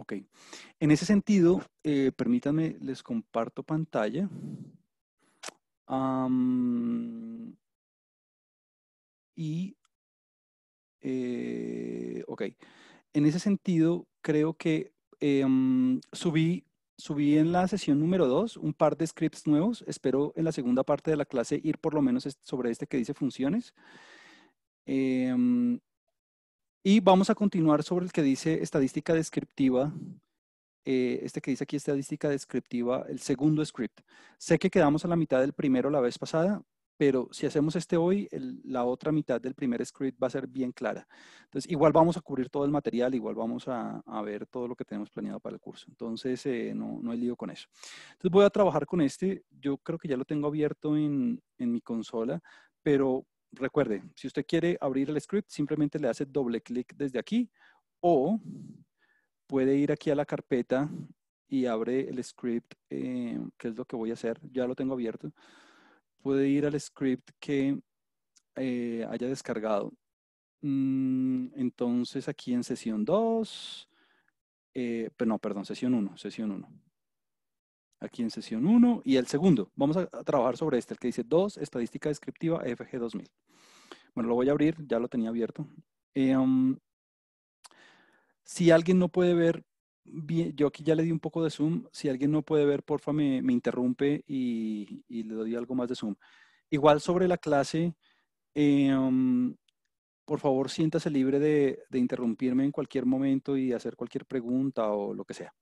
Ok. En ese sentido, eh, permítanme, les comparto pantalla. y, eh, ok. En ese sentido, creo que em, subí, subí en la sesión número 2 un par de scripts nuevos. Espero en la segunda parte de la clase ir por lo menos sobre este que dice funciones. Em, y vamos a continuar sobre el que dice estadística descriptiva. Eh, este que dice aquí estadística descriptiva, el segundo script. Sé que quedamos a la mitad del primero la vez pasada, pero si hacemos este hoy, la otra mitad del primer script va a ser bien clara. Entonces, igual vamos a cubrir todo el material, igual vamos a, ver todo lo que tenemos planeado para el curso. Entonces, eh, no, no, hay lío con eso. Entonces, voy a trabajar con este. Yo creo que ya lo tengo abierto en, en mi consola, pero recuerde, si usted quiere abrir el script, simplemente le hace doble clic desde aquí o puede ir aquí a la carpeta y abre el script, eh, que es lo que voy a hacer, ya lo tengo abierto. Puede ir al script que eh, haya descargado. Mm, entonces aquí en sesión 2, eh, pero no, perdón, sesión 1, sesión 1 aquí en sesión 1 y el segundo. Vamos a, trabajar sobre este, el que dice 2, estadística descriptiva FG 2000. Bueno, lo voy a abrir, ya lo tenía abierto. Eh, um, si alguien no puede ver, yo aquí ya le di un poco de zoom, si alguien no puede ver, porfa me, interrumpe y, le doy algo más de zoom. Igual sobre la clase, eh, um, por favor siéntase libre de interrumpirme en cualquier momento y hacer cualquier pregunta o lo que sea.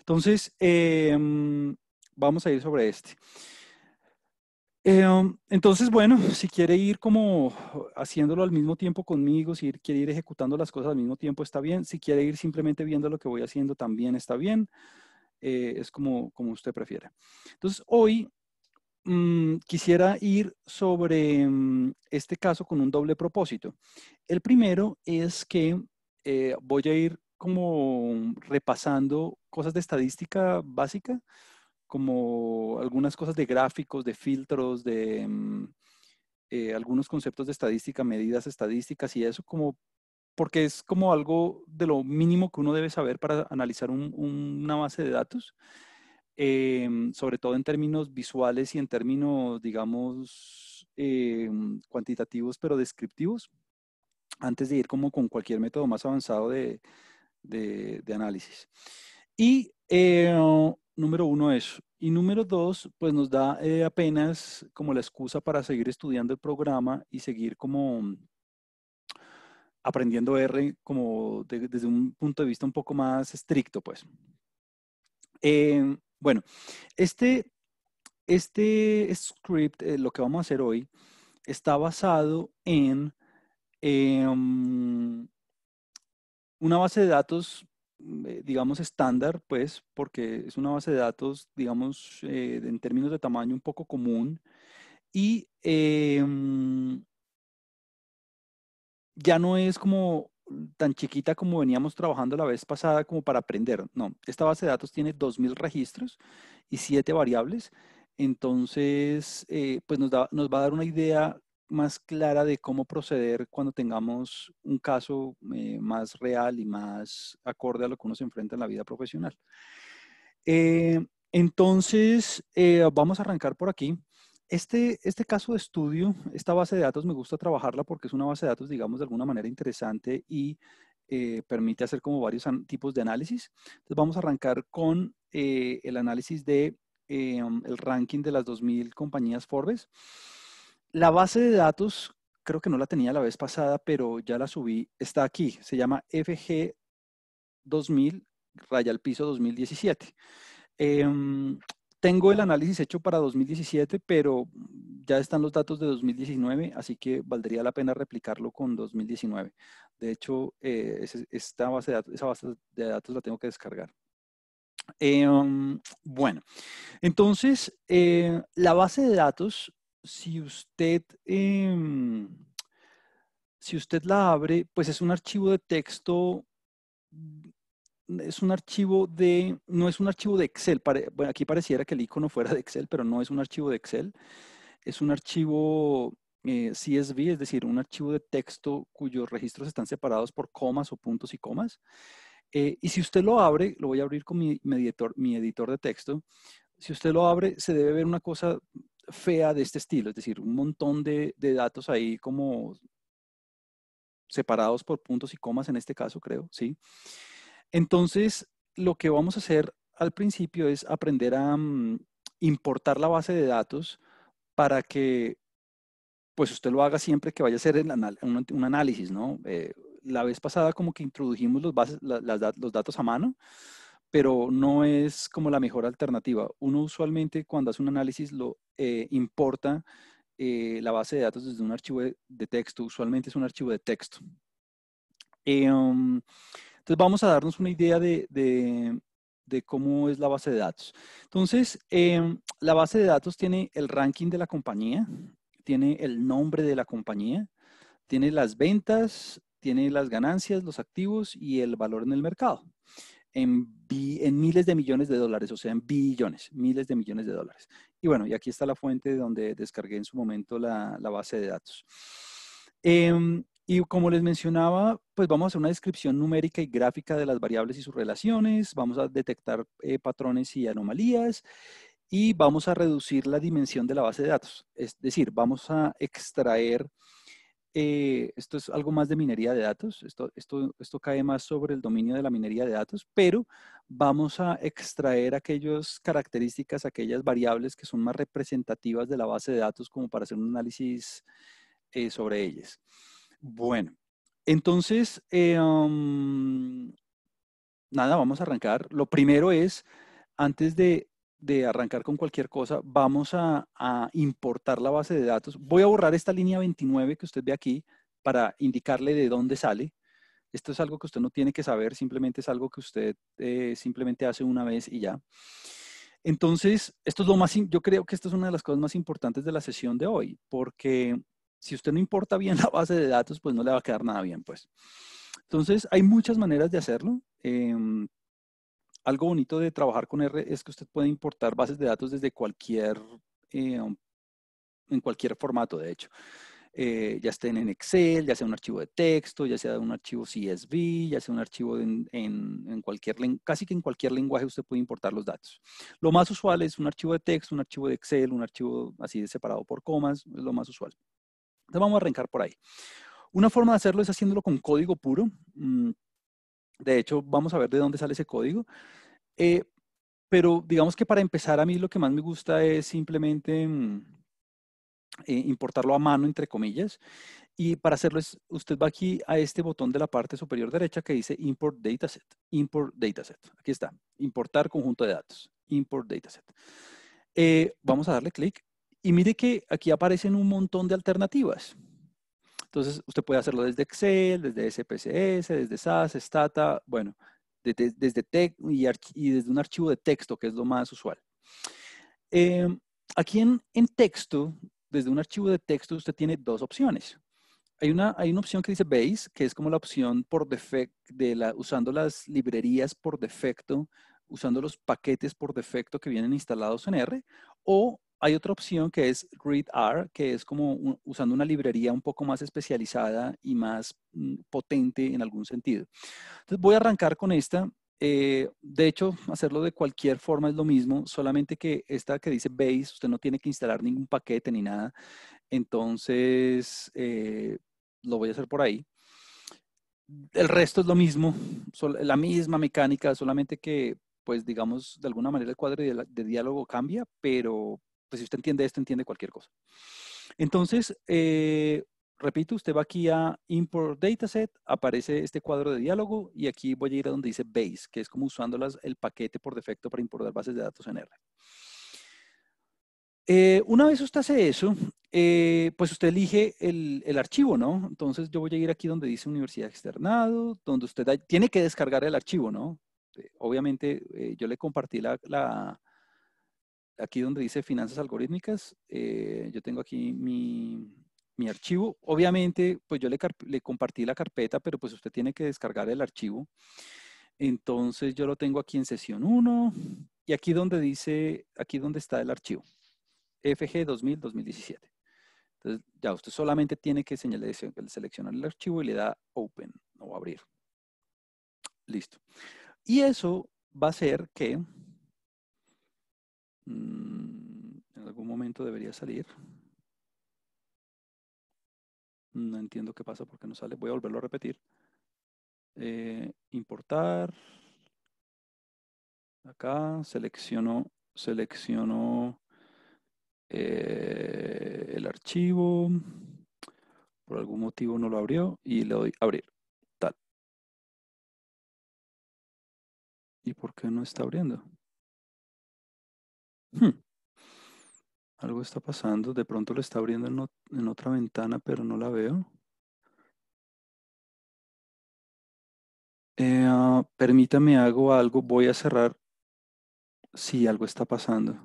Entonces, em, vamos a ir sobre este. Em, entonces, bueno, si quiere ir como haciéndolo al mismo tiempo conmigo, si quiere ir ejecutando las cosas al mismo tiempo, está bien. Si quiere ir simplemente viendo lo que voy haciendo, también está bien. Eh, es como, como usted prefiere. Entonces, hoy mm, quisiera ir sobre mm, este caso con un doble propósito. El primero es que eh, voy a ir como repasando cosas de estadística básica, como algunas cosas de gráficos, de filtros, de mm, eh, algunos conceptos de estadística, medidas estadísticas y eso, como porque es como algo de lo mínimo que uno debe saber para analizar una base de datos, em, sobre todo en términos visuales y en términos, digamos, em, cuantitativos, pero descriptivos, antes de ir como con cualquier método más avanzado de, de, análisis. Y eh, número uno es y número dos, pues nos da eh, apenas como la excusa para seguir estudiando el programa y seguir como mm, aprendiendo R como desde un punto de vista un poco más estricto, pues. Eh, bueno, este, este script, lo que vamos a hacer hoy, está basado en mm, una base de datos, mm, eh, digamos, estándar, pues, porque es una base de datos, digamos, eh, en términos de tamaño un poco común. Y em, ya no es como tan chiquita como veníamos trabajando la vez pasada como para aprender. No, esta base de datos tiene 2.000 registros y 7 variables. Entonces, eh, pues nos, nos va a dar una idea más clara de cómo proceder cuando tengamos un caso eh, más real y más acorde a lo que uno se enfrenta en la vida profesional. Eh, entonces, eh, vamos a arrancar por aquí. Este, este caso de estudio, esta base de datos me gusta trabajarla porque es una base de datos, digamos, de alguna manera interesante y permite hacer como varios tipos de análisis. Entonces, vamos a arrancar con el análisis de el ranking de las 2.000 compañías Forbes. La base de datos, creo que no la tenía la vez pasada, pero ya la subí, está aquí, se llama FG 2000, raya al piso 2017. Em, tengo el análisis hecho para 2017, pero ya están los datos de 2019, así que valdría la pena replicarlo con 2019. De hecho, eh, base de esa base de datos la tengo que descargar. Em, bueno, entonces, eh, la base de datos si usted, em, si usted la abre, pues es un archivo de texto, es un archivo de, no es un archivo de Excel, bueno, aquí pareciera que el icono fuera de Excel, pero no es un archivo de Excel, es un archivo eh, CSV, es decir, un archivo de texto cuyos registros están separados por comas o puntos y comas. Eh, y si usted lo abre, lo voy a abrir con mi, editor, mi editor de texto, si usted lo abre, se debe ver una cosa fea de este estilo, es decir, un montón de, datos ahí como separados por puntos y comas en este caso, creo, ¿sí? Entonces, lo que vamos a hacer al principio es aprender a mm, importar la base de datos para que pues usted lo haga siempre que vaya a hacer un, análisis, ¿no? Eh, la vez pasada como que introdujimos los datos a mano, pero no es como la mejor alternativa. Uno usualmente cuando hace un análisis lo eh, importa eh, la base de datos desde un archivo de, texto, usualmente es un archivo de texto. Eh, um, entonces vamos a darnos una idea de, cómo es la base de datos. Entonces, la base de datos tiene el ranking de la compañía, tiene el nombre de la compañía, tiene las ventas, tiene las ganancias, los activos y el valor en el mercado en, miles de millones de dólares, o sea, en billones, miles de millones de dólares. Y bueno, y aquí está la fuente donde descargué en su momento la, base de datos. Em, y como les mencionaba, pues vamos a hacer una descripción numérica y gráfica de las variables y sus relaciones, vamos a detectar eh, patrones y anomalías y vamos a reducir la dimensión de la base de datos. Es decir, vamos a extraer eh, esto es algo más de minería de datos, esto, esto, esto cae más sobre el dominio de la minería de datos, pero vamos a extraer aquellas características, aquellas variables que son más representativas de la base de datos como para hacer un análisis eh, sobre ellas. Bueno, entonces, eh, nada, vamos a arrancar. Lo primero es, antes de de arrancar con cualquier cosa, vamos a, importar la base de datos. Voy a borrar esta línea 29 que usted ve aquí para indicarle de dónde sale. Esto es algo que usted no tiene que saber, simplemente es algo que usted eh, simplemente hace una vez y ya. Entonces, esto es lo más, yo creo que esto es una de las cosas más importantes de la sesión de hoy, porque si usted no importa bien la base de datos, pues no le va a quedar nada bien, pues. Entonces, hay muchas maneras de hacerlo. Em, algo bonito de trabajar con R es que usted puede importar bases de datos desde cualquier, eh, um, en cualquier formato, de hecho. Eh, ya estén en Excel, ya sea un archivo de texto, ya sea un archivo CSV, ya sea un archivo en, en, cualquier, casi que en cualquier lenguaje usted puede importar los datos. Lo más usual es un archivo de texto, un archivo de Excel, un archivo así de separado por comas, es lo más usual. Entonces vamos a arrancar por ahí. Una forma de hacerlo es haciéndolo con código puro. Mm, de hecho, vamos a ver de dónde sale ese código. Eh, pero digamos que para empezar, a mí lo que más me gusta es simplemente mm, eh, importarlo a mano, entre comillas. Y para hacerlo, es, usted va aquí a este botón de la parte superior derecha que dice Import Dataset. Import Dataset. Aquí está. Importar conjunto de datos. Import Dataset. Eh, vamos a darle clic. Y mire que aquí aparecen un montón de alternativas. Entonces, usted puede hacerlo desde Excel, desde SPSS, desde SAS, Stata, bueno, desde, y, desde un archivo de texto, que es lo más usual. Em, aquí en, texto, desde un archivo de texto, usted tiene dos opciones. Hay una, hay una, opción que dice Base, que es como la opción por defecto, de la, usando las librerías por defecto, usando los paquetes por defecto que vienen instalados en R, o hay otra opción que es ReadR, que es como usando una librería un poco más especializada y más mm, potente en algún sentido. Entonces voy a arrancar con esta. Eh, de hecho, hacerlo de cualquier forma es lo mismo, solamente que esta que dice Base, usted no tiene que instalar ningún paquete ni nada. Entonces, eh, lo voy a hacer por ahí. El resto es lo mismo, la misma mecánica, solamente que, pues digamos, de alguna manera el cuadro de, diálogo cambia, pero pues si usted entiende esto, entiende cualquier cosa. Entonces, eh, repito, usted va aquí a Import Dataset, aparece este cuadro de diálogo y aquí voy a ir a donde dice Base, que es como usando el paquete por defecto para importar bases de datos en R. Eh, una vez usted hace eso, eh, pues usted elige el, archivo, ¿no? Entonces yo voy a ir aquí donde dice Universidad Externado, donde usted tiene que descargar el archivo, ¿no? obviamente yo le compartí la, aquí donde dice finanzas algorítmicas, eh, yo tengo aquí mi, archivo. Obviamente, pues yo le, compartí la carpeta, pero pues usted tiene que descargar el archivo. Entonces yo lo tengo aquí en sesión 1 y aquí donde dice, aquí donde está el archivo. FG 2000-2017. Entonces ya usted solamente tiene que señalar, seleccionar el archivo y le da Open o abrir. Listo. Y eso va a ser que Mm, en algún momento debería salir. Mm, no entiendo qué pasa porque no sale. Voy a volverlo a repetir. Eh, importar. Acá selecciono, selecciono eh, el archivo. Por algún motivo no lo abrió y le doy abrir. Tal. ¿Y por qué no está abriendo? Hmm. Algo está pasando. De pronto lo está abriendo en, otra ventana, pero no la veo. Eh, ah, permítame, hago algo. Voy a cerrar si algo está pasando.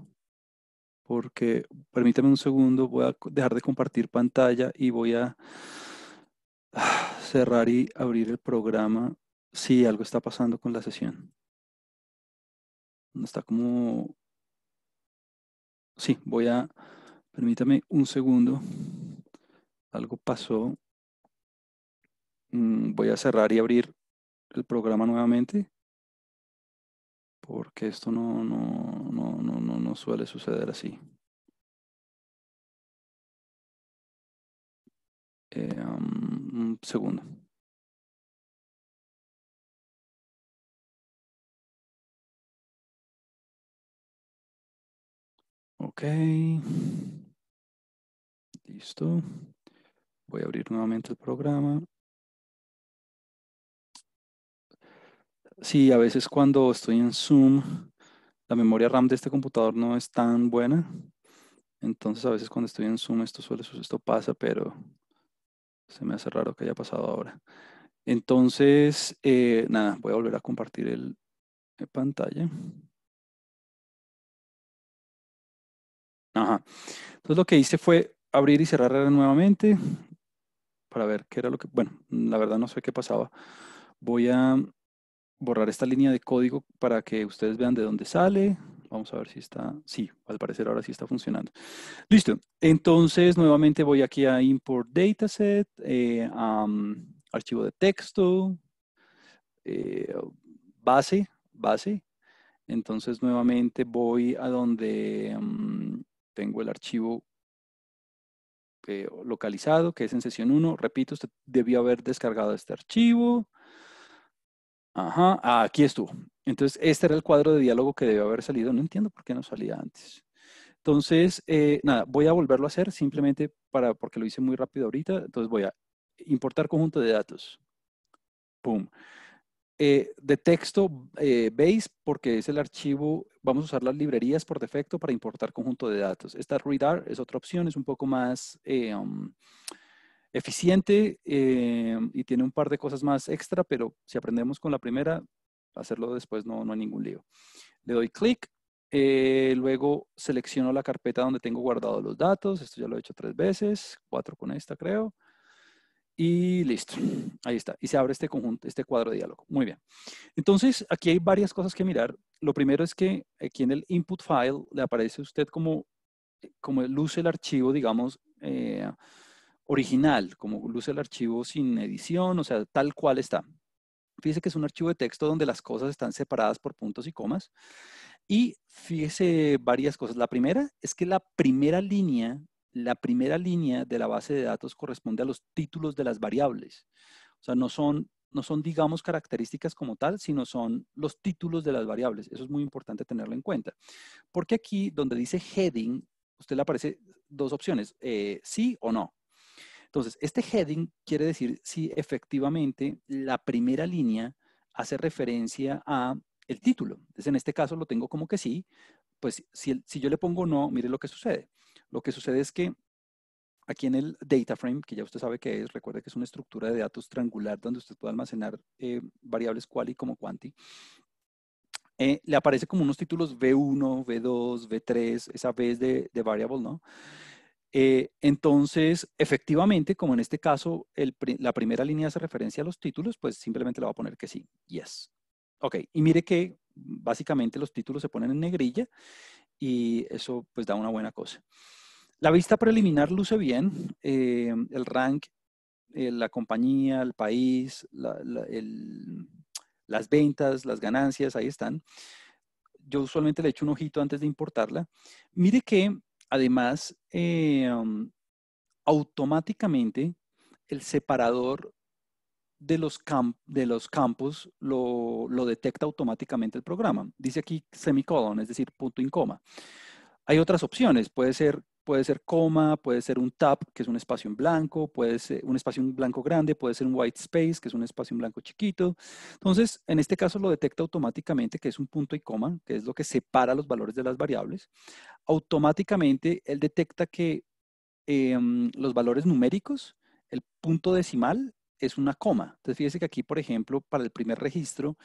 Porque, permítame un segundo, voy a dejar de compartir pantalla y voy a cerrar y abrir el programa si algo está pasando con la sesión. Está como Sí, voy a, permítame un segundo. Algo pasó. Mm, voy a cerrar y abrir el programa nuevamente. Porque esto no, no, no, no, no, no suele suceder así. Eh, un segundo. Ok. Listo. Voy a abrir nuevamente el programa. Sí, a veces cuando estoy en Zoom, la memoria RAM de este computador no es tan buena. Entonces a veces cuando estoy en Zoom esto suele esto pasa, pero se me hace raro que haya pasado ahora. Entonces, eh, nada, voy a volver a compartir el pantalla. Ajá. Entonces lo que hice fue abrir y cerrar nuevamente para ver qué era lo que... Bueno, la verdad no sé qué pasaba. Voy a borrar esta línea de código para que ustedes vean de dónde sale. Vamos a ver si está... Sí, al parecer ahora sí está funcionando. Listo. Entonces nuevamente voy aquí a Import Dataset, eh, archivo de texto, eh, base, base. Entonces nuevamente voy a donde... Mm, tengo el archivo localizado, que es en sesión 1. Repito, usted debió haber descargado este archivo. Ajá, ah, aquí estuvo. Entonces, este era el cuadro de diálogo que debió haber salido. No entiendo por qué no salía antes. Entonces, eh, nada, voy a volverlo a hacer simplemente para, porque lo hice muy rápido ahorita. Entonces voy a importar conjunto de datos. Pum. Eh, de texto eh, base, porque es el archivo, vamos a usar las librerías por defecto para importar conjunto de datos. Esta Readar es otra opción, es un poco más eh, um, eficiente eh, y tiene un par de cosas más extra, pero si aprendemos con la primera, hacerlo después no, no hay ningún lío. Le doy clic, luego selecciono la carpeta donde tengo guardados los datos, esto ya lo he hecho tres veces, cuatro con esta creo. Y listo, ahí está. Y se abre este conjunto, este cuadro de diálogo. Muy bien. Entonces, aquí hay varias cosas que mirar. Lo primero es que aquí en el input file le aparece a usted como, como luce el archivo, digamos, eh, original, como luce el archivo sin edición, o sea, tal cual está. Fíjese que es un archivo de texto donde las cosas están separadas por puntos y comas. Y fíjese varias cosas. La primera es que la primera línea la primera línea de la base de datos corresponde a los títulos de las variables. O sea, no son, digamos, características como tal, sino son los títulos de las variables. Eso es muy importante tenerlo en cuenta. Porque aquí, donde dice heading, usted le aparece dos opciones, eh, sí o no. Entonces, este heading quiere decir si efectivamente la primera línea hace referencia a el título. Entonces, en este caso lo tengo como que sí, pues si, si yo le pongo no, mire lo que sucede. Lo que sucede es que aquí en el data frame, que ya usted sabe que es, recuerde que es una estructura de datos triangular donde usted puede almacenar eh, variables cual y como quanti, eh, le aparece como unos títulos V1, V2, V3, esa vez de, variable, ¿no? Eh, entonces, efectivamente, como en este caso, la primera línea hace referencia a los títulos, pues simplemente le va a poner que sí, yes. Ok, y mire que básicamente los títulos se ponen en negrilla y eso pues da una buena cosa. La vista preliminar luce bien, eh, el rank, eh, la compañía, el país, las ventas, las ganancias, ahí están. Yo usualmente le echo un ojito antes de importarla. Mire que además eh, um, automáticamente el separador de los, campos lo, lo, detecta automáticamente el programa. Dice aquí semicolon, es decir, punto y coma. Hay otras opciones, puede ser puede ser coma, puede ser un tab, que es un espacio en blanco, puede ser un espacio en blanco grande, puede ser un white space, que es un espacio en blanco chiquito. Entonces, en este caso lo detecta automáticamente, que es un punto y coma, que es lo que separa los valores de las variables. Automáticamente, él detecta que em, los valores numéricos, el punto decimal es una coma. Entonces, fíjese que aquí, por ejemplo, para el primer registro,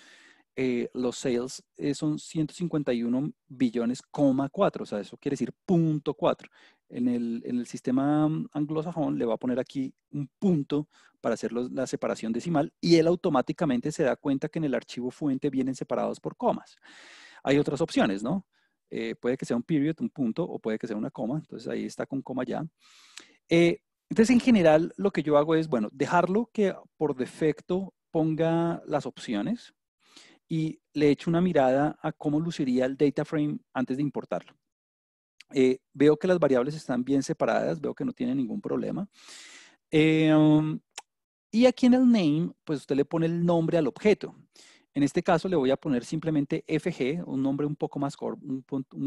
eh, los sales eh, son 151 billones, 4, o sea, eso quiere decir punto 4. En el, sistema mm, anglosajón le va a poner aquí un punto para hacer la separación decimal y él automáticamente se da cuenta que en el archivo fuente vienen separados por comas. Hay otras opciones, ¿no? Eh, puede que sea un period, un punto, o puede que sea una coma, entonces ahí está con coma ya. entonces, en general, lo que yo hago es, bueno, dejarlo que por defecto ponga las opciones, y le echo una mirada a cómo luciría el data frame antes de importarlo. Eh, veo que las variables están bien separadas, veo que no tiene ningún problema. Eh, um, y aquí en el name, pues usted le pone el nombre al objeto. En este caso le voy a poner simplemente FG, un nombre un poco más corto, un,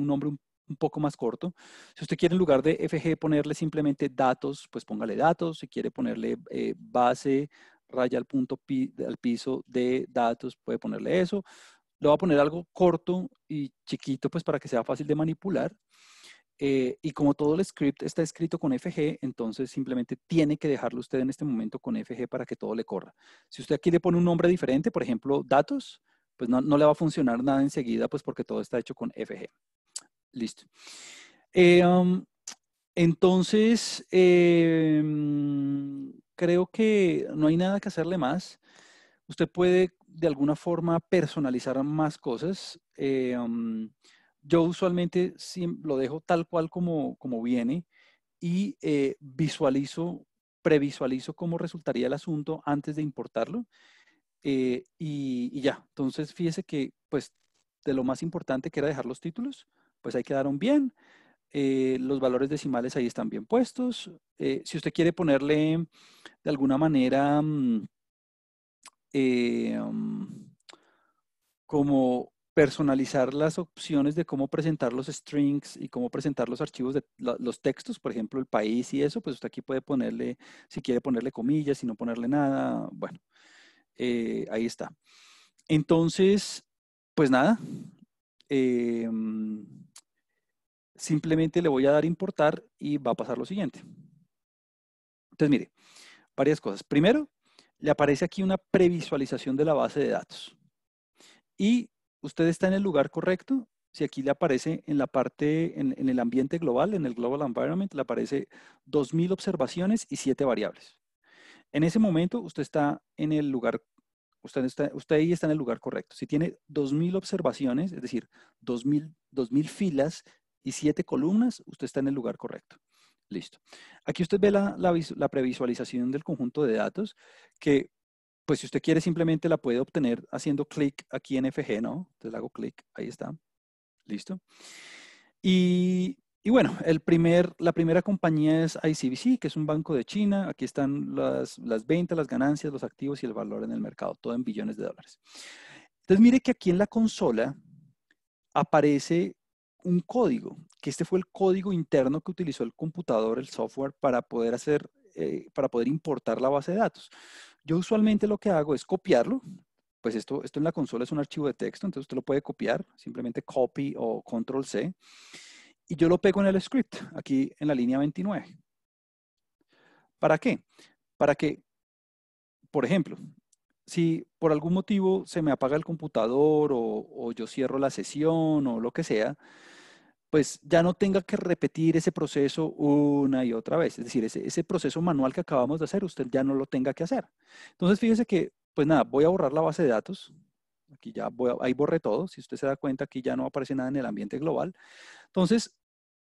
nombre un, poco más corto. Si usted quiere en lugar de FG ponerle simplemente datos, pues póngale datos. Si quiere ponerle eh, base raya al punto al piso de datos, puede ponerle eso. Le voy a poner algo corto y chiquito, pues para que sea fácil de manipular. Eh, y como todo el script está escrito con FG, entonces simplemente tiene que dejarlo usted en este momento con FG para que todo le corra. Si usted aquí le pone un nombre diferente, por ejemplo, datos, pues no, le va a funcionar nada enseguida, pues porque todo está hecho con FG. Listo. Eh, um, entonces, eh, creo que no hay nada que hacerle más. Usted puede de alguna forma personalizar más cosas. Eh, mm, yo usualmente lo dejo tal cual como, como viene y eh, visualizo, previsualizo cómo resultaría el asunto antes de importarlo. Eh, y, y, ya, entonces fíjese que pues de lo más importante que era dejar los títulos, pues ahí quedaron bien. Eh, los valores decimales ahí están bien puestos. Eh, si usted quiere ponerle de alguna manera mm, eh, mm, como personalizar las opciones de cómo presentar los strings y cómo presentar los archivos de los textos, por ejemplo, el país y eso, pues usted aquí puede ponerle, si quiere ponerle comillas, si no ponerle nada, bueno, ahí está. Entonces, pues nada, mm, simplemente le voy a dar importar y va a pasar lo siguiente. Entonces, mire, varias cosas. Primero, le aparece aquí una previsualización de la base de datos. Y usted está en el lugar correcto. Si aquí le aparece en la parte, en, el ambiente global, en el Global Environment, le aparece 2.000 observaciones y 7 variables. En ese momento, usted está en el lugar Usted, está, usted, ahí está en el lugar correcto. Si tiene 2.000 observaciones, es decir, 2.000, 2000 filas y siete columnas, usted está en el lugar correcto. Listo. Aquí usted ve la, previsualización del conjunto de datos que, pues si usted quiere, simplemente la puede obtener haciendo clic aquí en FG, ¿no? Entonces le hago clic, ahí está. Listo. Y, bueno, el primer, la primera compañía es ICBC, que es un banco de China. Aquí están las, las ventas, las ganancias, los activos y el valor en el mercado, todo en billones de dólares. Entonces mire que aquí en la consola aparece un código, que este fue el código interno que utilizó el computador, el software, para poder hacer, eh, para poder importar la base de datos. Yo usualmente lo que hago es copiarlo, pues esto, esto en la consola es un archivo de texto, entonces usted lo puede copiar, simplemente copy o control C, y yo lo pego en el script, aquí en la línea 29. ¿Para qué? Para que, por ejemplo, si por algún motivo se me apaga el computador o, yo cierro la sesión o lo que sea, pues ya no tenga que repetir ese proceso una y otra vez. Es decir, ese, proceso manual que acabamos de hacer, usted ya no lo tenga que hacer. Entonces, fíjese que, pues nada, voy a borrar la base de datos. Aquí ya voy ahí borré todo. Si usted se da cuenta, aquí ya no aparece nada en el ambiente global. Entonces,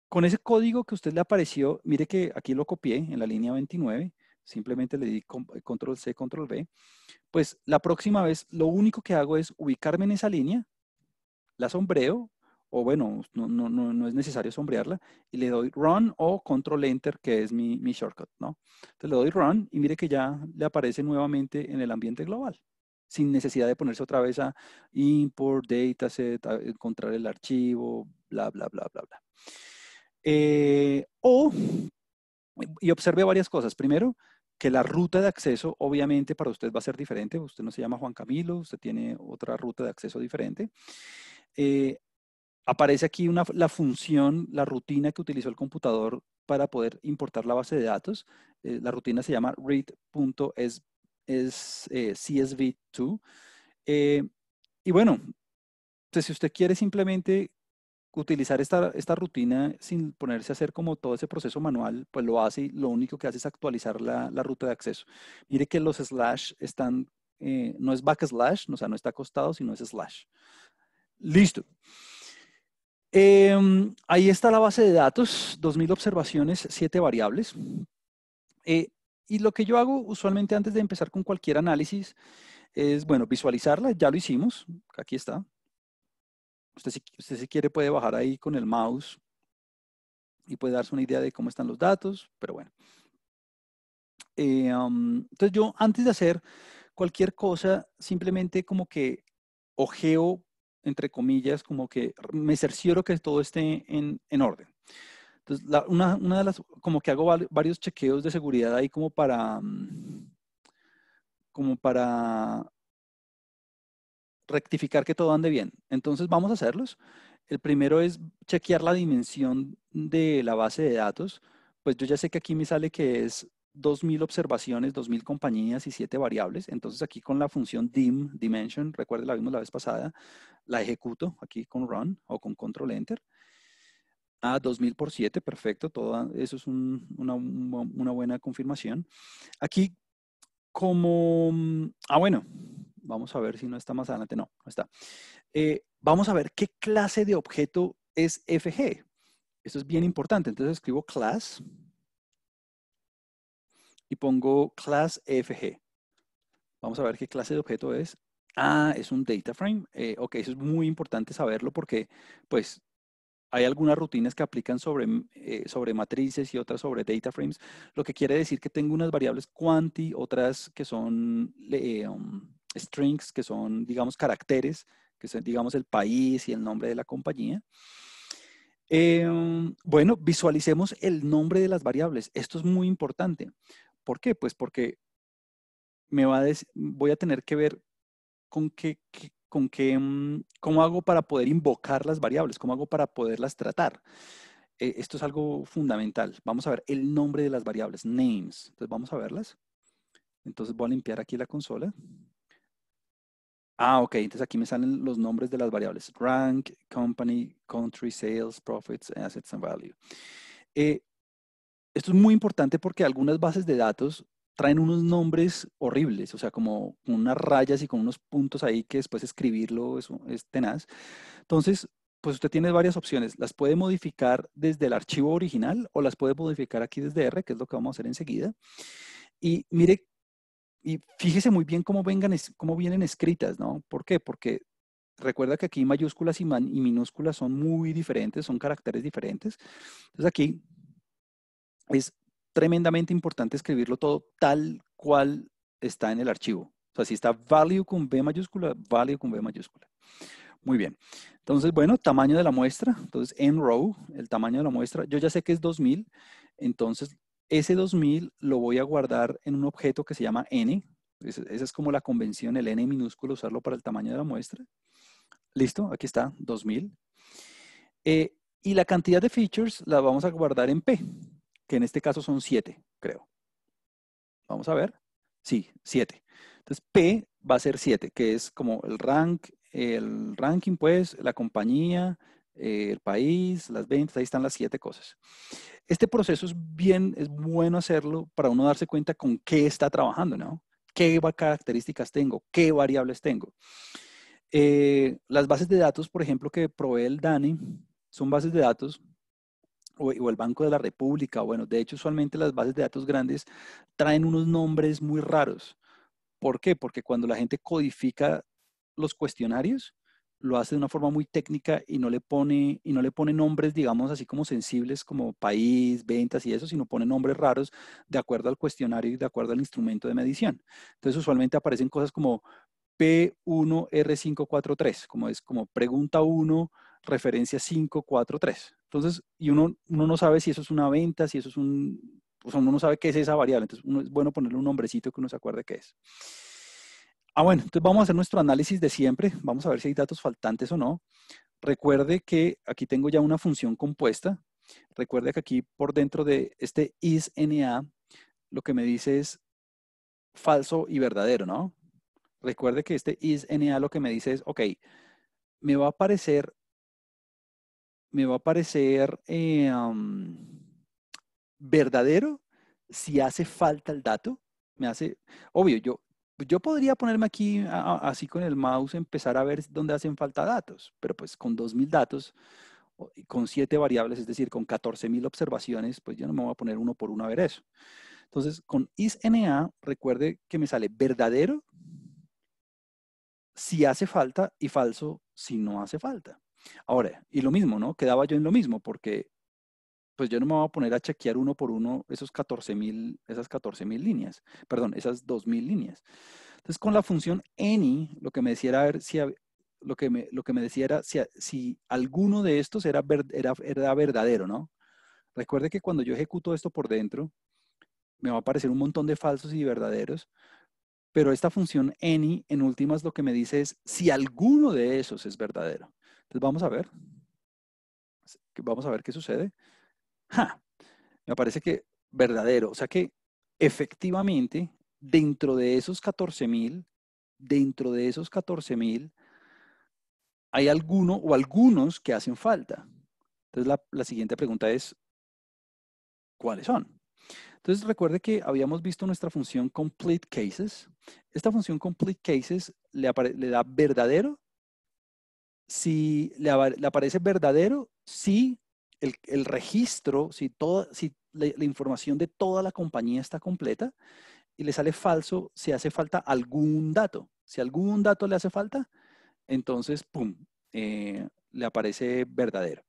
con ese código que usted le apareció, mire que aquí lo copié en la línea 29 simplemente le di control C, control V, pues la próxima vez lo único que hago es ubicarme en esa línea, la sombreo o bueno, no, es necesario sombrearla, y le doy Run o Control Enter, que es mi, shortcut, ¿no? Entonces le doy Run y mire que ya le aparece nuevamente en el ambiente global, sin necesidad de ponerse otra vez a import, dataset, encontrar el archivo, bla, bla, bla, bla, bla. Eh, o, y observe varias cosas. Primero, que la ruta de acceso obviamente para usted va a ser diferente. Usted no se llama Juan Camilo, usted tiene otra ruta de acceso diferente. Eh, aparece aquí la función, la rutina que utilizó el computador para poder importar la base de datos. Eh, la rutina se llama read.csv2. Eh, eh, y bueno, pues, si usted quiere simplemente utilizar esta, rutina sin ponerse a hacer como todo ese proceso manual, pues lo hace y lo único que hace es actualizar la, ruta de acceso. Mire que los slash están, no es backslash, o sea, no está acostado, sino es slash. Listo. Em, ahí está la base de datos, 2.000 observaciones, 7 variables. Eh, y lo que yo hago usualmente antes de empezar con cualquier análisis es, bueno, visualizarla, ya lo hicimos, aquí está. Usted si, quiere puede bajar ahí con el mouse y puede darse una idea de cómo están los datos, pero bueno. Em, entonces yo antes de hacer cualquier cosa, simplemente como que ojeo entre comillas, como que me cercioro que todo esté en, orden. Entonces, una, una, de las, como que hago varios chequeos de seguridad ahí como para, mm, como para rectificar que todo ande bien. Entonces, vamos a hacerlos. El primero es chequear la dimensión de la base de datos. Pues yo ya sé que aquí me sale que es 2.000 observaciones, 2.000 compañías y 7 variables. Entonces aquí con la función dim, dimension, recuerden la vimos la vez pasada, la ejecuto aquí con run o con control enter. Ah, 2000 por 7, perfecto, todo eso es una, buena confirmación. Aquí, como, mm, ah, bueno, vamos a ver si no está más adelante, no, no está. Eh, vamos a ver qué clase de objeto es FG. Esto es bien importante, entonces escribo class, y pongo class FG. Vamos a ver qué clase de objeto es. Ah, es un data frame. Eh, ok, eso es muy importante saberlo porque pues hay algunas rutinas que aplican sobre, eh, sobre matrices y otras sobre data frames, lo que quiere decir que tengo unas variables quanti, otras que son um, strings, que son, digamos, caracteres, que son, digamos, el país y el nombre de la compañía. Em, bueno, visualicemos el nombre de las variables. Esto es muy importante ¿Por qué? Pues porque me va voy a tener que ver con qué, con qué, mm, cómo hago para poder invocar las variables, cómo hago para poderlas tratar. Eh, esto es algo fundamental. Vamos a ver el nombre de las variables, names. Entonces vamos a verlas. Entonces voy a limpiar aquí la consola. Ah, ok. Entonces aquí me salen los nombres de las variables. Rank, company, country, sales, profits, assets and value. Eh, esto es muy importante porque algunas bases de datos traen unos nombres horribles, o sea, como unas rayas y con unos puntos ahí que después escribirlo es, tenaz. Entonces, pues usted tiene varias opciones. Las puede modificar desde el archivo original o las puede modificar aquí desde R, que es lo que vamos a hacer enseguida. Y mire, y fíjese muy bien cómo, vengan, cómo vienen escritas, ¿no? ¿Por qué? Porque recuerda que aquí mayúsculas y minúsculas son muy diferentes, son caracteres diferentes. Entonces aquí es tremendamente importante escribirlo todo tal cual está en el archivo. O sea, si está value con B mayúscula, value con B mayúscula. Muy bien. Entonces, bueno, tamaño de la muestra. Entonces, en row, el tamaño de la muestra. Yo ya sé que es 2000. Entonces, ese 2000 lo voy a guardar en un objeto que se llama n. Esa es como la convención, el n minúsculo, usarlo para el tamaño de la muestra. Listo, aquí está, 2000. Eh, y la cantidad de features la vamos a guardar en p que en este caso son siete, creo. Vamos a ver. Sí, 7. Entonces, P va a ser 7, que es como el rank, el ranking, pues, la compañía, eh, el país, las ventas, ahí están las siete cosas. Este proceso es bien, es bueno hacerlo para uno darse cuenta con qué está trabajando, ¿no? ¿Qué características tengo? ¿Qué variables tengo? Eh, las bases de datos, por ejemplo, que provee el DANI, son bases de datos o, el Banco de la República, bueno, de hecho usualmente las bases de datos grandes traen unos nombres muy raros. ¿Por qué? Porque cuando la gente codifica los cuestionarios, lo hace de una forma muy técnica y no le pone, y no le pone nombres, digamos, así como sensibles como país, ventas y eso, sino pone nombres raros de acuerdo al cuestionario y de acuerdo al instrumento de medición. Entonces usualmente aparecen cosas como P1R543, como es como pregunta 1 referencia 543. Entonces, y uno, uno no sabe si eso es una venta, si eso es un, o sea, uno no sabe qué es esa variable. Entonces, uno, es bueno ponerle un nombrecito que uno se acuerde qué es. Ah, bueno, entonces vamos a hacer nuestro análisis de siempre. Vamos a ver si hay datos faltantes o no. Recuerde que aquí tengo ya una función compuesta. Recuerde que aquí por dentro de este isNA lo que me dice es falso y verdadero, ¿no? Recuerde que este isNA lo que me dice es, ok, me va a aparecer me va a parecer eh, verdadero si hace falta el dato. Me hace, obvio, yo, yo podría ponerme aquí así con el mouse, empezar a ver dónde hacen falta datos, pero pues con 2.000 datos, con 7 variables, es decir, con 14.000 observaciones, pues yo no me voy a poner uno por uno a ver eso. Entonces, con isNA, recuerde que me sale verdadero si hace falta y falso si no hace falta. Ahora, y lo mismo, ¿no? Quedaba yo en lo mismo, porque pues yo no me voy a poner a chequear uno por uno esos esas 14.000 mil líneas, perdón, esas 2.000 mil líneas. Entonces, con la función any, lo que me decía era si, lo que me, lo que me si, alguno de estos era, era, era verdadero, ¿no? Recuerde que cuando yo ejecuto esto por dentro, me va a aparecer un montón de falsos y verdaderos, pero esta función any en últimas lo que me dice es si alguno de esos es verdadero. Entonces vamos a ver. Vamos a ver qué sucede. Me parece que verdadero. O sea que efectivamente, dentro de esos 14.000, dentro de esos 14.000, hay alguno o algunos que hacen falta. Entonces la, siguiente pregunta es, ¿cuáles son? Entonces recuerde que habíamos visto nuestra función complete cases. Esta función complete cases le da verdadero si le, aparece verdadero, si el, registro, si, si la, información de toda la compañía está completa y le sale falso si hace falta algún dato. Si algún dato le hace falta, entonces, ¡pum!, eh, le aparece verdadero.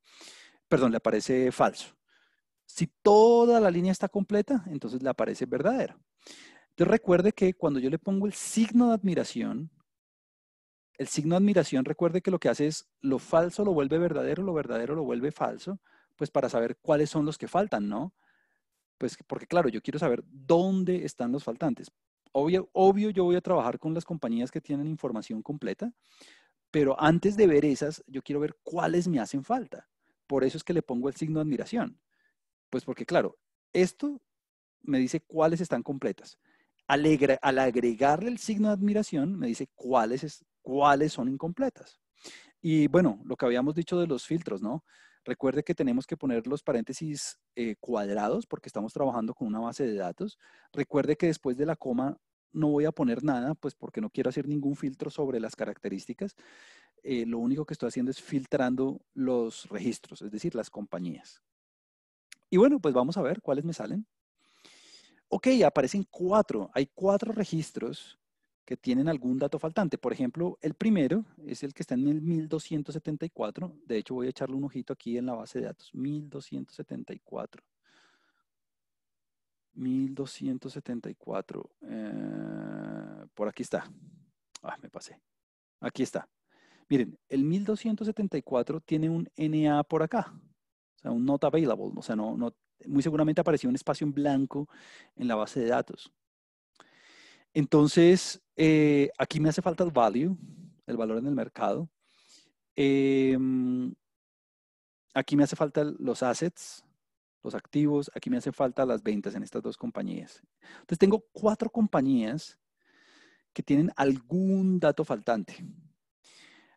Perdón, le aparece falso. Si toda la línea está completa, entonces le aparece verdadero. Entonces recuerde que cuando yo le pongo el signo de admiración el signo de admiración, recuerde que lo que hace es lo falso lo vuelve verdadero, lo verdadero lo vuelve falso, pues para saber cuáles son los que faltan, ¿no? Pues porque claro, yo quiero saber dónde están los faltantes. Obvio, obvio yo voy a trabajar con las compañías que tienen información completa, pero antes de ver esas, yo quiero ver cuáles me hacen falta. Por eso es que le pongo el signo de admiración. Pues porque claro, esto me dice cuáles están completas. al agregarle el signo de admiración, me dice cuáles es, cuáles son incompletas. Y bueno, lo que habíamos dicho de los filtros, ¿no? Recuerde que tenemos que poner los paréntesis eh, cuadrados porque estamos trabajando con una base de datos. Recuerde que después de la coma no voy a poner nada, pues porque no quiero hacer ningún filtro sobre las características. Eh, lo único que estoy haciendo es filtrando los registros, es decir, las compañías. Y bueno, pues vamos a ver cuáles me salen. Ok, aparecen cuatro. Hay cuatro registros tienen algún dato faltante. Por ejemplo, el primero es el que está en el 1274. De hecho, voy a echarle un ojito aquí en la base de datos. 1274. 1274. Eh, por aquí está. Ah, me pasé. Aquí está. Miren, el 1274 tiene un NA por acá. O sea, un not available. O sea, no, no, muy seguramente apareció un espacio en blanco en la base de datos. Entonces, eh, aquí me hace falta el value, el valor en el mercado. Em, aquí me hace falta los assets, los activos. Aquí me hace falta las ventas en estas dos compañías. Entonces, tengo cuatro compañías que tienen algún dato faltante.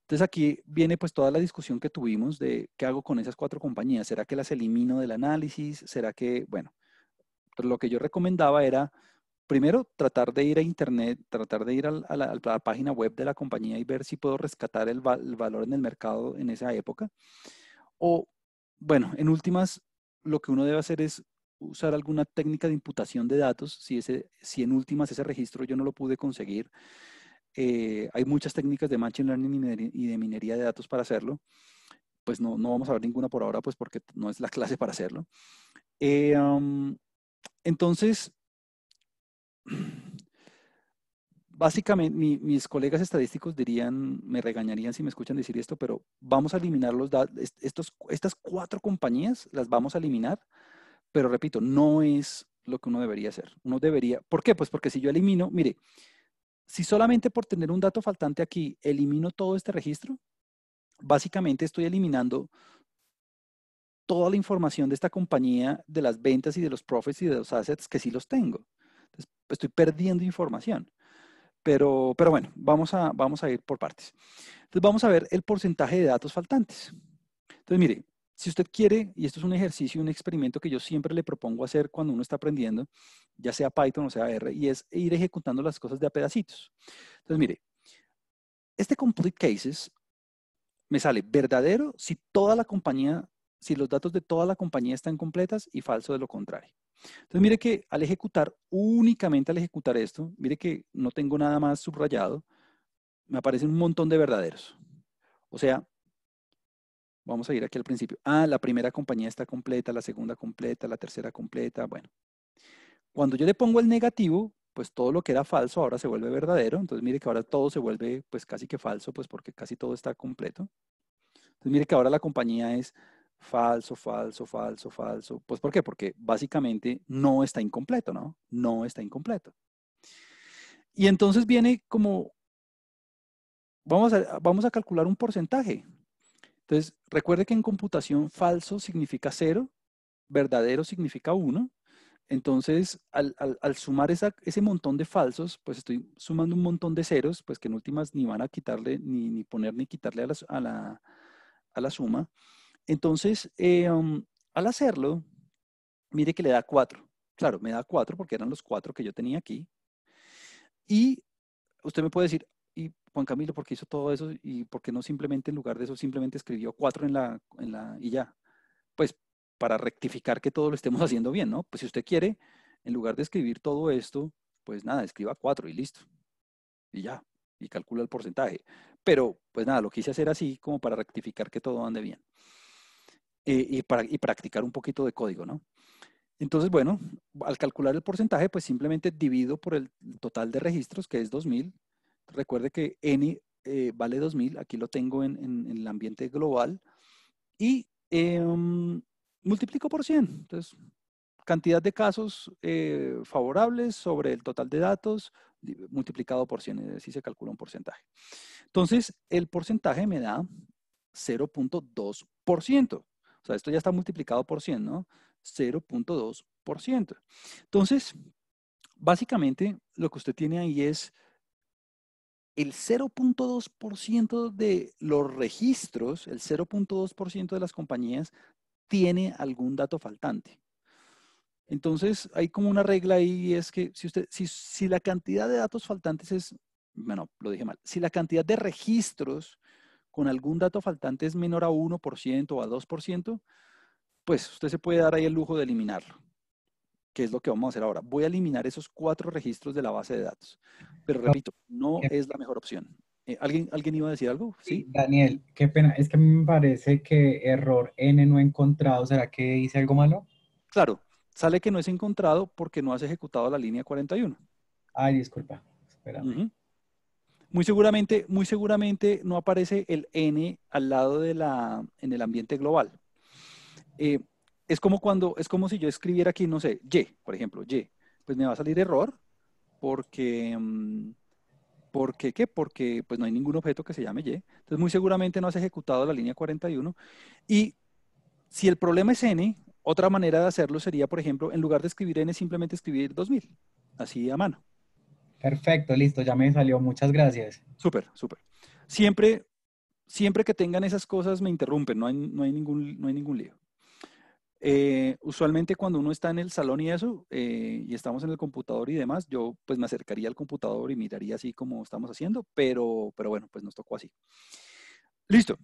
Entonces aquí viene pues toda la discusión que tuvimos de qué hago con esas cuatro compañías. ¿Será que las elimino del análisis? ¿Será que, bueno, lo que yo recomendaba era primero, tratar de ir a internet, tratar de ir a la, página web de la compañía y ver si puedo rescatar el, valor en el mercado en esa época. O, bueno, en últimas, lo que uno debe hacer es usar alguna técnica de imputación de datos, si, ese, si en últimas ese registro yo no lo pude conseguir. Eh, hay muchas técnicas de machine learning y de minería de datos para hacerlo. Pues no, no vamos a ver ninguna por ahora, pues porque no es la clase para hacerlo. Eh, entonces, básicamente mis colegas estadísticos dirían, me regañarían si me escuchan decir esto, pero vamos a eliminar los estos, estas cuatro compañías las vamos a eliminar, pero repito, no es lo que uno debería hacer. Uno debería, ¿por qué? Pues porque si yo elimino, mire, si solamente por tener un dato faltante aquí elimino todo este registro, básicamente estoy eliminando toda la información de esta compañía, de las ventas y de los profits y de los assets que sí los tengo estoy perdiendo información. Pero, pero bueno, vamos a, vamos a ir por partes. Entonces vamos a ver el porcentaje de datos faltantes. Entonces, mire, si usted quiere, y esto es un ejercicio, un experimento que yo siempre le propongo hacer cuando uno está aprendiendo, ya sea Python o sea R, y es ir ejecutando las cosas de a pedacitos. Entonces, mire, este complete cases me sale verdadero si toda la compañía si los datos de toda la compañía están completas y falso de lo contrario. Entonces, mire que al ejecutar, únicamente al ejecutar esto, mire que no tengo nada más subrayado, me aparecen un montón de verdaderos. O sea, vamos a ir aquí al principio. Ah, la primera compañía está completa, la segunda completa, la tercera completa, bueno. Cuando yo le pongo el negativo, pues todo lo que era falso ahora se vuelve verdadero. Entonces mire que ahora todo se vuelve pues casi que falso, pues porque casi todo está completo. Entonces mire que ahora la compañía es falso, falso, falso, falso. Pues ¿por qué? Porque básicamente no está incompleto, ¿no? No está incompleto. Y entonces viene como, vamos a, vamos a calcular un porcentaje. Entonces, recuerde que en computación falso significa cero, verdadero significa uno. Entonces, al, al, sumar ese montón de falsos, pues estoy sumando un montón de ceros, pues que en últimas ni van a quitarle, ni, ni poner ni quitarle a a la, a la suma. Entonces, eh, um, al hacerlo, mire que le da cuatro. Claro, me da cuatro porque eran los cuatro que yo tenía aquí. Y usted me puede decir, ¿y Juan Camilo por qué hizo todo eso? ¿Y por qué no simplemente en lugar de eso simplemente escribió cuatro en la, en la, y ya? Pues para rectificar que todo lo estemos haciendo bien, ¿no? Pues si usted quiere, en lugar de escribir todo esto, pues nada, escriba cuatro y listo. Y ya, y calcula el porcentaje. Pero pues nada, lo quise hacer así como para rectificar que todo ande bien y, practicar un poquito de código, ¿no? Entonces, bueno, al calcular el porcentaje, pues simplemente divido por el total de registros, que es 2000. Recuerde que n eh, vale 2000, aquí lo tengo en, el ambiente global. Y em, multiplico por 100. Entonces, cantidad de casos eh, favorables sobre el total de datos multiplicado por 100, decir se calcula un porcentaje. Entonces, el porcentaje me da 0.2%. O sea, esto ya está multiplicado por 100, ¿no? 0.2%. Entonces, básicamente lo que usted tiene ahí es el 0.2% de los registros, el 0.2% de las compañías tiene algún dato faltante. Entonces, hay como una regla ahí, es que si, usted, si la cantidad de datos faltantes es, bueno, lo dije mal, si la cantidad de registros con algún dato faltante es menor a 1% o a 2%, pues usted se puede dar ahí el lujo de eliminarlo, que es lo que vamos a hacer ahora. Voy a eliminar esos cuatro registros de la base de datos. Pero repito, no es la mejor opción. Eh, ¿alguien, ¿Alguien iba a decir algo? Sí. Daniel, qué pena. Es que me parece que error N no encontrado. ¿Será que hice algo malo? Claro, sale que no es encontrado porque no has ejecutado la línea 41. Ay, disculpa. Espera. Muy seguramente, muy seguramente no aparece el N al lado de la, en el ambiente global. Eh, es como cuando, es como si yo escribiera aquí, no sé, Y, por ejemplo, Y. Pues me va a salir error porque, mm, porque, ¿qué? Porque pues no hay ningún objeto que se llame Y. Entonces, muy seguramente no has ejecutado la línea 41. Y si el problema es N, otra manera de hacerlo sería, por ejemplo, en lugar de escribir N, simplemente escribir 2000, así a mano. Perfecto, listo, ya me salió. Muchas gracias. Súper, súper. Siempre, siempre que tengan esas cosas me interrumpen, no hay, ningún, no hay ningún lío. Eh, usualmente cuando uno está en el salón y eso, eh, y estamos en el computador y demás, yo pues me acercaría al computador y miraría así como estamos haciendo, pero, pero bueno, pues nos tocó así. Listo.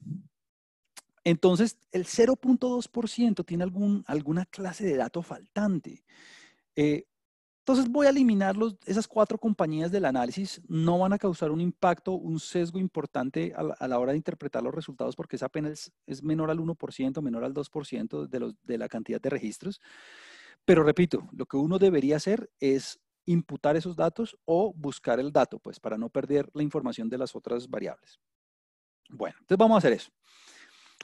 Entonces, el 0.2% tiene algún, alguna clase de dato faltante. Eh, entonces voy a eliminar esas cuatro compañías del análisis, no van a causar un impacto, un sesgo importante a la, hora de interpretar los resultados porque es apenas, es menor al 1%, menor al 2% de, de la cantidad de registros. Pero repito, lo que uno debería hacer es imputar esos datos o buscar el dato, pues para no perder la información de las otras variables. Bueno, entonces vamos a hacer eso.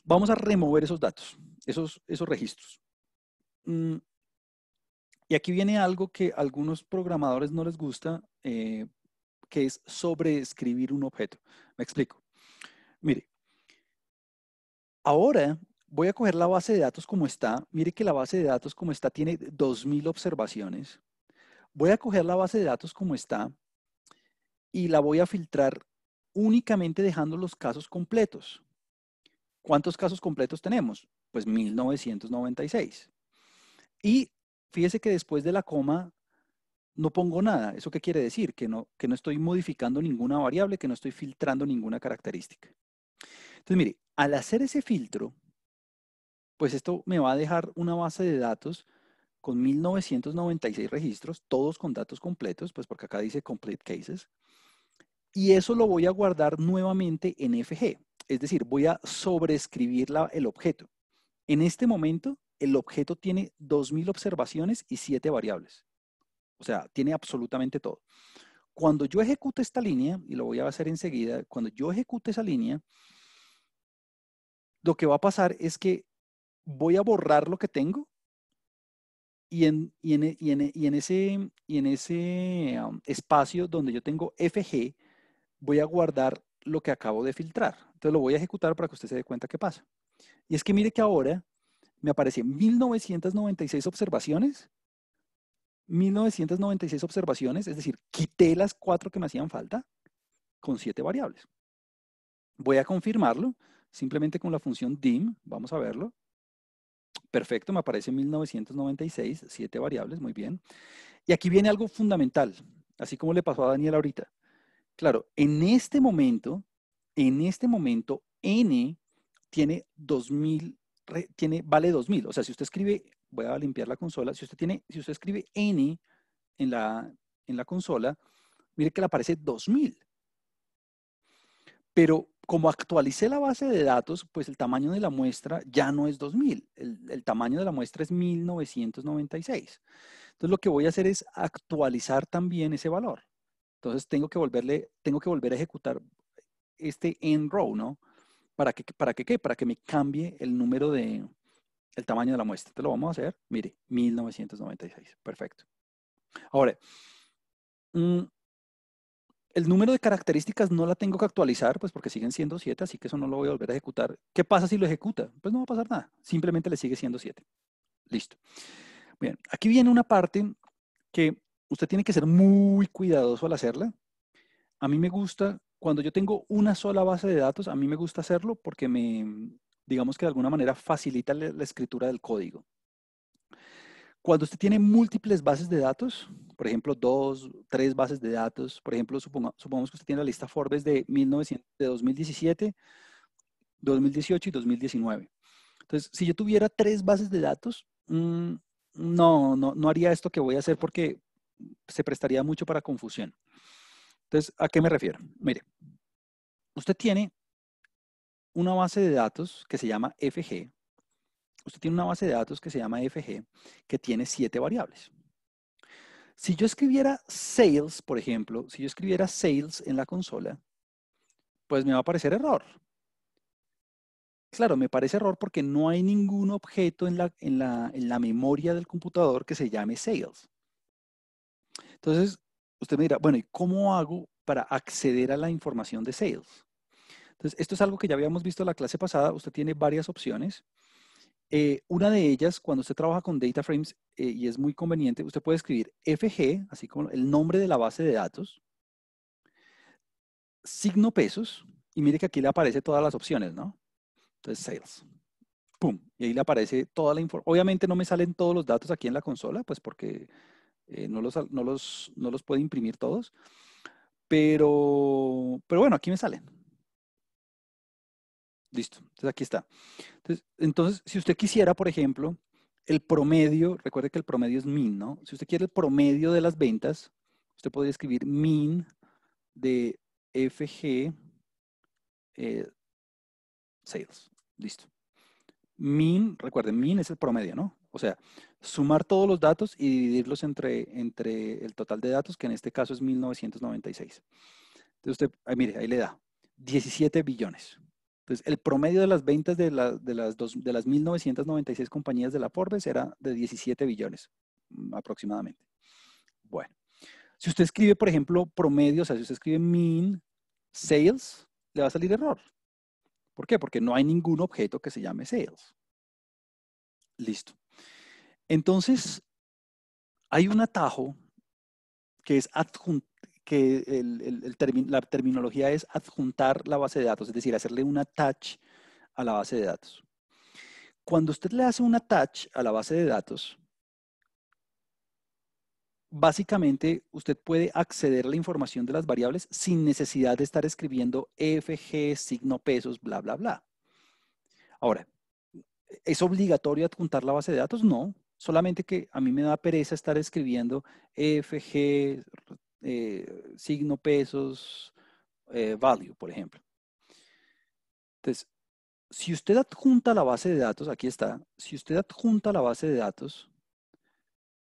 Vamos a remover esos datos, esos, esos registros. Mm, y aquí viene algo que a algunos programadores no les gusta, eh, que es sobreescribir un objeto. Me explico. Mire, ahora voy a coger la base de datos como está. Mire que la base de datos como está tiene 2.000 observaciones. Voy a coger la base de datos como está y la voy a filtrar únicamente dejando los casos completos. ¿Cuántos casos completos tenemos? Pues 1996. Y fíjese que después de la coma no pongo nada. ¿Eso qué quiere decir? Que no, que no estoy modificando ninguna variable, que no estoy filtrando ninguna característica. Entonces, mire, al hacer ese filtro, pues esto me va a dejar una base de datos con 1996 registros, todos con datos completos, pues porque acá dice complete cases. Y eso lo voy a guardar nuevamente en FG, es decir, voy a sobreescribir el objeto. En este momento el objeto tiene 2.000 observaciones y 7 variables. O sea, tiene absolutamente todo. Cuando yo ejecute esta línea, y lo voy a hacer enseguida, cuando yo ejecute esa línea, lo que va a pasar es que voy a borrar lo que tengo y en, y en, y y en ese, um, espacio donde yo tengo FG, voy a guardar lo que acabo de filtrar. Entonces lo voy a ejecutar para que usted se dé cuenta qué pasa. Y es que mire que ahora me aparecen 1996 observaciones, 1996 observaciones, es decir, quité las cuatro que me hacían falta con siete variables. Voy a confirmarlo simplemente con la función dim, vamos a verlo. Perfecto, me aparece 1996, siete variables, muy bien. Y aquí viene algo fundamental, así como le pasó a Daniel ahorita. Claro, en este momento, en este momento, n tiene 2000 tiene, vale 2000. O sea, si usted escribe, voy a limpiar la consola, si usted, tiene, si usted escribe n en la, en la consola, mire que le aparece 2000. Pero como actualicé la base de datos, pues el tamaño de la muestra ya no es 2000, el, el, tamaño de la muestra es 1996. Entonces lo que voy a hacer es actualizar también ese valor. Entonces tengo que volverle, tengo que volver a ejecutar este en row, ¿no? ¿Para que ¿Para qué? Para que me cambie el número de, el tamaño de la muestra. Te lo vamos a hacer, mire, 1996. Perfecto. Ahora, mm, el número de características no la tengo que actualizar, pues porque siguen siendo 7, así que eso no lo voy a volver a ejecutar. ¿Qué pasa si lo ejecuta? Pues no va a pasar nada, simplemente le sigue siendo 7. Listo. Bien, aquí viene una parte que usted tiene que ser muy cuidadoso al hacerla. A mí me gusta cuando yo tengo una sola base de datos, a mí me gusta hacerlo porque me, digamos que de alguna manera facilita la, escritura del código. Cuando usted tiene múltiples bases de datos, por ejemplo, dos, tres bases de datos, por ejemplo, supongamos que usted tiene la lista Forbes de, 2017, 2018 y 2019. Entonces, si yo tuviera tres bases de datos, mm, no, no haría esto que voy a hacer porque se prestaría mucho para confusión. Entonces, ¿a qué me refiero? Mire, usted tiene una base de datos que se llama FG. Usted tiene una base de datos que se llama FG que tiene siete variables. Si yo escribiera sales, por ejemplo, si yo escribiera sales en la consola, pues me va a aparecer error. Claro, me parece error porque no hay ningún objeto en la, en la memoria del computador que se llame sales. Entonces, usted me dirá, bueno, ¿y cómo hago para acceder a la información de sales? Entonces, esto es algo que ya habíamos visto la clase pasada. Usted tiene varias opciones. Eh, una de ellas, cuando usted trabaja con data frames, eh, y es muy conveniente, usted puede escribir FG, así como el nombre de la base de datos, signo pesos, y mire que aquí le aparece todas las opciones, ¿no? Entonces, sales. ¡Pum! Y ahí le aparece toda la información. Obviamente no me salen todos los datos aquí en la consola, pues porque eh, no, los, no, los, no los puede imprimir todos, pero, pero bueno, aquí me salen. Listo, entonces aquí está. Entonces, si usted quisiera, por ejemplo, el promedio, recuerde que el promedio es min, ¿no? Si usted quiere el promedio de las ventas, usted podría escribir min de FG eh, sales. Listo. Min, recuerde, min es el promedio, ¿no? O sea, sumar todos los datos y dividirlos entre, entre el total de datos, que en este caso es 1996. Entonces usted, ahí, mire, ahí le da 17 billones. Entonces, el promedio de las ventas de, de, las, de las 1.996 compañías de la Forbes era de 17 billones mm, aproximadamente. Bueno, si usted escribe, por ejemplo, promedio, o sea, si usted escribe mean sales, le va a salir error. ¿Por qué? Porque no hay ningún objeto que se llame sales. Listo. Entonces, hay un atajo que es adjuntar que la terminología es adjuntar la base de datos, es decir, hacerle un attach a la base de datos. Cuando usted le hace un attach a la base de datos, básicamente usted puede acceder a la información de las variables sin necesidad de estar escribiendo e G, signo pesos, bla, bla, bla. Ahora, ¿es obligatorio adjuntar la base de datos? No, solamente que a mí me da pereza estar escribiendo FG, eh, signo pesos, eh, value, por ejemplo. Entonces, si usted adjunta la base de datos, aquí está, si usted adjunta la base de datos,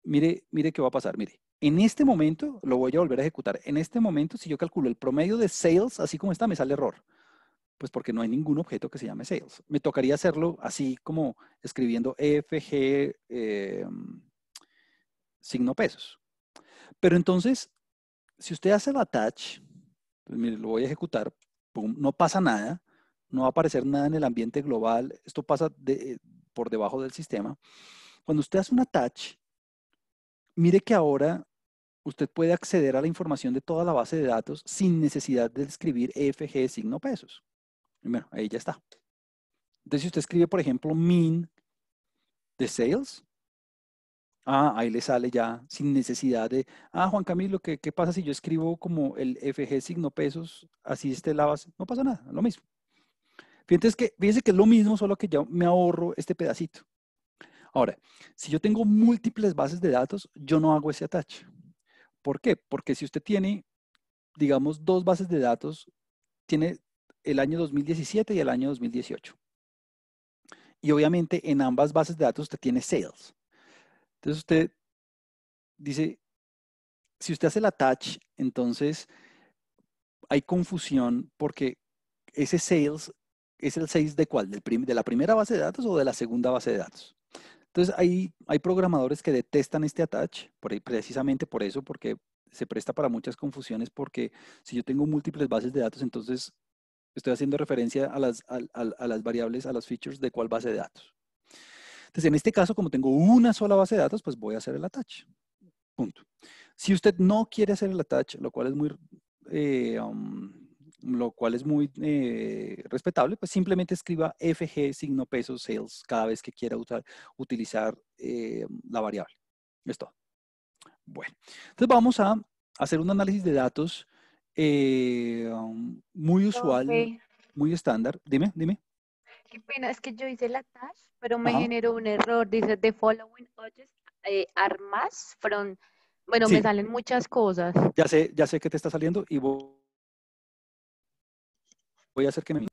mire, mire qué va a pasar, mire. En este momento, lo voy a volver a ejecutar, en este momento, si yo calculo el promedio de sales, así como está, me sale error pues porque no hay ningún objeto que se llame sales. Me tocaría hacerlo así como escribiendo EFG eh, signo pesos. Pero entonces, si usted hace la touch, pues, mire, lo voy a ejecutar, no pasa nada, no va a aparecer nada en el ambiente global, esto pasa por debajo del sistema. Cuando usted hace una touch, mire que ahora usted puede acceder a la información de toda la base de datos sin necesidad de escribir EFG signo pesos. Bueno, ahí ya está. Entonces, si usted escribe, por ejemplo, min de sales, ah, ahí le sale ya sin necesidad de, ah, Juan Camilo, ¿qué, pasa si yo escribo como el FG signo pesos, así esté la base? No pasa nada, lo mismo. Fíjense que, fíjense que es lo mismo, solo que ya me ahorro este pedacito. Ahora, si yo tengo múltiples bases de datos, yo no hago ese attach. ¿Por qué? Porque si usted tiene, digamos, dos bases de datos, tiene el año 2017 y el año 2018. Y obviamente en ambas bases de datos usted tiene sales. Entonces usted dice, si usted hace el attach, entonces hay confusión porque ese sales es el sales de cuál, de la primera base de datos o de la segunda base de datos. Entonces hay, hay programadores que detestan este attach, precisamente por eso, porque se presta para muchas confusiones, porque si yo tengo múltiples bases de datos, entonces Estoy haciendo referencia a las, variables, a las features de cuál base de datos. Entonces, en este caso, como tengo una sola base de datos, pues voy a hacer el attach. Punto. Si usted no quiere hacer el attach, lo cual es muy, eh, um, lo cual es muy eh, respetable, pues simplemente escriba FG signo peso sales cada vez que quiera usar, utilizar eh, la variable. Es todo. Bueno, entonces vamos a hacer un análisis de datos eh, um, muy usual, muy estándar. Dime, dime. Qué pena, es que yo hice la tash, pero me generó un error. Dice the following objects eh, from. Bueno, me salen muchas cosas. Ya sé, ya sé que te está saliendo y voy, voy a hacer que me.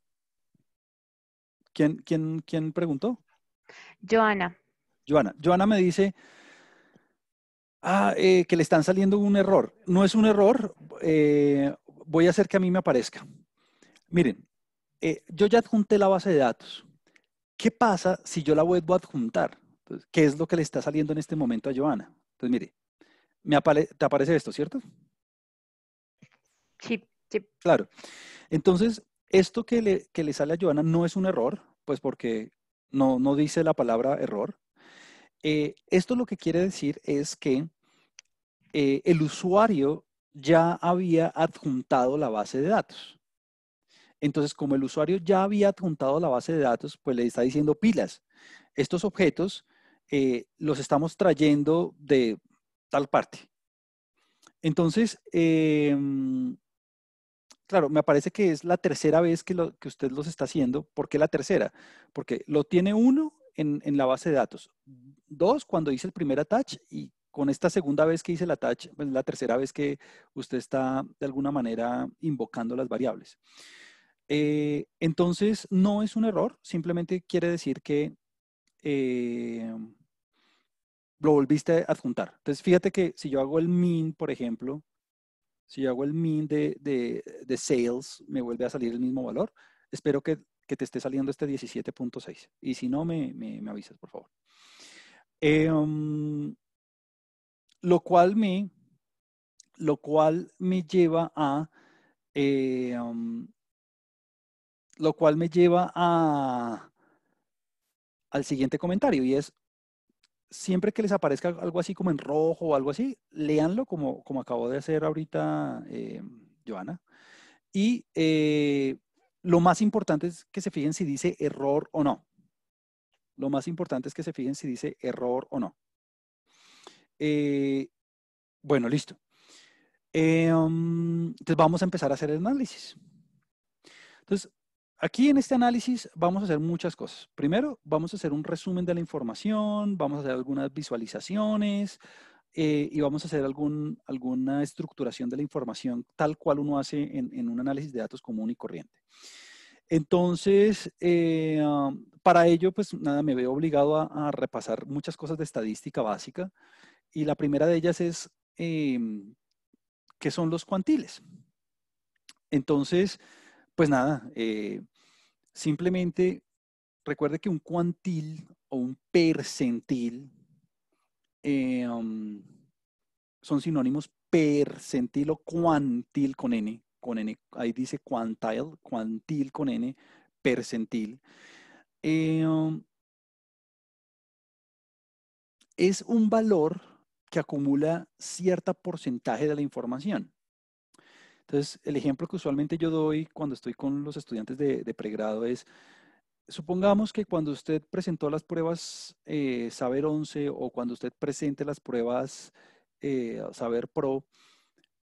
¿Quién, quién, quién preguntó? Joana. Joana. Joana me dice, ah, eh, que le están saliendo un error. No es un error, eh, voy a hacer que a mí me aparezca. Miren, eh, yo ya adjunté la base de datos. ¿Qué pasa si yo la vuelvo a adjuntar? ¿Qué es lo que le está saliendo en este momento a Joana? Entonces, mire, me te aparece esto, ¿cierto? Sí, sí. Claro. Entonces, esto que le, sale a Joana no es un error, pues porque no, no dice la palabra error, eh, esto lo que quiere decir es que eh, el usuario ya había adjuntado la base de datos. Entonces, como el usuario ya había adjuntado la base de datos, pues le está diciendo pilas. Estos objetos eh, los estamos trayendo de tal parte. Entonces, em, claro, me parece que es la tercera vez que, lo, que usted los está haciendo. ¿Por qué la tercera? Porque lo tiene uno en, la base de datos. Dos, cuando hice el primer attach y con esta segunda vez que hice el attach, pues, la tercera vez que usted está de alguna manera invocando las variables. Eh, entonces, no es un error, simplemente quiere decir que eh, lo volviste a adjuntar. Entonces, fíjate que si yo hago el min, por ejemplo, si yo hago el min de, de sales, me vuelve a salir el mismo valor. Espero que que te esté saliendo este 17.6. Y si no, me, me, avisas, por favor. Eh, um, lo, cual me, lo cual me lleva a... Eh, um, lo cual me lleva a, al siguiente comentario y es, siempre que les aparezca algo así como en rojo o algo así, léanlo como, como acabo de hacer ahorita eh, Joana y eh, lo más importante es que se fijen si dice error o no. Lo más importante es que se fijen si dice error o no. Eh, bueno, listo. Eh, um, entonces vamos a empezar a hacer el análisis. Entonces, aquí en este análisis vamos a hacer muchas cosas. Primero, vamos a hacer un resumen de la información, vamos a hacer algunas visualizaciones, eh, y vamos a hacer alguna estructuración de la información tal cual uno hace en, un análisis de datos común y corriente. Entonces, eh, ah, para ello, pues nada, me veo obligado a, repasar muchas cosas de estadística básica y la primera de ellas es eh, qué son los cuantiles. Entonces, pues nada, simplemente recuerde que un cuantil o un percentil eh, um, son sinónimos percentil o cuantil con N, con N, ahí dice quantile, cuantil con N, percentil. Eh, um, es un valor que acumula cierto porcentaje de la información. Entonces, el ejemplo que usualmente yo doy cuando estoy con los estudiantes de pregrado es, supongamos que cuando usted presentó las pruebas eh, Saber 11 o cuando usted presente las pruebas eh, Saber Pro,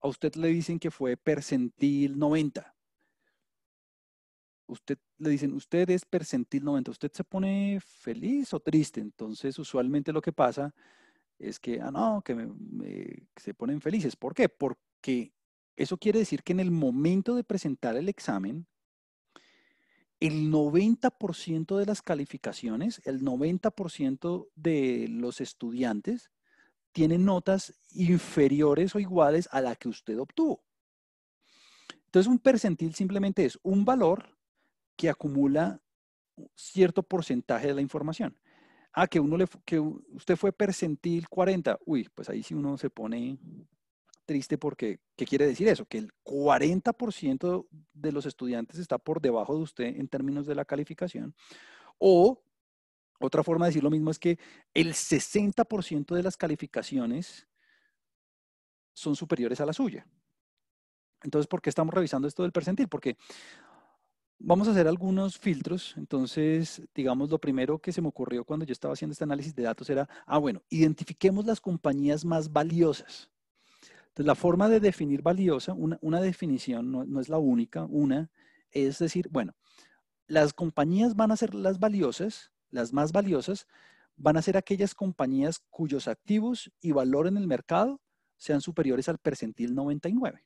a usted le dicen que fue percentil 90. Usted le dicen, usted es percentil 90. ¿Usted se pone feliz o triste? Entonces, usualmente lo que pasa es que, ah, no, que se ponen felices. ¿Por qué? Porque eso quiere decir que en el momento de presentar el examen, el 90% de las calificaciones, el 90% de los estudiantes tienen notas inferiores o iguales a la que usted obtuvo. Entonces, un percentil simplemente es un valor que acumula cierto porcentaje de la información. Ah, que, uno le, que usted fue percentil 40. Uy, pues ahí sí uno se pone triste porque, ¿qué quiere decir eso? Que el 40% de los estudiantes está por debajo de usted en términos de la calificación. O otra forma de decir lo mismo es que el 60% de las calificaciones son superiores a la suya. Entonces, ¿por qué estamos revisando esto del percentil? Porque vamos a hacer algunos filtros. Entonces, digamos, lo primero que se me ocurrió cuando yo estaba haciendo este análisis de datos era, ah, bueno, identifiquemos las compañías más valiosas. Entonces, la forma de definir valiosa, una, definición, no, no, es la única, una, es decir, bueno, las compañías van a ser las valiosas, las más valiosas, van a ser aquellas compañías cuyos activos y valor en el mercado sean superiores al percentil 99.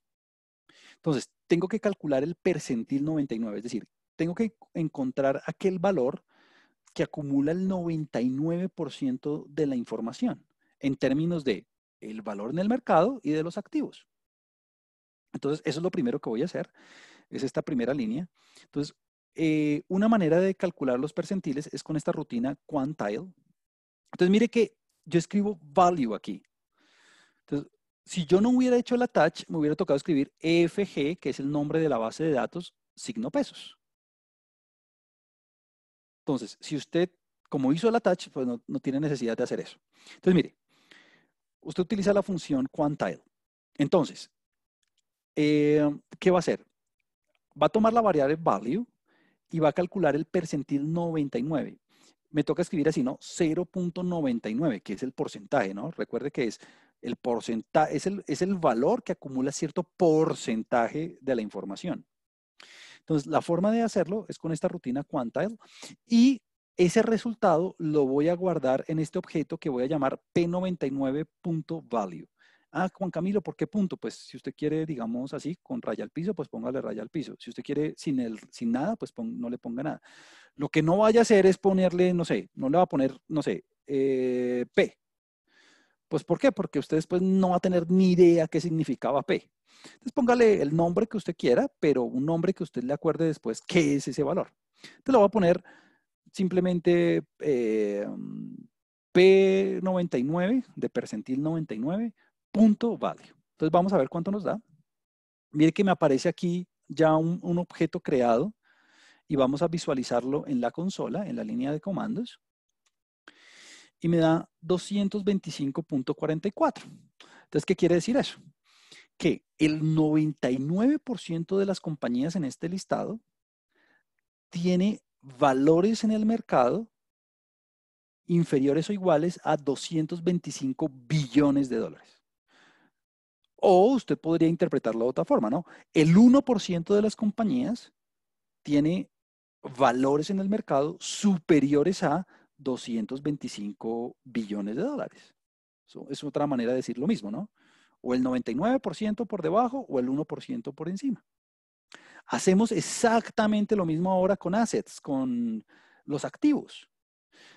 Entonces, tengo que calcular el percentil 99, es decir, tengo que encontrar aquel valor que acumula el 99% de la información en términos de el valor en el mercado y de los activos. Entonces, eso es lo primero que voy a hacer, es esta primera línea. Entonces, eh, una manera de calcular los percentiles es con esta rutina quantile. Entonces, mire que yo escribo value aquí. Entonces, si yo no hubiera hecho el attach, me hubiera tocado escribir EFG, que es el nombre de la base de datos, signo pesos. Entonces, si usted, como hizo el attach, pues no, no tiene necesidad de hacer eso. Entonces, mire, usted utiliza la función quantile. Entonces, eh, ¿qué va a hacer? Va a tomar la variable value y va a calcular el percentil 99. Me toca escribir así, ¿no? 0.99, que es el porcentaje, ¿no? Recuerde que es el porcentaje, es el, es el valor que acumula cierto porcentaje de la información. Entonces, la forma de hacerlo es con esta rutina quantile y ese resultado lo voy a guardar en este objeto que voy a llamar p99.value. Ah, Juan Camilo, ¿por qué punto? Pues si usted quiere, digamos así, con raya al piso, pues póngale raya al piso. Si usted quiere sin, sin nada, pues no le ponga nada. Lo que no vaya a hacer es ponerle, no sé, no le va a poner, no sé, eh, P. Pues ¿por qué? Porque usted después no va a tener ni idea qué significaba P. Entonces póngale el nombre que usted quiera, pero un nombre que usted le acuerde después qué es ese valor. Entonces lo voy a poner simplemente eh, P99 de percentil 99 punto value. Entonces vamos a ver cuánto nos da. Mire que me aparece aquí ya un, un objeto creado y vamos a visualizarlo en la consola, en la línea de comandos. Y me da 225.44. Entonces, ¿qué quiere decir eso? Que el 99% de las compañías en este listado tiene valores en el mercado inferiores o iguales a 225 billones de dólares. O usted podría interpretarlo de otra forma, ¿no? El 1% de las compañías tiene valores en el mercado superiores a 225 billones de dólares. es otra manera de decir lo mismo, ¿no? O el 99% por debajo o el 1% por encima. Hacemos exactamente lo mismo ahora con assets, con los activos.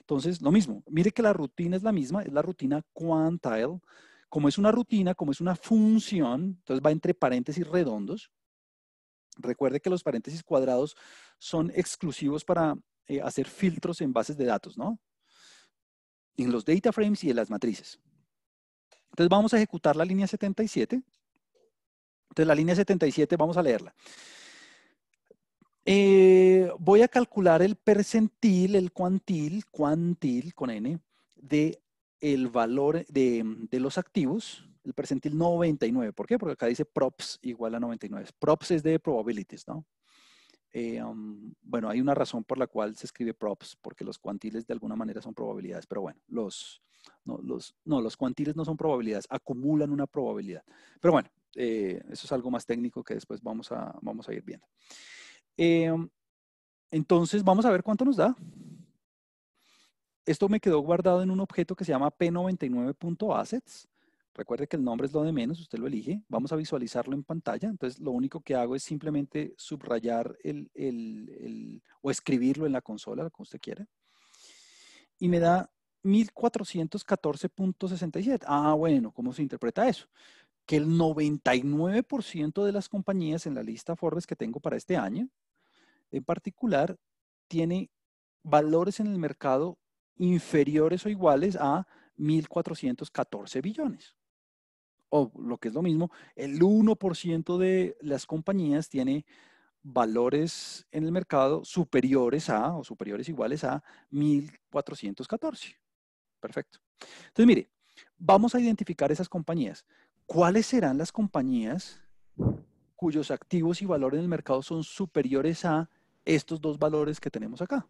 Entonces, lo mismo. Mire que la rutina es la misma, es la rutina quantile. Como es una rutina, como es una función, entonces va entre paréntesis redondos. Recuerde que los paréntesis cuadrados son exclusivos para eh, hacer filtros en bases de datos, ¿no? En los data frames y en las matrices. Entonces vamos a ejecutar la línea 77. Entonces la línea 77 vamos a leerla. Eh, voy a calcular el percentil, el cuantil, cuantil con N, de el valor de, mm, los activos, el percentil 99. ¿Por qué? Porque acá dice props igual a 99. Props es de probabilities, ¿no? Eh, um, bueno, hay una razón por la cual se escribe props, porque los cuantiles de alguna manera son probabilidades, pero bueno, los, no, los, cuantiles no son probabilidades, acumulan una probabilidad. Pero bueno, eh, eso es algo más técnico que después vamos a ir viendo. Em, entonces, vamos a ver cuánto nos da. Esto me quedó guardado en un objeto que se llama p99.assets. Recuerde que el nombre es lo de menos, usted lo elige. Vamos a visualizarlo en pantalla. Entonces, lo único que hago es simplemente subrayar el, el, el, o escribirlo en la consola, como usted quiera. Y me da 1414.67. Ah, bueno, ¿cómo se interpreta eso? Que el 99% de las compañías en la lista Forbes que tengo para este año, en particular tiene valores en el mercado inferiores o iguales a 1.414 billones. O lo que es lo mismo, el 1% de las compañías tiene valores en el mercado superiores a o superiores iguales a 1.414. Perfecto. Entonces, mire, vamos a identificar esas compañías. ¿Cuáles serán las compañías cuyos activos y valores en el mercado son superiores a estos dos valores que tenemos acá.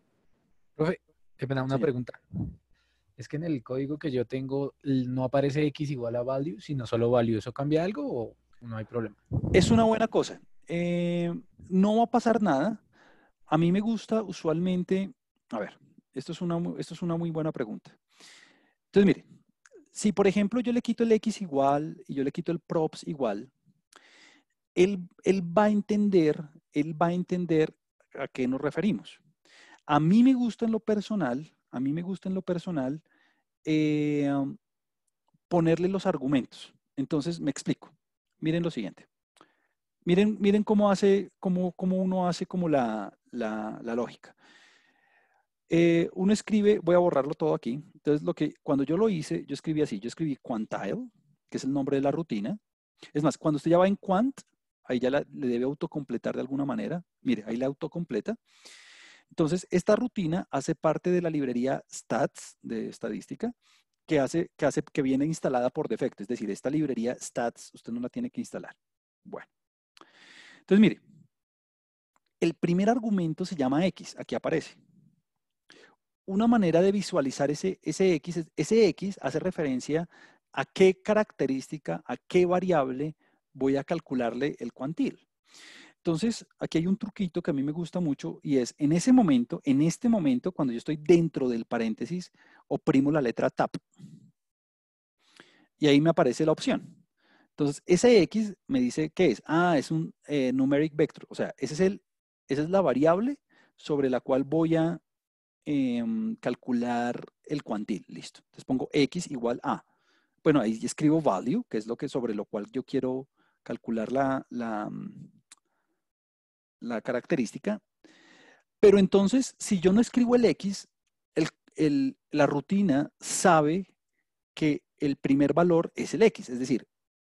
Profe, una pregunta. Es que en el código que yo tengo no aparece x igual a value, sino solo value. ¿Eso cambia algo o no hay problema? Es una buena cosa. Eh, no va a pasar nada. A mí me gusta usualmente, a ver, esto es una, esto es una muy buena pregunta. Entonces, mire, si por ejemplo yo le quito el x igual y yo le quito el props igual, él, él va a entender, él va a entender a qué nos referimos. A mí me gusta en lo personal, a mí me gusta en lo personal eh, um, ponerle los argumentos. Entonces me explico. Miren lo siguiente. Miren, miren cómo hace, cómo, cómo uno hace como la, la, lógica. Eh, uno escribe, voy a borrarlo todo aquí. Entonces, lo que, cuando yo lo hice, yo escribí así, yo escribí quantile, que es el nombre de la rutina. Es más, cuando usted ya va en quant, ahí ya le debe autocompletar de alguna manera. Mire, ahí la autocompleta. Entonces, esta rutina hace parte de la librería Stats de estadística, que hace, que hace que viene instalada por defecto. Es decir, esta librería Stats usted no la tiene que instalar. Bueno. Entonces, mire, el primer argumento se llama X, aquí aparece. Una manera de visualizar ese, ese X, ese X hace referencia a qué característica, a qué variable voy a calcularle el cuantil. Entonces, aquí hay un truquito que a mí me gusta mucho y es en ese momento, en este momento, cuando yo estoy dentro del paréntesis, oprimo la letra TAP. Y ahí me aparece la opción. Entonces, ese X me dice qué es. Ah, es un eh, numeric vector. O sea, es el, esa es la variable sobre la cual voy a em, calcular el cuantil. Listo. Entonces pongo X igual a. Bueno, ahí escribo value, que es lo que sobre lo cual yo quiero calcular la, mm, la, característica. Pero entonces, si yo no escribo el X, la rutina sabe que el primer valor es el X, es decir,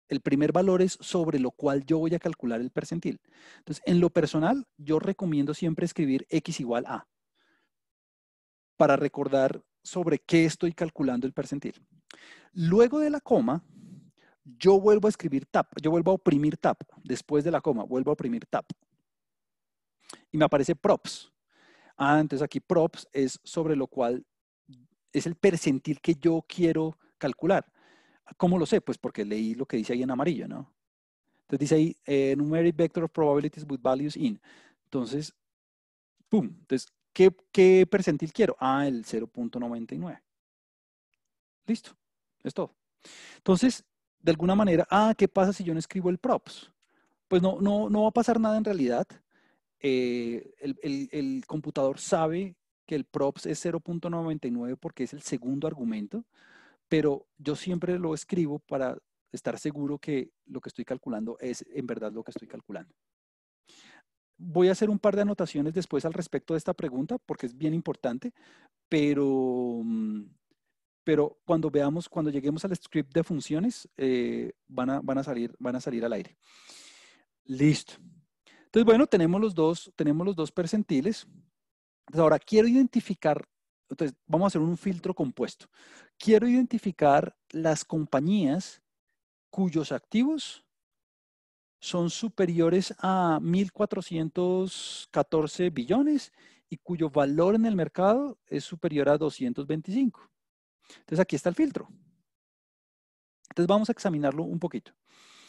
el primer valor es sobre lo cual yo voy a calcular el percentil. Entonces, en lo personal, yo recomiendo siempre escribir X igual a para recordar sobre qué estoy calculando el percentil. Luego de la coma, yo vuelvo a escribir TAP. yo vuelvo a oprimir TAP. después de la coma, vuelvo a oprimir TAP. Y me aparece props. Ah, entonces aquí props es sobre lo cual es el percentil que yo quiero calcular. ¿Cómo lo sé? Pues porque leí lo que dice ahí en amarillo, ¿no? Entonces dice ahí, eh, numeric vector of probabilities with values in. Entonces, ¡pum! Entonces, ¿qué, qué percentil quiero? Ah, el 0.99. Listo, es todo. Entonces, de alguna manera, ah, ¿qué pasa si yo no escribo el props? Pues no, no, va a pasar nada en realidad. Eh, el, el, computador sabe que el props es 0.99 porque es el segundo argumento, pero yo siempre lo escribo para estar seguro que lo que estoy calculando es en verdad lo que estoy calculando. Voy a hacer un par de anotaciones después al respecto de esta pregunta porque es bien importante, pero mm, pero cuando veamos, cuando lleguemos al script de funciones, eh, van, a, van, a salir, van a salir al aire. Listo. Entonces, bueno, tenemos los dos, tenemos los dos percentiles. Entonces, ahora quiero identificar, entonces vamos a hacer un filtro compuesto. Quiero identificar las compañías cuyos activos son superiores a 1.414 billones y cuyo valor en el mercado es superior a 225. Entonces aquí está el filtro. Entonces vamos a examinarlo un poquito.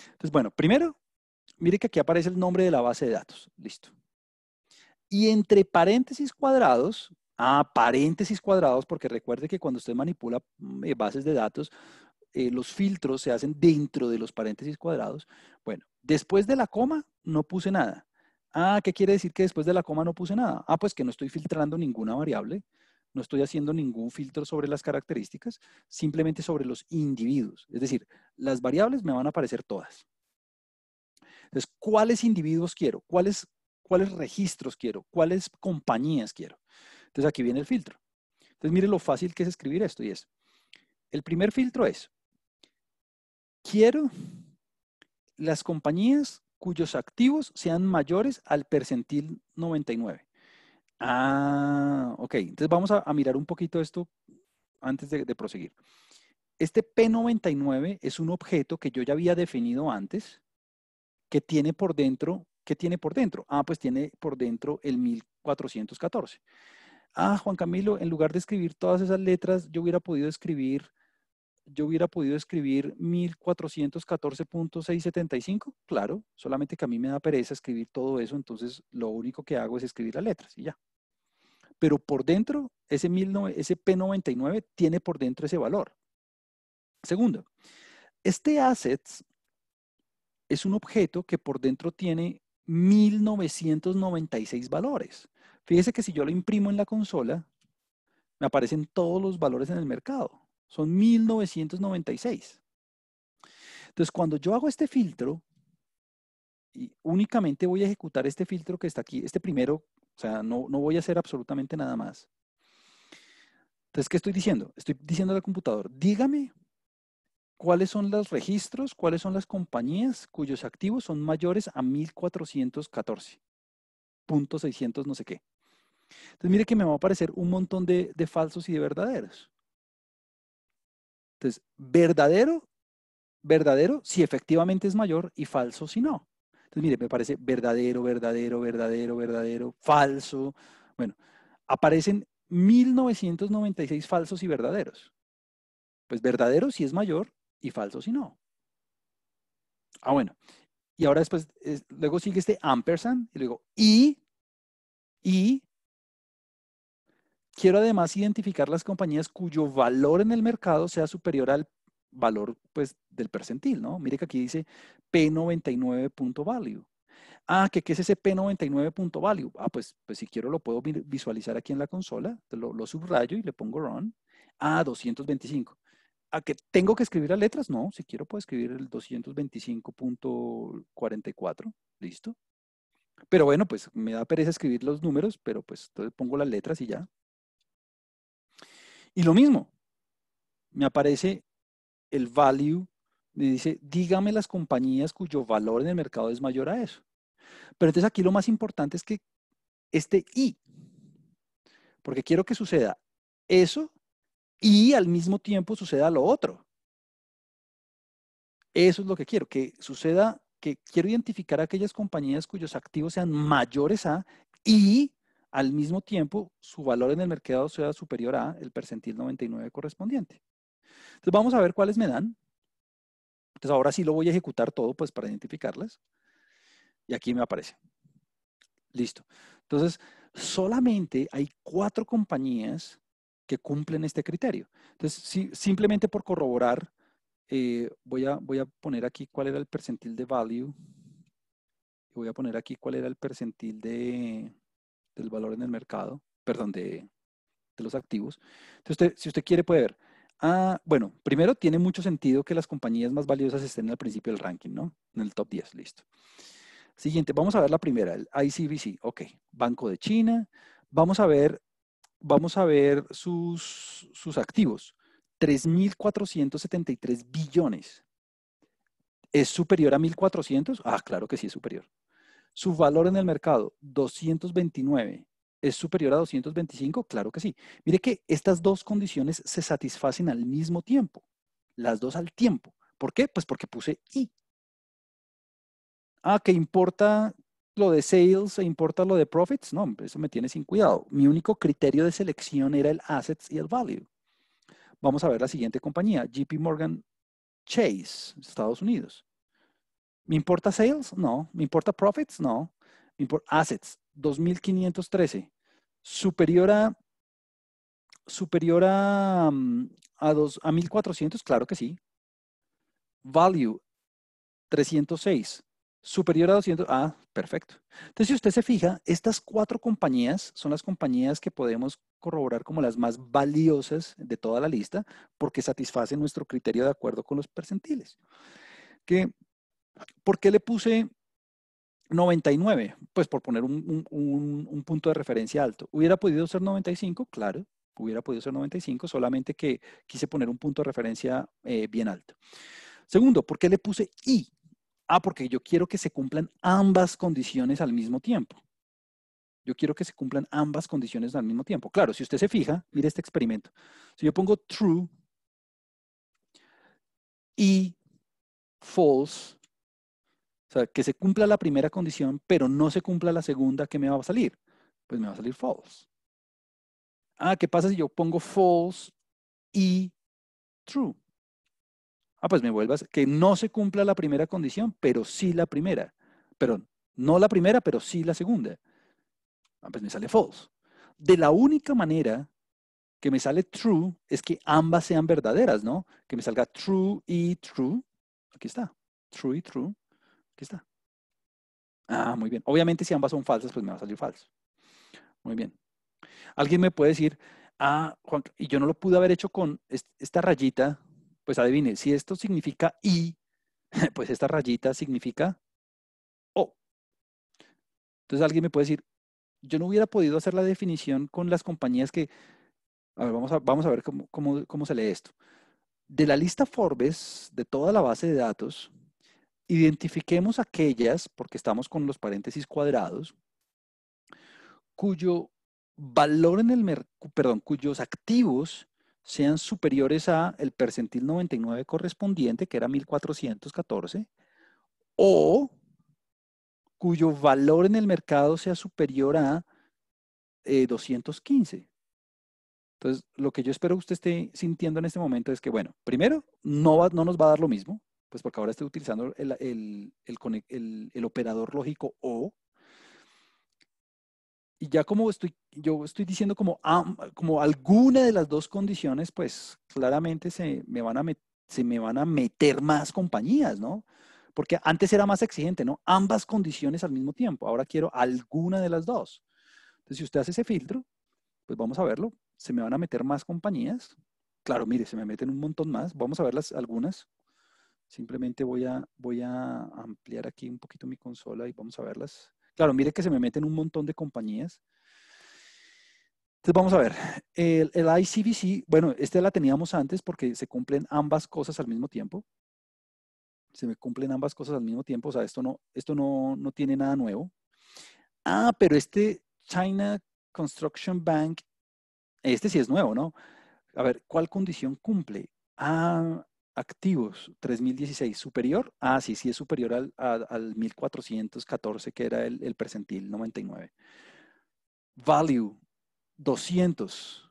Entonces, bueno, primero, mire que aquí aparece el nombre de la base de datos. Listo. Y entre paréntesis cuadrados, ah, paréntesis cuadrados, porque recuerde que cuando usted manipula mm, eh, bases de datos, eh, los filtros se hacen dentro de los paréntesis cuadrados. Bueno, después de la coma no puse nada. Ah, ¿qué quiere decir que después de la coma no puse nada? Ah, pues que no estoy filtrando ninguna variable, no estoy haciendo ningún filtro sobre las características, simplemente sobre los individuos. Es decir, las variables me van a aparecer todas. Entonces, ¿cuáles individuos quiero? ¿Cuáles, cuáles registros quiero? ¿Cuáles compañías quiero? Entonces, aquí viene el filtro. Entonces, mire lo fácil que es escribir esto y es, el primer filtro es, quiero las compañías cuyos activos sean mayores al percentil 99. Ah, ok. Entonces vamos a, mirar un poquito esto antes de, de proseguir. Este P99 es un objeto que yo ya había definido antes, que tiene por dentro, ¿qué tiene por dentro? Ah, pues tiene por dentro el 1414. Ah, Juan Camilo, en lugar de escribir todas esas letras, yo hubiera podido escribir yo hubiera podido escribir 1414.675, claro, solamente que a mí me da pereza escribir todo eso, entonces lo único que hago es escribir las letras y ya. Pero por dentro, ese, P99 tiene por dentro ese valor. Segundo, este assets es un objeto que por dentro tiene 1996 valores. Fíjese que si yo lo imprimo en la consola, me aparecen todos los valores en el mercado. Son 1996. Entonces, cuando yo hago este filtro, y únicamente voy a ejecutar este filtro que está aquí, este primero, o sea, no, no voy a hacer absolutamente nada más. Entonces, ¿qué estoy diciendo? Estoy diciendo al computador, dígame cuáles son los registros, cuáles son las compañías cuyos activos son mayores a 1414.600 no sé qué. Entonces, mire que me va a aparecer un montón de falsos y de verdaderos. Entonces, verdadero, verdadero si efectivamente es mayor y falso si no. Entonces, mire, me parece verdadero, verdadero, verdadero, verdadero, falso. Bueno, aparecen 1996 falsos y verdaderos. Pues verdadero si es mayor y falso si no. Ah, bueno. Y ahora después, luego sigue este ampersand y luego y, y Quiero además identificar las compañías cuyo valor en el mercado sea superior al valor pues, del percentil, ¿no? Mire que aquí dice P99.value. Ah, ¿qué, es ese P99.value? Ah, pues, pues si quiero lo puedo visualizar aquí en la consola, lo, subrayo y le pongo run. Ah, 225. ¿A que tengo que escribir las letras? No, si quiero puedo escribir el 225.44. Listo. Pero bueno, pues me da pereza escribir los números, pero pues entonces pongo las letras y ya. Y lo mismo, me aparece el value, me dice, dígame las compañías cuyo valor en el mercado es mayor a eso. Pero entonces aquí lo más importante es que este y, porque quiero que suceda eso y al mismo tiempo suceda lo otro. Eso es lo que quiero, que suceda, que quiero identificar aquellas compañías cuyos activos sean mayores a y al mismo tiempo, su valor en el mercado sea superior a el percentil 99 correspondiente. Entonces vamos a ver cuáles me dan. Entonces ahora sí lo voy a ejecutar todo pues para identificarlas. Y aquí me aparece. Listo. Entonces, solamente hay cuatro compañías que cumplen este criterio. Entonces, si, simplemente por corroborar, eh, voy, a, voy a poner aquí cuál era el percentil de value. Y voy a poner aquí cuál era el percentil de, del valor en el mercado, perdón, de, los activos. Entonces, si usted quiere, puede ver. Ah, bueno, primero tiene mucho sentido que las compañías más valiosas estén al principio del ranking, ¿no? En el top 10, listo. Siguiente, vamos a ver la primera, el ICBC, ok, Banco de China. Vamos a ver, vamos a ver sus, sus activos. 3.473 billones. ¿Es superior a 1.400? Ah, claro que sí es superior. Su valor en el mercado, 229. ¿Es superior a 225? Claro que sí. Mire que estas dos condiciones se satisfacen al mismo tiempo. Las dos al tiempo. ¿Por qué? Pues porque puse I. Ah, que importa lo de sales e importa lo de profits. No, eso me tiene sin cuidado. Mi único criterio de selección era el assets y el value. Vamos a ver la siguiente compañía, JP Morgan Chase, Estados Unidos. ¿Me importa sales? No. ¿Me importa profits? No. ¿Me importa assets? 2513. Superior a superior a mm, a, dos, a 1400, claro que sí. Value 306 superior a 200. Ah, perfecto. Entonces, si usted se fija, estas cuatro compañías son las compañías que podemos corroborar como las más valiosas de toda la lista porque satisfacen nuestro criterio de acuerdo con los percentiles. Que ¿Por qué le puse 99? Pues por poner un, punto de referencia alto. ¿Hubiera podido ser 95? Claro, hubiera podido ser 95, solamente que quise poner un punto de referencia eh, bien alto. Segundo, ¿por qué le puse I? Ah, porque yo quiero que se cumplan ambas condiciones al mismo tiempo. Yo quiero que se cumplan ambas condiciones al mismo tiempo. Claro, si usted se fija, mire este experimento. Si yo pongo true y false, o sea, que se cumpla la primera condición, pero no se cumpla la segunda, ¿qué me va a salir? Pues me va a salir false. Ah, ¿qué pasa si yo pongo false y true? Ah, pues me vuelvas que no se cumpla la primera condición, pero sí la primera. Pero no la primera, pero sí la segunda. Ah, pues me sale false. De la única manera que me sale true es que ambas sean verdaderas, ¿no? Que me salga true y true. Aquí está, true y true. Aquí está. Ah, muy bien. Obviamente, si ambas son falsas, pues me va a salir falso. Muy bien. Alguien me puede decir, ah, Juan, y yo no lo pude haber hecho con esta rayita. Pues adivine, si esto significa y, pues esta rayita significa o. Entonces alguien me puede decir, yo no hubiera podido hacer la definición con las compañías que. A ver, vamos a, vamos a ver cómo se lee esto. De la lista Forbes, de toda la base de datos, identifiquemos aquellas, porque estamos con los paréntesis cuadrados, cuyo valor en el perdón, cuyos activos sean superiores a el percentil 99 correspondiente, que era 1414, o cuyo valor en el mercado sea superior a 215. Eh, Entonces, lo que yo espero que usted esté sintiendo en este momento es que, bueno, primero, no, no nos va a dar lo mismo, pues porque ahora estoy utilizando el, operador lógico o, y ya como estoy, yo estoy diciendo como, como alguna de las dos condiciones, pues claramente se me, van a se me van a meter más compañías, ¿no? Porque antes era más exigente, ¿no? Ambas condiciones al mismo tiempo. Ahora quiero alguna de las dos. Entonces, si usted hace ese filtro, pues vamos a verlo. Se me van a meter más compañías. Claro, mire, se me meten un montón más. Vamos a verlas algunas. Simplemente voy a, voy a ampliar aquí un poquito mi consola y vamos a verlas. Claro, mire que se me meten un montón de compañías. Entonces vamos a ver, el, ICBC, bueno, este la teníamos antes porque se cumplen ambas cosas al mismo tiempo. Se me cumplen ambas cosas al mismo tiempo, o sea, esto no, esto no, no tiene nada nuevo. Ah, pero este China Construction Bank, este sí es nuevo, ¿no? A ver, ¿cuál condición cumple? Ah, activos 3016 superior, ah, sí, sí es superior al, 1414 que era el, el, percentil 99. Value 200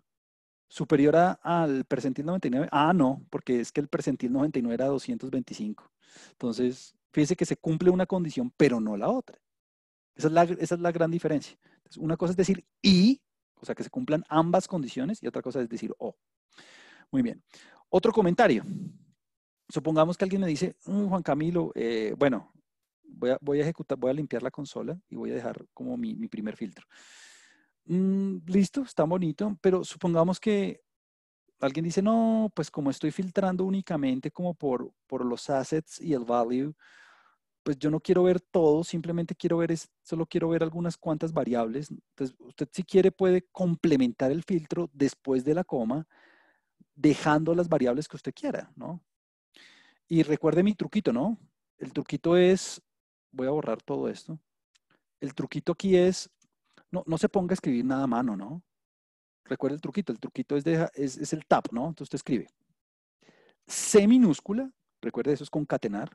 superior a, al percentil 99, ah, no, porque es que el percentil 99 era 225. Entonces, fíjese que se cumple una condición, pero no la otra. Esa es la, esa es la gran diferencia. una cosa es decir y, o sea, que se cumplan ambas condiciones, y otra cosa es decir o. Muy bien. Otro comentario supongamos que alguien me dice, mm, Juan Camilo, eh, bueno, voy a, ejecutar, voy a limpiar la consola y voy a dejar como mi, primer filtro. Mm, listo, está bonito, pero supongamos que alguien dice, no, pues como estoy filtrando únicamente como por, por los assets y el value, pues yo no quiero ver todo, simplemente quiero ver, solo quiero ver algunas cuantas variables. Entonces, usted si quiere puede complementar el filtro después de la coma, dejando las variables que usted quiera, ¿no? Y recuerde mi truquito, ¿no? El truquito es, voy a borrar todo esto. El truquito aquí es, no, no se ponga a escribir nada a mano, ¿no? Recuerde el truquito, el truquito es, de, es, el tap, ¿no? Entonces usted escribe. C minúscula, recuerde eso es concatenar.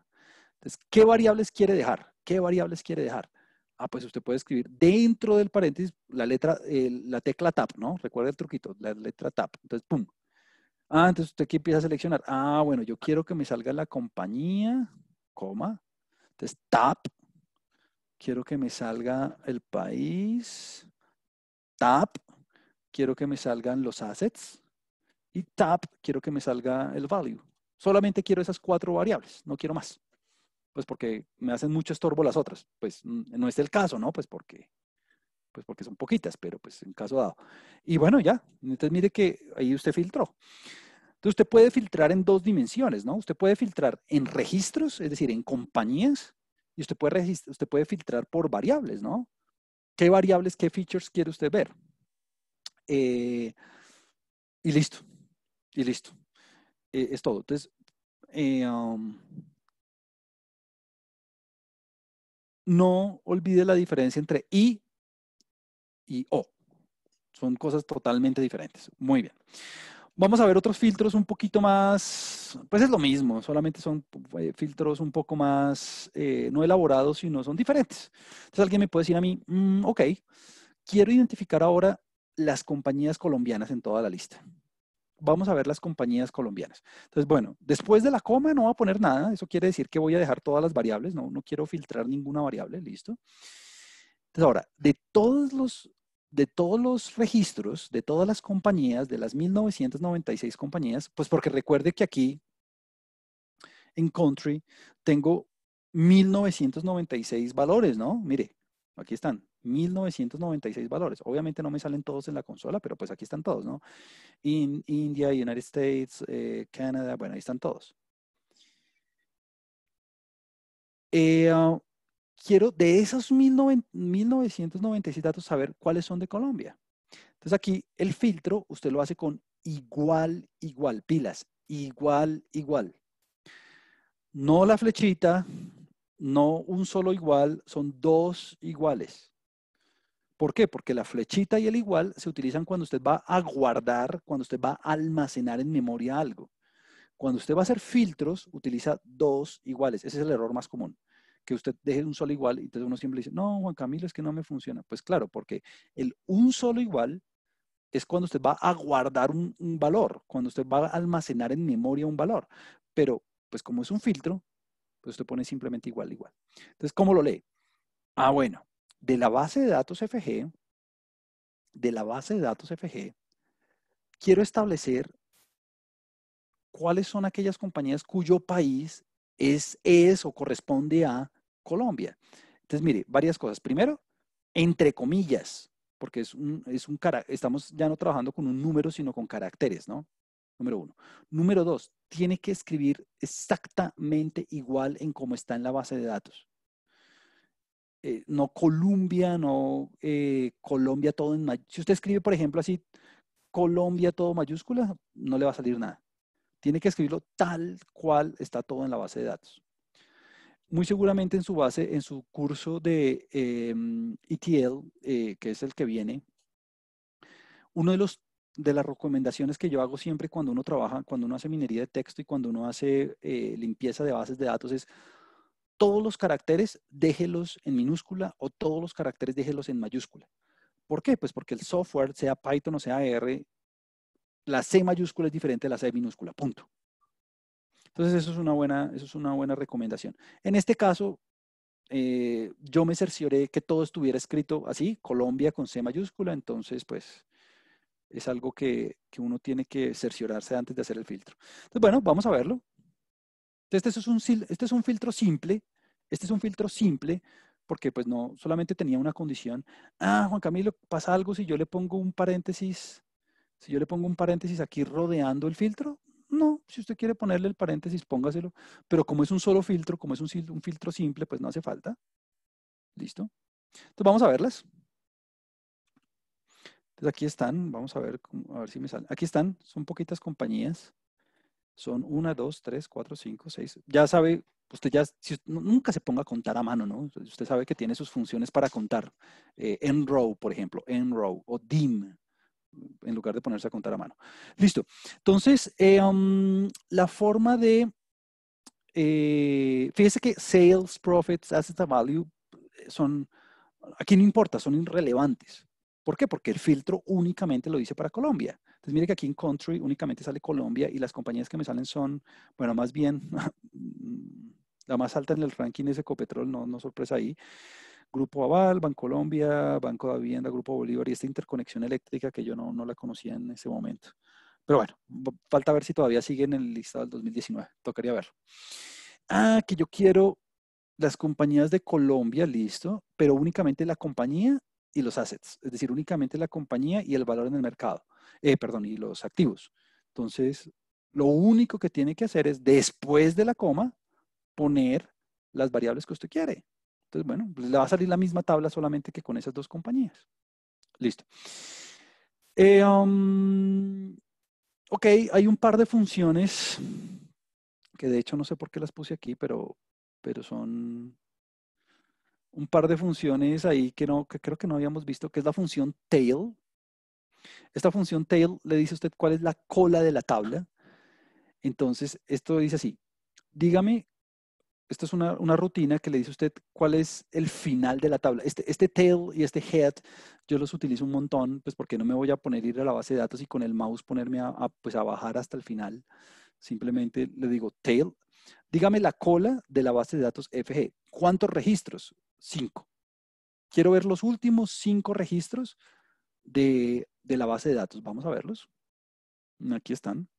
Entonces, ¿qué variables quiere dejar? ¿Qué variables quiere dejar? Ah, pues usted puede escribir dentro del paréntesis la letra, la tecla tap, ¿no? Recuerde el truquito, la letra tap. Entonces, pum, Ah, entonces usted aquí empieza a seleccionar. Ah, bueno, yo quiero que me salga la compañía, coma. Entonces, tap. Quiero que me salga el país, tap. Quiero que me salgan los assets y tap. Quiero que me salga el value. Solamente quiero esas cuatro variables, no quiero más. Pues porque me hacen mucho estorbo las otras. Pues mm, no es el caso, ¿no? Pues porque pues porque son poquitas, pero pues en caso dado. Y bueno, ya, entonces mire que ahí usted filtró. Entonces usted puede filtrar en dos dimensiones, ¿no? Usted puede filtrar en registros, es decir, en compañías, y usted puede, usted puede filtrar por variables, ¿no? ¿Qué variables, qué features quiere usted ver? Eh, y listo, y listo. Eh, es todo. Entonces, eh, um, no olvide la diferencia entre y y O. Son cosas totalmente diferentes. Muy bien. Vamos a ver otros filtros un poquito más, pues es lo mismo, solamente son eh, filtros un poco más, eh, no elaborados, sino son diferentes. Entonces alguien me puede decir a mí, mm, ok, quiero identificar ahora las compañías colombianas en toda la lista. Vamos a ver las compañías colombianas. Entonces, bueno, después de la coma no voy a poner nada, eso quiere decir que voy a dejar todas las variables, no, no quiero filtrar ninguna variable, listo. Entonces, ahora, de todos los de todos los registros, de todas las compañías, de las 1996 compañías, pues porque recuerde que aquí en Country tengo 1996 valores, ¿no? Mire, aquí están, 1996 valores. Obviamente no me salen todos en la consola, pero pues aquí están todos, ¿no? In, India, United States, eh, Canadá, bueno, ahí están todos. Eh, ah, quiero de esos 1996 datos saber cuáles son de Colombia. Entonces aquí el filtro usted lo hace con igual, igual, pilas, igual, igual. No la flechita, no un solo igual, son dos iguales. ¿Por qué? Porque la flechita y el igual se utilizan cuando usted va a guardar, cuando usted va a almacenar en memoria algo. Cuando usted va a hacer filtros, utiliza dos iguales. Ese es el error más común que usted deje un solo igual y entonces uno siempre dice, no, Juan Camilo, es que no me funciona. Pues claro, porque el un solo igual es cuando usted va a guardar un, valor, cuando usted va a almacenar en memoria un valor. Pero pues como es un filtro, pues usted pone simplemente igual, igual. Entonces, ¿cómo lo lee? Ah, bueno, de la base de datos FG, de la base de datos FG, quiero establecer cuáles son aquellas compañías cuyo país es, es o corresponde a Colombia. Entonces, mire, varias cosas. Primero, entre comillas, porque es un, es un estamos ya no trabajando con un número, sino con caracteres, ¿no? Número uno. Número dos, tiene que escribir exactamente igual en cómo está en la base de datos. Eh, no Colombia, no eh, Colombia todo en mayúscula. Si usted escribe, por ejemplo, así, Colombia todo mayúscula, no le va a salir nada. Tiene que escribirlo tal cual está todo en la base de datos muy seguramente en su base, en su curso de ETL, em, e eh, que es el que viene, uno de los de las recomendaciones que yo hago siempre cuando uno trabaja, cuando uno hace minería de texto y cuando uno hace eh, limpieza de bases de datos es todos los caracteres déjelos en minúscula o todos los caracteres déjelos en mayúscula. ¿Por qué? Pues porque el software, sea Python o sea R, la C mayúscula es diferente a la C minúscula, punto. Entonces, eso es una buena, eso es una buena recomendación. En este caso, eh, yo me cercioré que todo estuviera escrito así, Colombia con C mayúscula, entonces, pues, es algo que, uno tiene que cerciorarse antes de hacer el filtro. Entonces, bueno, vamos a verlo. este es un, este es un filtro simple, este es un filtro simple, porque pues no, solamente tenía una condición. Ah, Juan Camilo, pasa algo si yo le pongo un paréntesis, si yo le pongo un paréntesis aquí rodeando el filtro, no, si usted quiere ponerle el paréntesis, póngaselo. Pero como es un solo filtro, como es un, filtro simple, pues no hace falta. ¿Listo? Entonces vamos a verlas. Entonces aquí están, vamos a ver, a ver si me sale. Aquí están, son poquitas compañías. Son una, dos, tres, cuatro, cinco, seis. Ya sabe, usted ya, nunca se ponga a contar a mano, ¿no? Usted sabe que tiene sus funciones para contar. Eh, en row, por ejemplo, en row o dim en lugar de ponerse a contar a mano. Listo. Entonces, eh, um, la forma de, eh, fíjese que sales, profits, asset value eh, son, aquí no importa, son irrelevantes. ¿Por qué? Porque el filtro únicamente lo dice para Colombia. Entonces, mire que aquí en Country únicamente sale Colombia y las compañías que me salen son, bueno, más bien, la más alta en el ranking es Ecopetrol, no, no sorpresa ahí. Grupo Aval, Bancolombia, Banco de Vivienda, Grupo Bolívar y esta interconexión eléctrica que yo no, no la conocía en ese momento. Pero bueno, falta ver si todavía sigue en el listado del 2019. Tocaría verlo. Ah, que yo quiero las compañías de Colombia, listo, pero únicamente la compañía y los assets, es decir, únicamente la compañía y el valor en el mercado, eh, perdón, y los activos. Entonces, lo único que tiene que hacer es, después de la coma, poner las variables que usted quiere. Pues, bueno, le va a salir la misma tabla solamente que con esas dos compañías. Listo. Eh, um, ok, hay un par de funciones que de hecho no sé por qué las puse aquí, pero, pero son un par de funciones ahí que, no, que creo que no habíamos visto, que es la función tail. Esta función tail le dice a usted cuál es la cola de la tabla. Entonces, esto dice así, dígame esta es una, rutina que le dice a usted cuál es el final de la tabla. Este, este, tail y este head, yo los utilizo un montón, pues porque no me voy a poner ir a la base de datos y con el mouse ponerme a, pues a bajar hasta el final. Simplemente le digo tail. Dígame la cola de la base de datos FG. ¿Cuántos registros? Cinco. Quiero ver los últimos cinco registros de, de la base de datos. Vamos a verlos. Aquí están.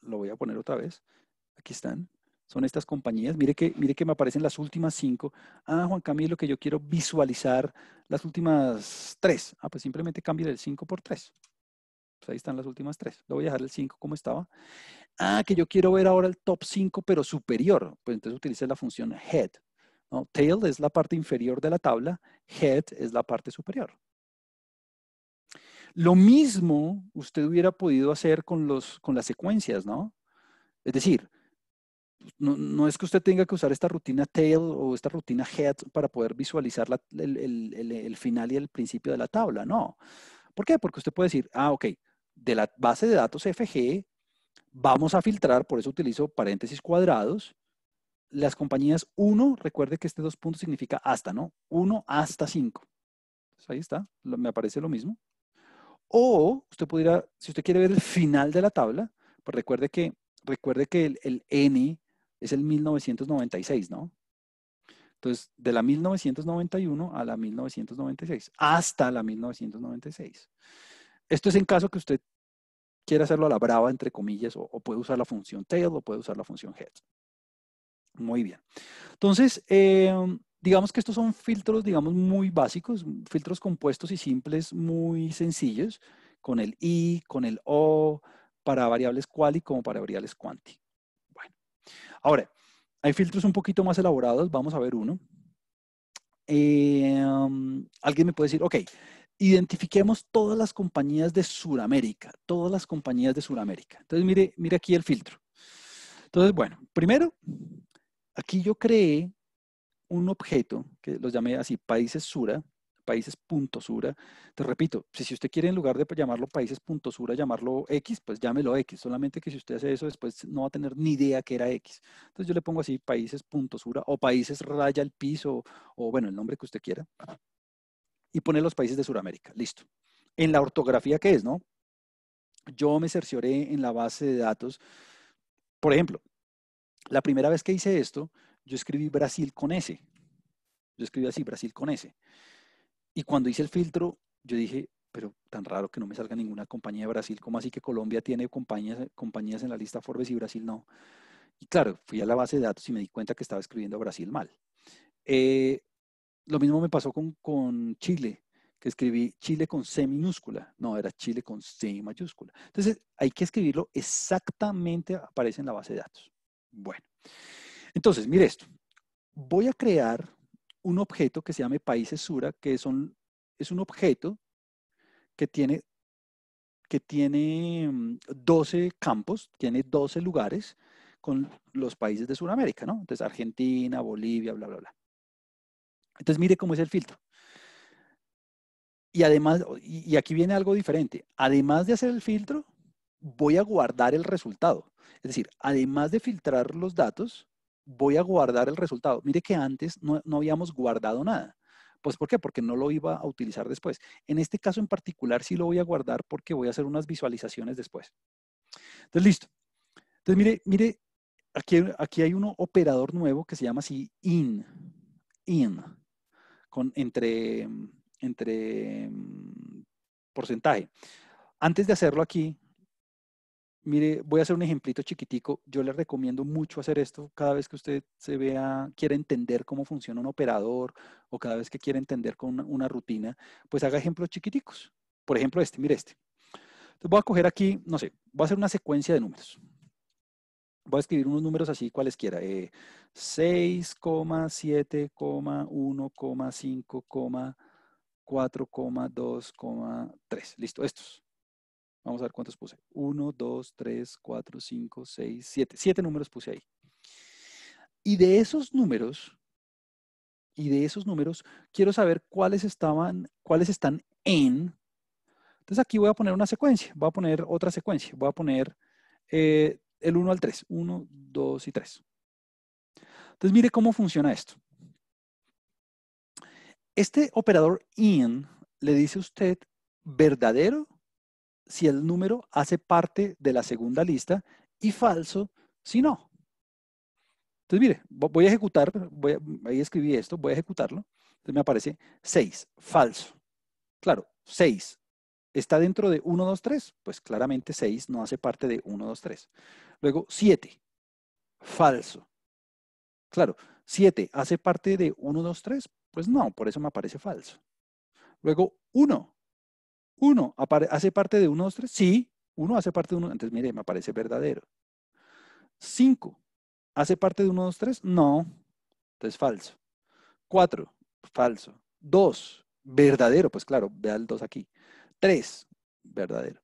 Lo voy a poner otra vez. Aquí están son estas compañías. Mire que, mire que me aparecen las últimas cinco. Ah, Juan Camilo, que yo quiero visualizar las últimas tres. Ah, pues simplemente cambie el cinco por tres. Pues ahí están las últimas tres. Le voy a dejar el 5 como estaba. Ah, que yo quiero ver ahora el top 5, pero superior. Pues entonces utilice la función head. Tail es la parte inferior de la tabla, head es la parte superior. Lo mismo usted hubiera podido hacer con, los, con las secuencias, ¿no? Es decir, pues, no, no, es que usted tenga que usar esta rutina tail o esta rutina head para poder visualizar el, final y el principio de la tabla, no. ¿Por qué? Porque usted puede decir, ah, ok, de la base de datos FG vamos a filtrar, por eso utilizo paréntesis cuadrados, las compañías 1, recuerde que este dos puntos significa hasta, ¿no? 1 hasta 5. ahí está, me aparece lo mismo. O usted pudiera, si usted quiere ver el final de la tabla, pues recuerde que, recuerde que el, el N es el 1996, ¿no? Entonces, de la 1991 a la 1996, hasta la 1996. Esto es en caso que usted quiera hacerlo a la brava, entre comillas, o, puede usar la función tail o puede usar la función head. Muy bien. Entonces, eh, digamos que estos son filtros, digamos, muy básicos, filtros compuestos y simples, muy sencillos, con el i, con el o, para variables y como para variables quanti. Ahora, hay filtros un poquito más elaborados, vamos a ver uno. Eh, um, alguien me puede decir, ok, identifiquemos todas las compañías de Sudamérica, todas las compañías de Sudamérica. Entonces, mire, mire aquí el filtro. Entonces, bueno, primero, aquí yo creé un objeto que los llamé así, países Sura, países.sura, Te repito, si, si usted quiere en lugar de llamarlo países llamarlo X, pues llámelo X. Solamente que si usted hace eso, después no va a tener ni idea que era X. Entonces yo le pongo así países o países raya al piso o bueno, el nombre que usted quiera. Y pone los países de Sudamérica. Listo. En la ortografía que es, ¿no? Yo me cercioré en la base de datos. Por ejemplo, la primera vez que hice esto, yo escribí Brasil con S. Yo escribí así, Brasil con S. Y cuando hice el filtro, yo dije, pero tan raro que no me salga ninguna compañía de Brasil, ¿cómo así que Colombia tiene compañías, compañías en la lista Forbes y Brasil no? Y claro, fui a la base de datos y me di cuenta que estaba escribiendo Brasil mal. Eh, lo mismo me pasó con, con Chile, que escribí Chile con C minúscula. No, era Chile con C mayúscula. Entonces, hay que escribirlo exactamente, aparece en la base de datos. Bueno, entonces, mire esto. Voy a crear un objeto que se llame países Sura, que son, es un objeto que tiene, que tiene 12 mm, campos, tiene 12 lugares con los países de Sudamérica, ¿no? Entonces Argentina, Bolivia, bla, bla, bla. Entonces mire cómo es el filtro. Y además, y aquí viene algo diferente. Además de hacer el filtro, voy a guardar el resultado. Es decir, además de filtrar los datos, voy a guardar el resultado. Mire que antes no, habíamos guardado nada. Pues ¿por qué? Porque no lo iba a utilizar después. En este caso en particular sí lo voy a guardar porque voy a hacer unas visualizaciones después. Entonces, listo. Entonces, mire, mire, aquí, aquí hay un operador nuevo que se llama así in. In. Con, entre, entre mm, porcentaje. Antes de hacerlo aquí, Mire, voy a hacer un ejemplito chiquitico. Yo les recomiendo mucho hacer esto cada vez que usted se vea, quiere entender cómo funciona un operador o cada vez que quiere entender con una, rutina, pues haga ejemplos chiquiticos. Por ejemplo, este, mire este. Entonces voy a coger aquí, no sé, voy a hacer una secuencia de números. Voy a escribir unos números así cualesquiera. Eh, 6,7,1,5,4,2,3. Listo, estos. Vamos a ver cuántos puse. 1, 2, 3, 4, 5, 6, 7. Siete números puse ahí. Y de esos números, y de esos números, quiero saber cuáles estaban, cuáles están en. Entonces aquí voy a poner una secuencia, voy a poner otra secuencia, voy a poner eh, el 1 al 3, 1, 2 y 3. Entonces mire cómo funciona esto. Este operador in le dice a usted verdadero si el número hace parte de la segunda lista y falso si no. Entonces, mire, voy a ejecutar, voy ahí escribí esto, voy a ejecutarlo. Entonces me aparece 6, falso. Claro, 6. ¿Está dentro de 1, 2, 3? Pues claramente 6 no hace parte de 1, 2, 3. Luego 7, falso. Claro, 7 hace parte de 1, 2, 3. Pues no, por eso me aparece falso. Luego 1, 1 hace parte de 1, 2, 3. Sí, 1 hace parte de 1. Entonces, mire, me aparece verdadero. 5 hace parte de 1, 2, 3. No. Entonces, falso. 4, falso. 2, verdadero. Pues claro, vea el 2 aquí. 3, verdadero.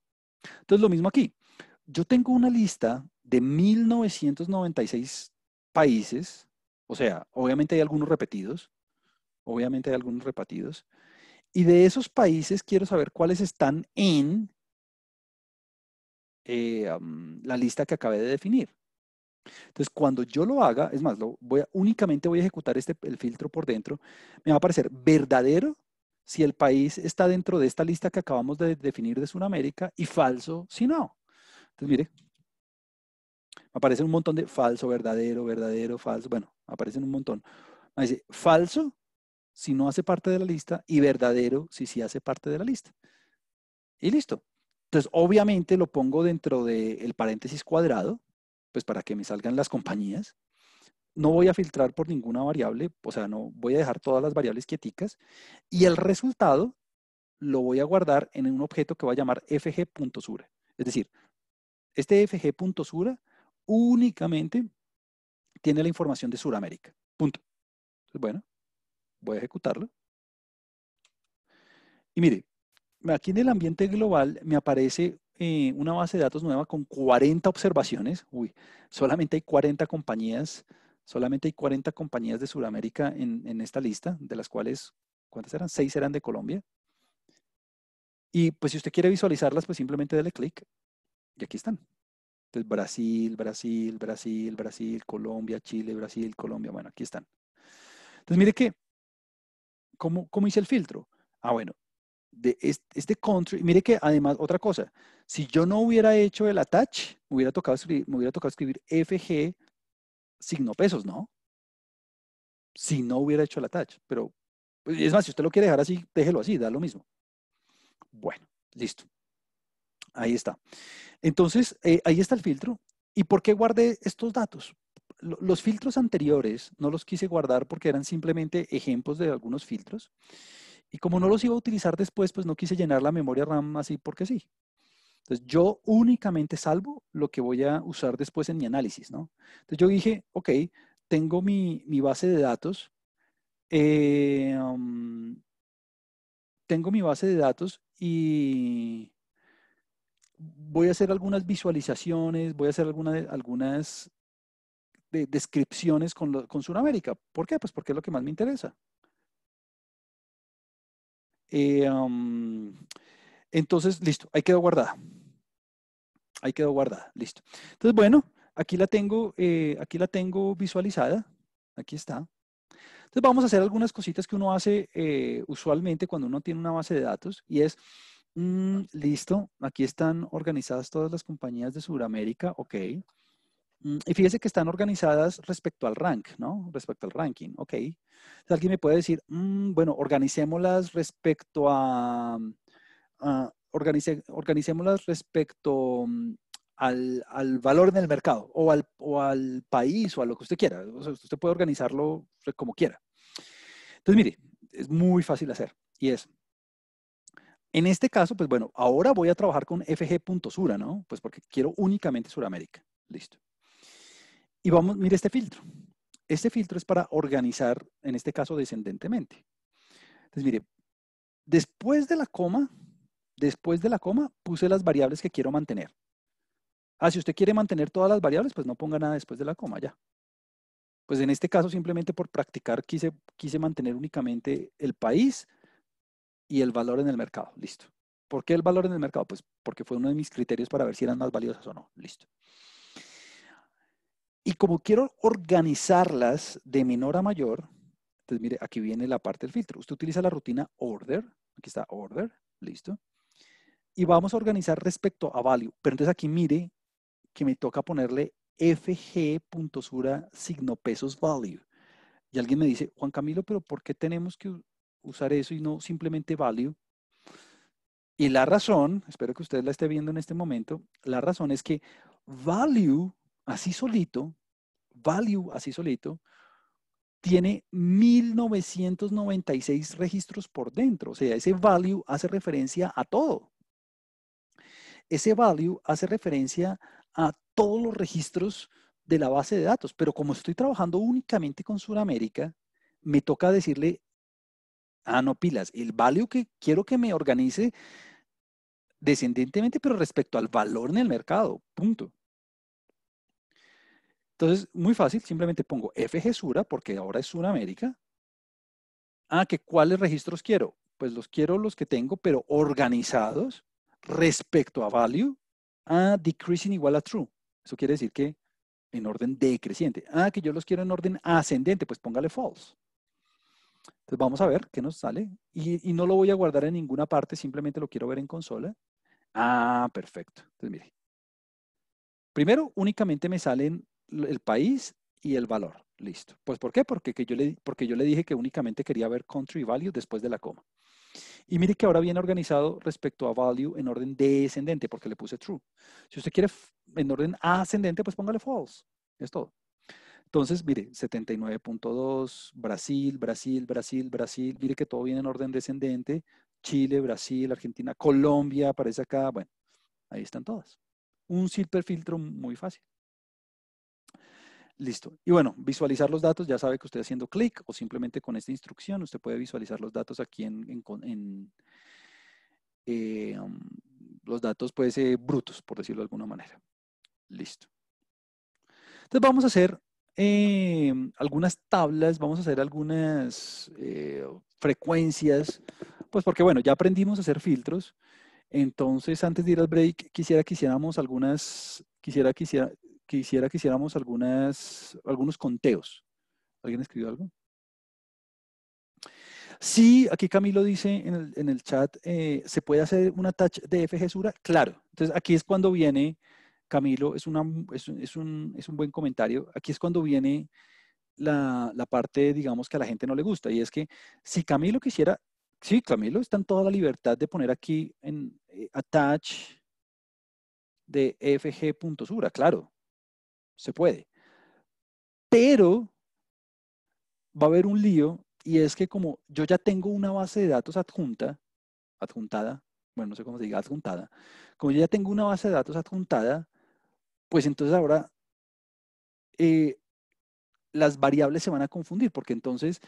Entonces, lo mismo aquí. Yo tengo una lista de 1996 países. O sea, obviamente hay algunos repetidos. Obviamente hay algunos repetidos y de esos países quiero saber cuáles están en eh, la lista que acabé de definir. Entonces, cuando yo lo haga, es más, lo voy a, únicamente voy a ejecutar este, el filtro por dentro, me va a aparecer verdadero si el país está dentro de esta lista que acabamos de definir de Sudamérica y falso si no. Entonces, mire, Me aparecen un montón de falso, verdadero, verdadero, falso. Bueno, aparecen un montón. Me dice falso si no hace parte de la lista y verdadero si sí hace parte de la lista. Y listo. Entonces, obviamente lo pongo dentro del paréntesis cuadrado, pues para que me salgan las compañías. No voy a filtrar por ninguna variable, o sea, no voy a dejar todas las variables quieticas. Y el resultado lo voy a guardar en un objeto que va a llamar fg.sura. Es decir, este fg.sura únicamente tiene la información de Suramérica. Punto. bueno, Voy a ejecutarlo. Y mire, aquí en el ambiente global me aparece eh, una base de datos nueva con 40 observaciones. Uy, solamente hay 40 compañías, solamente hay 40 compañías de Sudamérica en, esta lista, de las cuales, ¿cuántas eran? Seis eran de Colombia. Y pues si usted quiere visualizarlas, pues simplemente dale clic y aquí están. Entonces, Brasil, Brasil, Brasil, Brasil, Colombia, Chile, Brasil, Colombia. Bueno, aquí están. Entonces, mire que ¿cómo, cómo hice el filtro? Ah, bueno, de este, country, mire que además, otra cosa, si yo no hubiera hecho el attach, me hubiera tocado escribir, hubiera tocado escribir FG signo pesos, ¿no? Si no hubiera hecho el attach, pero pues, es más, si usted lo quiere dejar así, déjelo así, da lo mismo. Bueno, listo. Ahí está. Entonces, eh, ahí está el filtro. ¿Y por qué guardé estos datos? los filtros anteriores no los quise guardar porque eran simplemente ejemplos de algunos filtros. Y como no los iba a utilizar después, pues no quise llenar la memoria RAM así porque sí. Entonces yo únicamente salvo lo que voy a usar después en mi análisis, ¿no? Entonces yo dije, ok, tengo mi, base de datos. Eh, um, tengo mi base de datos y voy a hacer algunas visualizaciones, voy a hacer alguna, algunas de descripciones con, con Sudamérica. ¿Por qué? Pues porque es lo que más me interesa. Eh, entonces, listo, ahí quedó guardada. Ahí quedó guardada, listo. Entonces, bueno, aquí la tengo, eh, aquí la tengo visualizada. Aquí está. Entonces vamos a hacer algunas cositas que uno hace eh, usualmente cuando uno tiene una base de datos y es, mm, listo, aquí están organizadas todas las compañías de Sudamérica, ok. Mm, y fíjese que están organizadas respecto al rank, ¿no? Respecto al ranking, ok. alguien me puede decir, mm, bueno, organicémoslas respecto a... Mm, respecto al, valor del mercado o al, o al país o a lo que usted quiera. O sea, usted puede organizarlo pues, como quiera. Entonces, mire, es muy fácil hacer y es, en este caso, pues bueno, ahora voy a trabajar con fg.sura, ¿no? Pues porque quiero únicamente Suramérica. Listo. Y vamos, mire este filtro. Este filtro es para organizar, en este caso, descendentemente. Entonces, mire, después de la coma, después de la coma, puse las variables que quiero mantener. Ah, si usted quiere mantener todas las variables, pues no ponga nada después de la coma, ya. Pues en este caso, simplemente por practicar, quise, quise mantener únicamente el país y el valor en el mercado. Listo. ¿Por qué el valor en el mercado? Pues porque fue uno de mis criterios para ver si eran más valiosas o no. Listo. Y como quiero organizarlas de menor a mayor, entonces mire, aquí viene la parte del filtro. Usted utiliza la rutina order, aquí está order, listo. Y vamos a organizar respecto a value. Pero entonces aquí mire que me toca ponerle fg.sura signo pesos value. Y alguien me dice, Juan Camilo, pero ¿por qué tenemos que usar eso y no simplemente value? Y la razón, espero que usted la esté viendo en este momento, la razón es que value así solito, value así solito, tiene 1996 registros por dentro. O sea, ese value hace referencia a todo. Ese value hace referencia a todos los registros de la base de datos. Pero como estoy trabajando únicamente con Sudamérica, me toca decirle, ah, no pilas, el value que quiero que me organice descendentemente, pero respecto al valor en el mercado, punto. Entonces, muy fácil, simplemente pongo FGSURA, porque ahora es una América Ah, que cuáles registros quiero. Pues los quiero los que tengo, pero organizados respecto a value. Ah, decreasing igual a true. Eso quiere decir que en orden decreciente. Ah, que yo los quiero en orden ascendente, pues póngale false. Entonces vamos a ver qué nos sale. Y, y no lo voy a guardar en ninguna parte, simplemente lo quiero ver en consola. Ah, perfecto. Entonces mire. Primero, únicamente me salen el país y el valor. Listo. Pues ¿por qué? Porque, yo le, porque yo le dije que únicamente quería ver country value después de la coma. Y mire que ahora viene organizado respecto a value en orden descendente, porque le puse true. Si usted quiere en orden ascendente, pues póngale false. Es todo. Entonces, mire, 79.2, Brasil, Brasil, Brasil, Brasil. Mire que todo viene en orden descendente. Chile, Brasil, Argentina, Colombia, aparece acá. Bueno, ahí están todas. Un super filtro muy fácil. Listo. Y bueno, visualizar los datos, ya sabe que usted haciendo clic o simplemente con esta instrucción, usted puede visualizar los datos aquí en, eh, um, los datos pues ser eh, brutos, por decirlo de alguna manera. Listo. Entonces vamos a hacer eh, algunas tablas, vamos a hacer algunas frecuencias, pues porque bueno, ya aprendimos a hacer filtros, entonces antes de ir al break quisiera que hiciéramos algunas, quisiera que hiciera, quisiera que hiciéramos algunas, algunos conteos. ¿Alguien escribió algo? Sí, aquí Camilo dice en el, chat, eh, ¿se puede hacer una attach de FG Sura? Claro. Entonces aquí es cuando viene, Camilo, es, una, es, un, buen comentario, aquí es cuando viene la, parte, digamos, que a la gente no le gusta. Y es que si Camilo quisiera, sí, Camilo está en toda la libertad de poner aquí en eh, attach de fg.sura, claro se puede. Pero va a haber un lío y es que como yo ya tengo una base de datos adjunta, adjuntada, bueno, no sé cómo se diga adjuntada, como yo ya tengo una base de datos adjuntada, pues entonces ahora eh, las variables se van a confundir porque entonces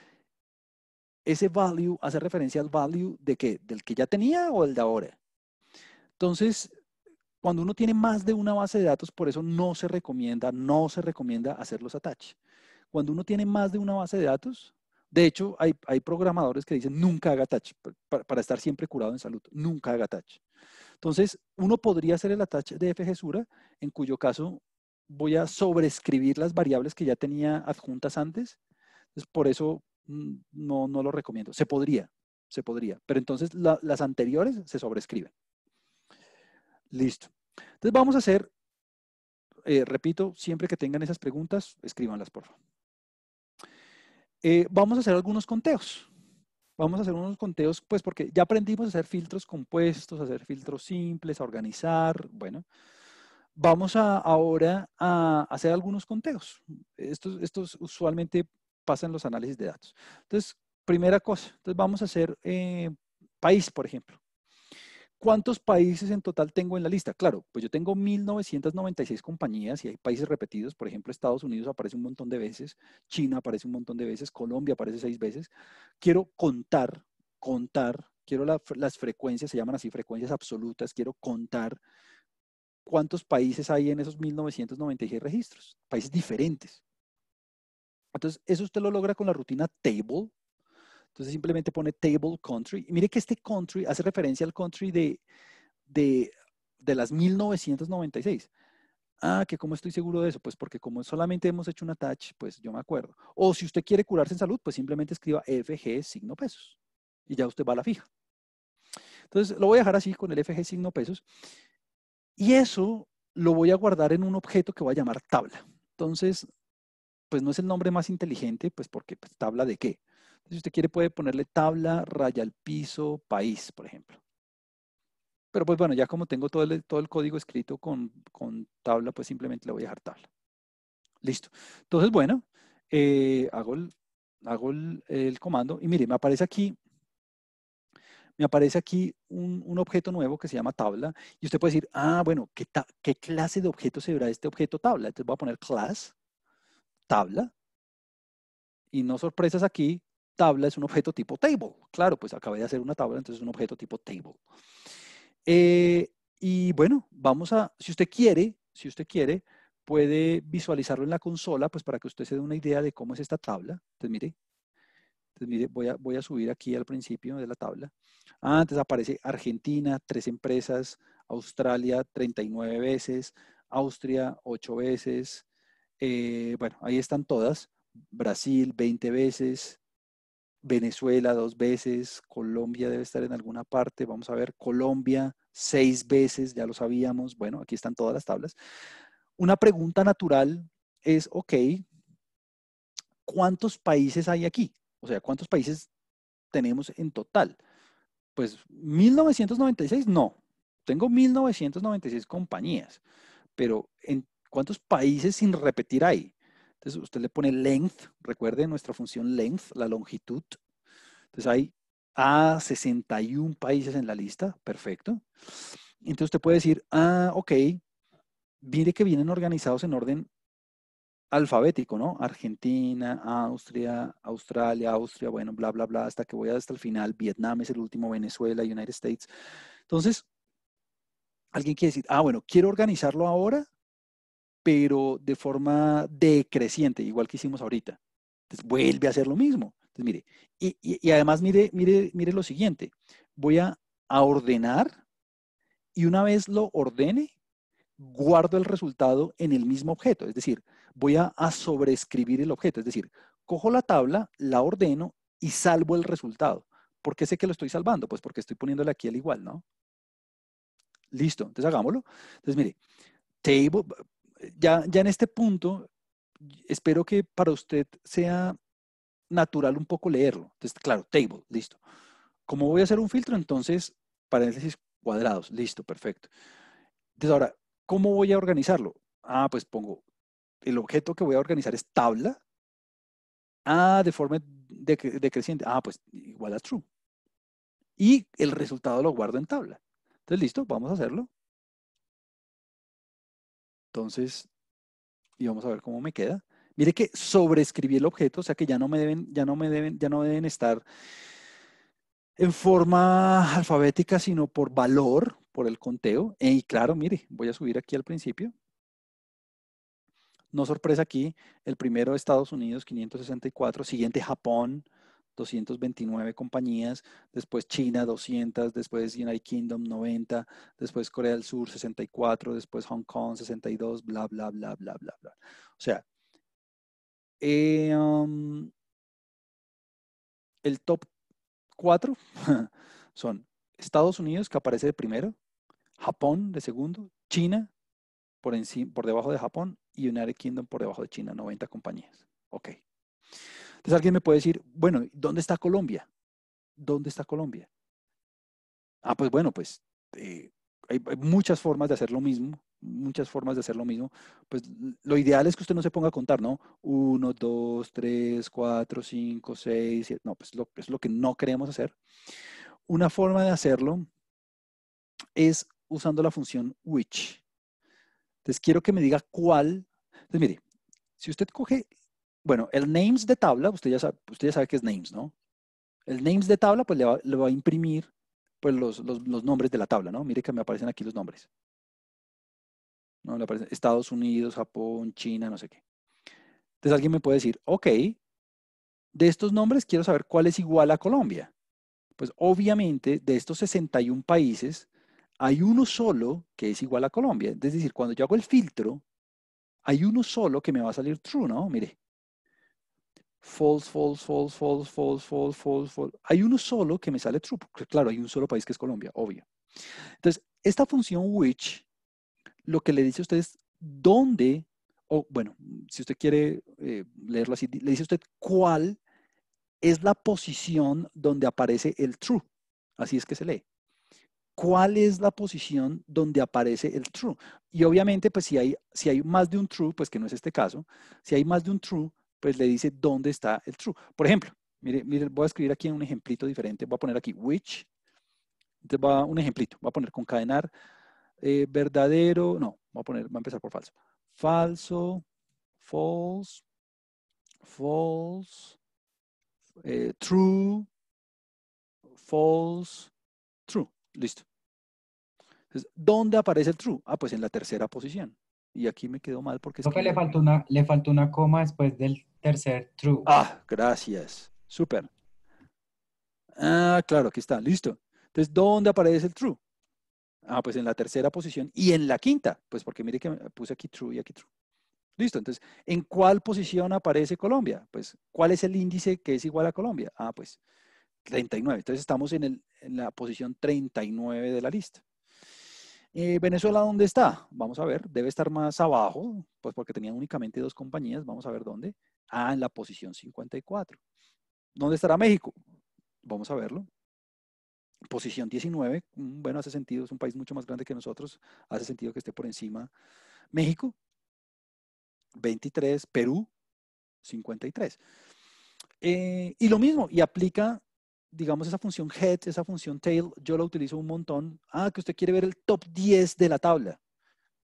ese value hace referencia al value de qué, del que ya tenía o el de ahora. Entonces, cuando uno tiene más de una base de datos, por eso no se recomienda, no se recomienda hacer los attach. Cuando uno tiene más de una base de datos, de hecho, hay, programadores que dicen nunca haga attach para, estar siempre curado en salud, nunca haga attach. Entonces, uno podría hacer el attach de FGSura en cuyo caso voy a sobreescribir las variables que ya tenía adjuntas antes. Entonces, por eso mm, no, no lo recomiendo. Se podría, se podría, pero entonces las anteriores se sobreescriben. Listo. Entonces vamos a hacer, eh, repito, siempre que tengan esas preguntas, escríbanlas, por favor. Eh, vamos a hacer algunos conteos. Vamos a hacer unos conteos, pues porque ya aprendimos a hacer filtros compuestos, a hacer filtros simples, a organizar, bueno. Vamos a, ahora a hacer algunos conteos. Estos, usualmente pasan los análisis de datos. Entonces, primera cosa, entonces vamos a hacer eh, país, por ejemplo. ¿Cuántos países en total tengo en la lista? Claro, pues yo tengo 1.996 compañías y hay países repetidos. Por ejemplo, Estados Unidos aparece un montón de veces, China aparece un montón de veces, Colombia aparece seis veces. Quiero contar, contar, quiero las frecuencias, se llaman así frecuencias absolutas, quiero contar cuántos países hay en esos 1.996 registros, países diferentes. Entonces, eso usted lo logra con la rutina table, entonces simplemente pone table country. Y mire que este country hace referencia al country de, de, las 1996. Ah, que cómo estoy seguro de eso. Pues porque como solamente hemos hecho un attach, pues yo me acuerdo. O si usted quiere curarse en salud, pues simplemente escriba FG signo pesos. Y ya usted va a la fija. Entonces lo voy a dejar así con el FG signo pesos. Y eso lo voy a guardar en un objeto que voy a llamar tabla. Entonces, pues no es el nombre más inteligente, pues porque pues, tabla de qué. Si usted quiere puede ponerle tabla, raya al piso, país, por ejemplo. Pero pues bueno, ya como tengo todo el, todo el código escrito con, tabla, pues simplemente le voy a dejar tabla. Listo. Entonces, bueno, eh, hago, el, hago el, comando y mire, me aparece aquí, me aparece aquí un, objeto nuevo que se llama tabla y usted puede decir, ah, bueno, ¿qué, ¿qué clase de objeto será este objeto tabla? Entonces voy a poner class, tabla, y no sorpresas aquí, tabla es un objeto tipo table. Claro, pues acabé de hacer una tabla, entonces es un objeto tipo table. Eh, y bueno, vamos a, si usted quiere, si usted quiere, puede visualizarlo en la consola, pues para que usted se dé una idea de cómo es esta tabla. Entonces, mire, voy, a, subir aquí al principio de la tabla. Ah, antes aparece Argentina, tres empresas, Australia, 39 veces, Austria, 8 veces. Eh, bueno, ahí están todas. Brasil, 20 veces, Venezuela dos veces, Colombia debe estar en alguna parte, vamos a ver, Colombia seis veces, ya lo sabíamos, bueno, aquí están todas las tablas. Una pregunta natural es, ok, ¿cuántos países hay aquí? O sea, ¿cuántos países tenemos en total? Pues 1996, no. Tengo 1996 compañías, pero ¿en cuántos países sin repetir hay? Entonces usted le pone length, recuerde nuestra función length, la longitud. Entonces hay a 61 países en la lista, perfecto. Entonces usted puede decir, ah, ok, mire que vienen organizados en orden alfabético, ¿no? Argentina, Austria, Australia, Austria, bueno, bla, bla, bla, hasta que voy hasta el final. Vietnam es el último, Venezuela, United States. Entonces, alguien quiere decir, ah, bueno, quiero organizarlo ahora pero de forma decreciente, igual que hicimos ahorita. Entonces, vuelve a hacer lo mismo. Entonces, mire, y, y, además mire, mire, mire lo siguiente, voy a, ordenar y una vez lo ordene, guardo el resultado en el mismo objeto, es decir, voy a, a, sobreescribir el objeto, es decir, cojo la tabla, la ordeno y salvo el resultado. ¿Por qué sé que lo estoy salvando? Pues porque estoy poniéndole aquí al igual, ¿no? Listo, entonces hagámoslo. Entonces, mire, table, ya, ya en este punto, espero que para usted sea natural un poco leerlo. Entonces, claro, table, listo. ¿Cómo voy a hacer un filtro? Entonces, paréntesis cuadrados, listo, perfecto. Entonces, ahora, ¿cómo voy a organizarlo? Ah, pues pongo, el objeto que voy a organizar es tabla. Ah, de forma decreciente. ah, pues igual a true. Y el resultado lo guardo en tabla. Entonces, listo, vamos a hacerlo. Entonces, y vamos a ver cómo me queda. Mire que sobreescribí el objeto, o sea que ya no me deben, ya no me deben, ya no deben estar en forma alfabética, sino por valor, por el conteo. Y claro, mire, voy a subir aquí al principio. No sorpresa aquí, el primero Estados Unidos, 564, siguiente Japón, 229 compañías, después China 200, después United Kingdom 90, después Corea del Sur 64, después Hong Kong 62, bla, bla, bla, bla, bla, bla. O sea, eh, el top 4 son Estados Unidos, que aparece de primero, Japón de segundo, China por, encima, por debajo de Japón y United Kingdom por debajo de China, 90 compañías. Ok. Entonces alguien me puede decir, bueno, ¿dónde está Colombia? ¿Dónde está Colombia? Ah, pues bueno, pues eh, hay, muchas formas de hacer lo mismo, muchas formas de hacer lo mismo. Pues lo ideal es que usted no se ponga a contar, ¿no? Uno, dos, tres, cuatro, cinco, seis, siete. No, pues es lo que no queremos hacer. Una forma de hacerlo es usando la función which. Entonces quiero que me diga cuál. Entonces mire, si usted coge bueno, el names de tabla, usted ya sabe, usted es names, ¿no? El names de tabla, pues le va, a imprimir pues, los, los, nombres de la tabla, ¿no? Mire que me aparecen aquí los nombres. ¿No? Le aparecen Estados Unidos, Japón, China, no sé qué. Entonces alguien me puede decir, ok, de estos nombres quiero saber cuál es igual a Colombia. Pues obviamente de estos 61 países hay uno solo que es igual a Colombia. Es decir, cuando yo hago el filtro, hay uno solo que me va a salir true, ¿no? Mire, false, false, false, false, false, false, false, false. Hay uno solo que me sale true, porque claro, hay un solo país que es Colombia, obvio. Entonces, esta función which lo que le dice a usted es dónde, o bueno, si usted quiere eh, leerlo así, le dice a usted cuál es la posición donde aparece el true. Así es que se lee. ¿Cuál es la posición donde aparece el true? Y obviamente, pues si hay, si hay más de un true, pues que no es este caso, si hay más de un true, pues le dice dónde está el true. Por ejemplo, mire, mire, voy a escribir aquí un ejemplito diferente. Voy a poner aquí which. Entonces va un ejemplito. Voy a poner concadenar eh, verdadero. No, voy a poner, va a empezar por falso. Falso, false, false, eh, true, false, true. Listo. Entonces, ¿dónde aparece el true? Ah, pues en la tercera posición. Y aquí me quedó mal porque... le faltó, una, le faltó una coma después del tercer true. Ah, gracias. Súper. Ah, claro, aquí está. Listo. Entonces, ¿dónde aparece el true? Ah, pues en la tercera posición y en la quinta. Pues porque mire que puse aquí true y aquí true. Listo, entonces, ¿en cuál posición aparece Colombia? Pues, ¿cuál es el índice que es igual a Colombia? Ah, pues, 39. Entonces, estamos en la posición 39 de la lista. Eh, Venezuela, ¿dónde está? Vamos a ver, debe estar más abajo, pues porque tenían únicamente dos compañías, vamos a ver dónde. Ah, en la posición 54. ¿Dónde estará México? Vamos a verlo. Posición 19, mm, bueno, hace sentido, es un país mucho más grande que nosotros, hace sentido que esté por encima. México, 23, Perú, 53. Eh, y lo mismo, y aplica digamos, esa función head, esa función tail, yo la utilizo un montón. Ah, que usted quiere ver el top 10 de la tabla.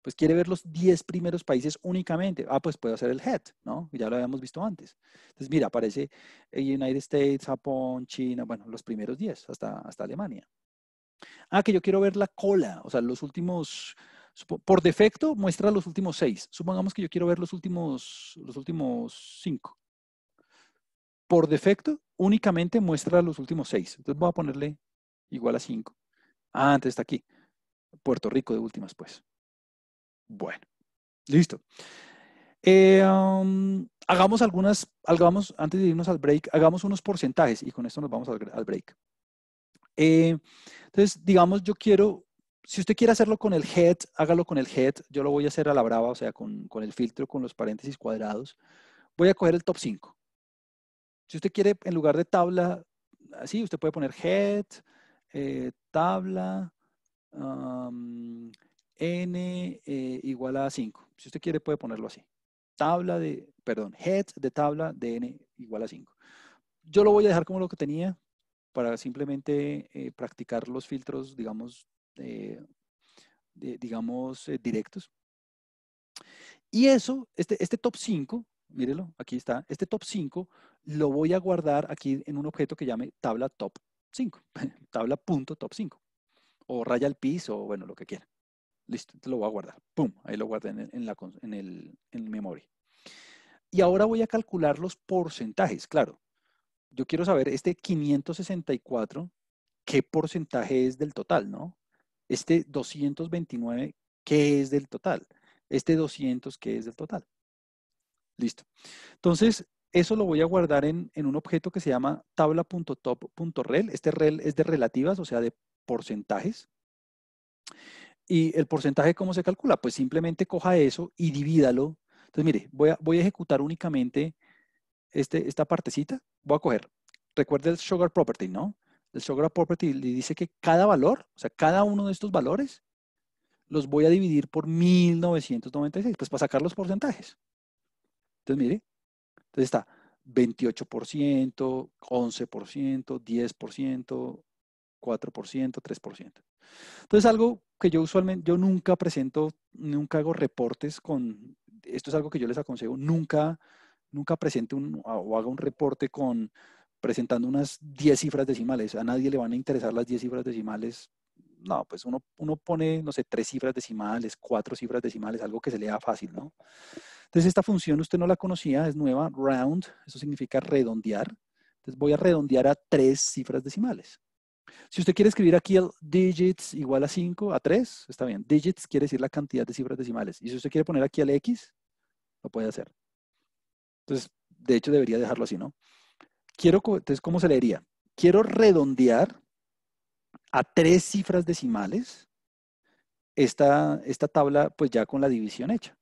Pues quiere ver los 10 primeros países únicamente. Ah, pues puedo hacer el head, ¿no? Ya lo habíamos visto antes. Entonces, mira, aparece United States, Japón, China, bueno, los primeros 10, hasta, hasta Alemania. Ah, que yo quiero ver la cola, o sea, los últimos, por defecto muestra los últimos 6. Supongamos que yo quiero ver los últimos, los últimos 5. Por defecto únicamente muestra los últimos seis. Entonces voy a ponerle igual a cinco. Ah, antes está aquí. Puerto Rico de últimas, pues. Bueno, listo. Eh, um, hagamos algunas, hagamos, antes de irnos al break, hagamos unos porcentajes y con esto nos vamos al, break. Eh, entonces, digamos, yo quiero, si usted quiere hacerlo con el head, hágalo con el head. Yo lo voy a hacer a la brava, o sea, con, con el filtro, con los paréntesis cuadrados. Voy a coger el top 5. Si usted quiere, en lugar de tabla, así, usted puede poner head, eh, tabla, n eh, igual a 5. Si usted quiere, puede ponerlo así. Tabla de, perdón, head de tabla de n igual a 5. Yo lo voy a dejar como lo que tenía para simplemente eh, practicar los filtros, digamos, digamos directos. Y eso, este, este top 5, mírelo, aquí está, este top 5 lo voy a guardar aquí en un objeto que llame tabla top 5, tabla punto top 5, o raya al piso, o bueno, lo que quiera. Listo, lo voy a guardar. Pum, ahí lo guardé en, el, en Y ahora voy a calcular los porcentajes, claro. Yo quiero saber este 564, qué porcentaje es del total, ¿no? Este 229, qué es del total. Este 200, qué es del total. Listo. Entonces, eso lo voy a guardar en, un objeto que se llama tabla.top.rel. Este rel es de relativas, o sea, de porcentajes. ¿Y el porcentaje cómo se calcula? Pues simplemente coja eso y divídalo. Entonces, mire, voy a, voy a ejecutar únicamente este, esta partecita. Voy a coger, recuerde el sugar property, ¿no? El sugar property le dice que cada valor, o sea, cada uno de estos valores, los voy a dividir por 1996, pues para sacar los porcentajes. Entonces, mire, entonces está 28%, 11%, 10%, 4%, 3%. Entonces, algo que yo usualmente, yo nunca presento, nunca hago reportes con, esto es algo que yo les aconsejo, nunca, nunca presente un, o haga un reporte con, presentando unas 10 cifras decimales. A nadie le van a interesar las 10 cifras decimales. No, pues uno, uno pone, no sé, tres cifras decimales, cuatro cifras decimales, algo que se le da fácil, ¿no? Entonces esta función usted no la conocía, es nueva, round, eso significa redondear. Entonces voy a redondear a tres cifras decimales. Si usted quiere escribir aquí el digits igual a 5, a 3, está bien. Digits quiere decir la cantidad de cifras decimales. Y si usted quiere poner aquí el X, lo puede hacer. Entonces, de hecho debería dejarlo así, ¿no? Quiero, entonces, ¿cómo se leería? Quiero redondear a tres cifras decimales esta, esta tabla, pues ya con la división hecha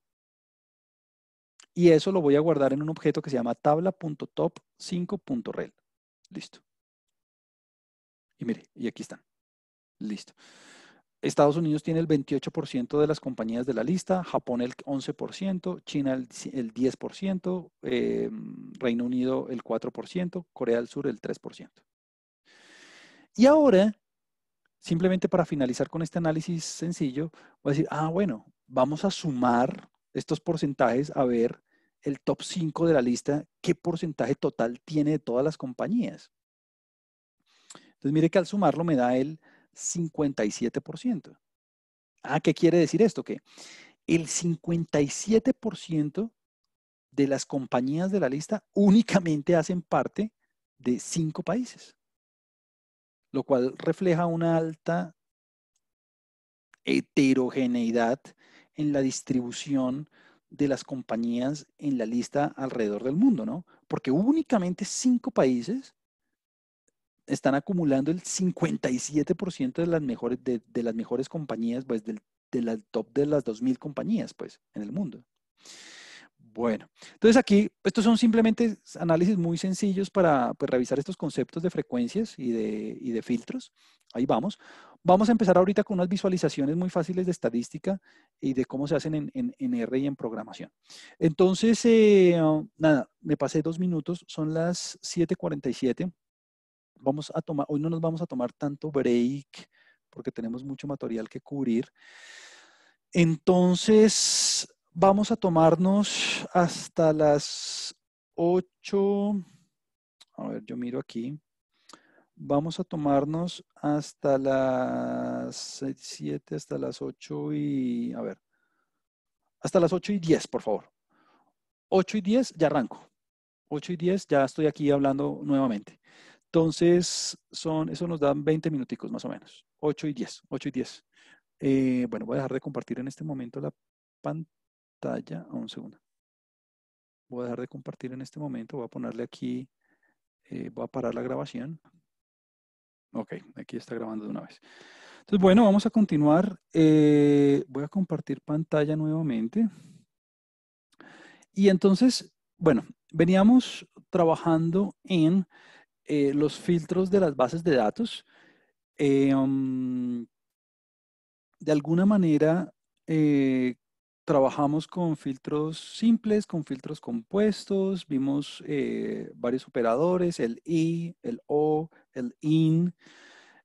y eso lo voy a guardar en un objeto que se llama tabla.top5.rel. Listo. Y mire, y aquí están. Listo. Estados Unidos tiene el 28% de las compañías de la lista, Japón el 11%, China el, 10%, em, Reino Unido el 4%, Corea del Sur el 3%. Y ahora, simplemente para finalizar con este análisis sencillo, voy a decir, ah, bueno, vamos a sumar estos porcentajes a ver el top 5 de la lista, qué porcentaje total tiene de todas las compañías. Entonces, mire que al sumarlo me da el 57%. Ah, ¿qué quiere decir esto? Que el 57% de las compañías de la lista únicamente hacen parte de cinco países, lo cual refleja una alta heterogeneidad en la distribución de las compañías en la lista alrededor del mundo, ¿no? Porque únicamente cinco países están acumulando el 57% de las mejores, de, las mejores compañías, pues del, top de las 2.000 compañías, pues, en el mundo. Bueno, entonces aquí, estos son simplemente análisis muy sencillos para pues, revisar estos conceptos de frecuencias y de, filtros. Ahí vamos. Vamos a empezar ahorita con unas visualizaciones muy fáciles de estadística y de cómo se hacen en, R y en programación. Entonces, eh, nada, me pasé dos minutos, son las 7.47. Vamos a tomar, hoy no nos vamos a tomar tanto break porque tenemos mucho material que cubrir. Entonces, Vamos a tomarnos hasta las 8. A ver, yo miro aquí. Vamos a tomarnos hasta las 7, hasta las 8 y... A ver. Hasta las 8 y 10, por favor. 8 y 10 ya arranco. 8 y 10 ya estoy aquí hablando nuevamente. Entonces, son, eso nos dan 20 minuticos más o menos. 8 y 10, 8 y 10. Eh, bueno, voy a dejar de compartir en este momento la pantalla pantalla a un segundo. Voy a dejar de compartir en este momento, voy a ponerle aquí, eh, voy a parar la grabación. Ok, aquí está grabando de una vez. Entonces, bueno, vamos a continuar. Eh, voy a compartir pantalla nuevamente. Y entonces, bueno, veníamos trabajando en eh, los filtros de las bases de datos. Um, de alguna manera, trabajamos con filtros simples, con filtros compuestos, vimos eh, varios operadores, el I, el O, el IN.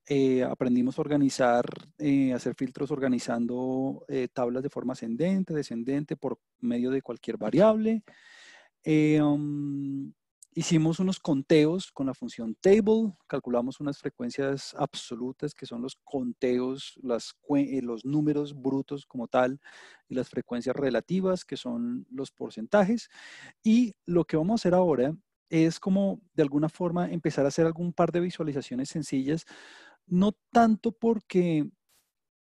Eh, aprendimos a organizar, eh, hacer filtros organizando tablas de forma ascendente, descendente, por medio de cualquier variable. Um, Hicimos unos conteos con la función table, calculamos unas frecuencias absolutas que son los conteos, los números brutos como tal y las frecuencias relativas que son los porcentajes. Y lo que vamos a hacer ahora es como de alguna forma empezar a hacer algún par de visualizaciones sencillas, no tanto porque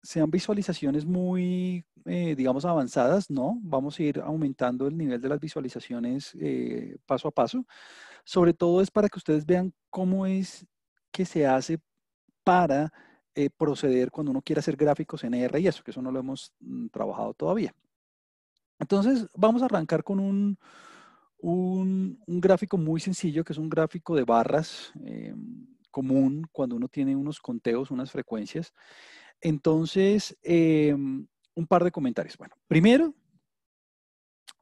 sean visualizaciones muy, eh, digamos, avanzadas, ¿no? Vamos a ir aumentando el nivel de las visualizaciones eh, paso a paso. Sobre todo es para que ustedes vean cómo es que se hace para eh, proceder cuando uno quiere hacer gráficos en R y eso, que eso no lo hemos mm, trabajado todavía. Entonces, vamos a arrancar con un, un, gráfico muy sencillo, que es un gráfico de barras em, común cuando uno tiene unos conteos, unas frecuencias. Entonces, eh, un par de comentarios. Bueno, primero,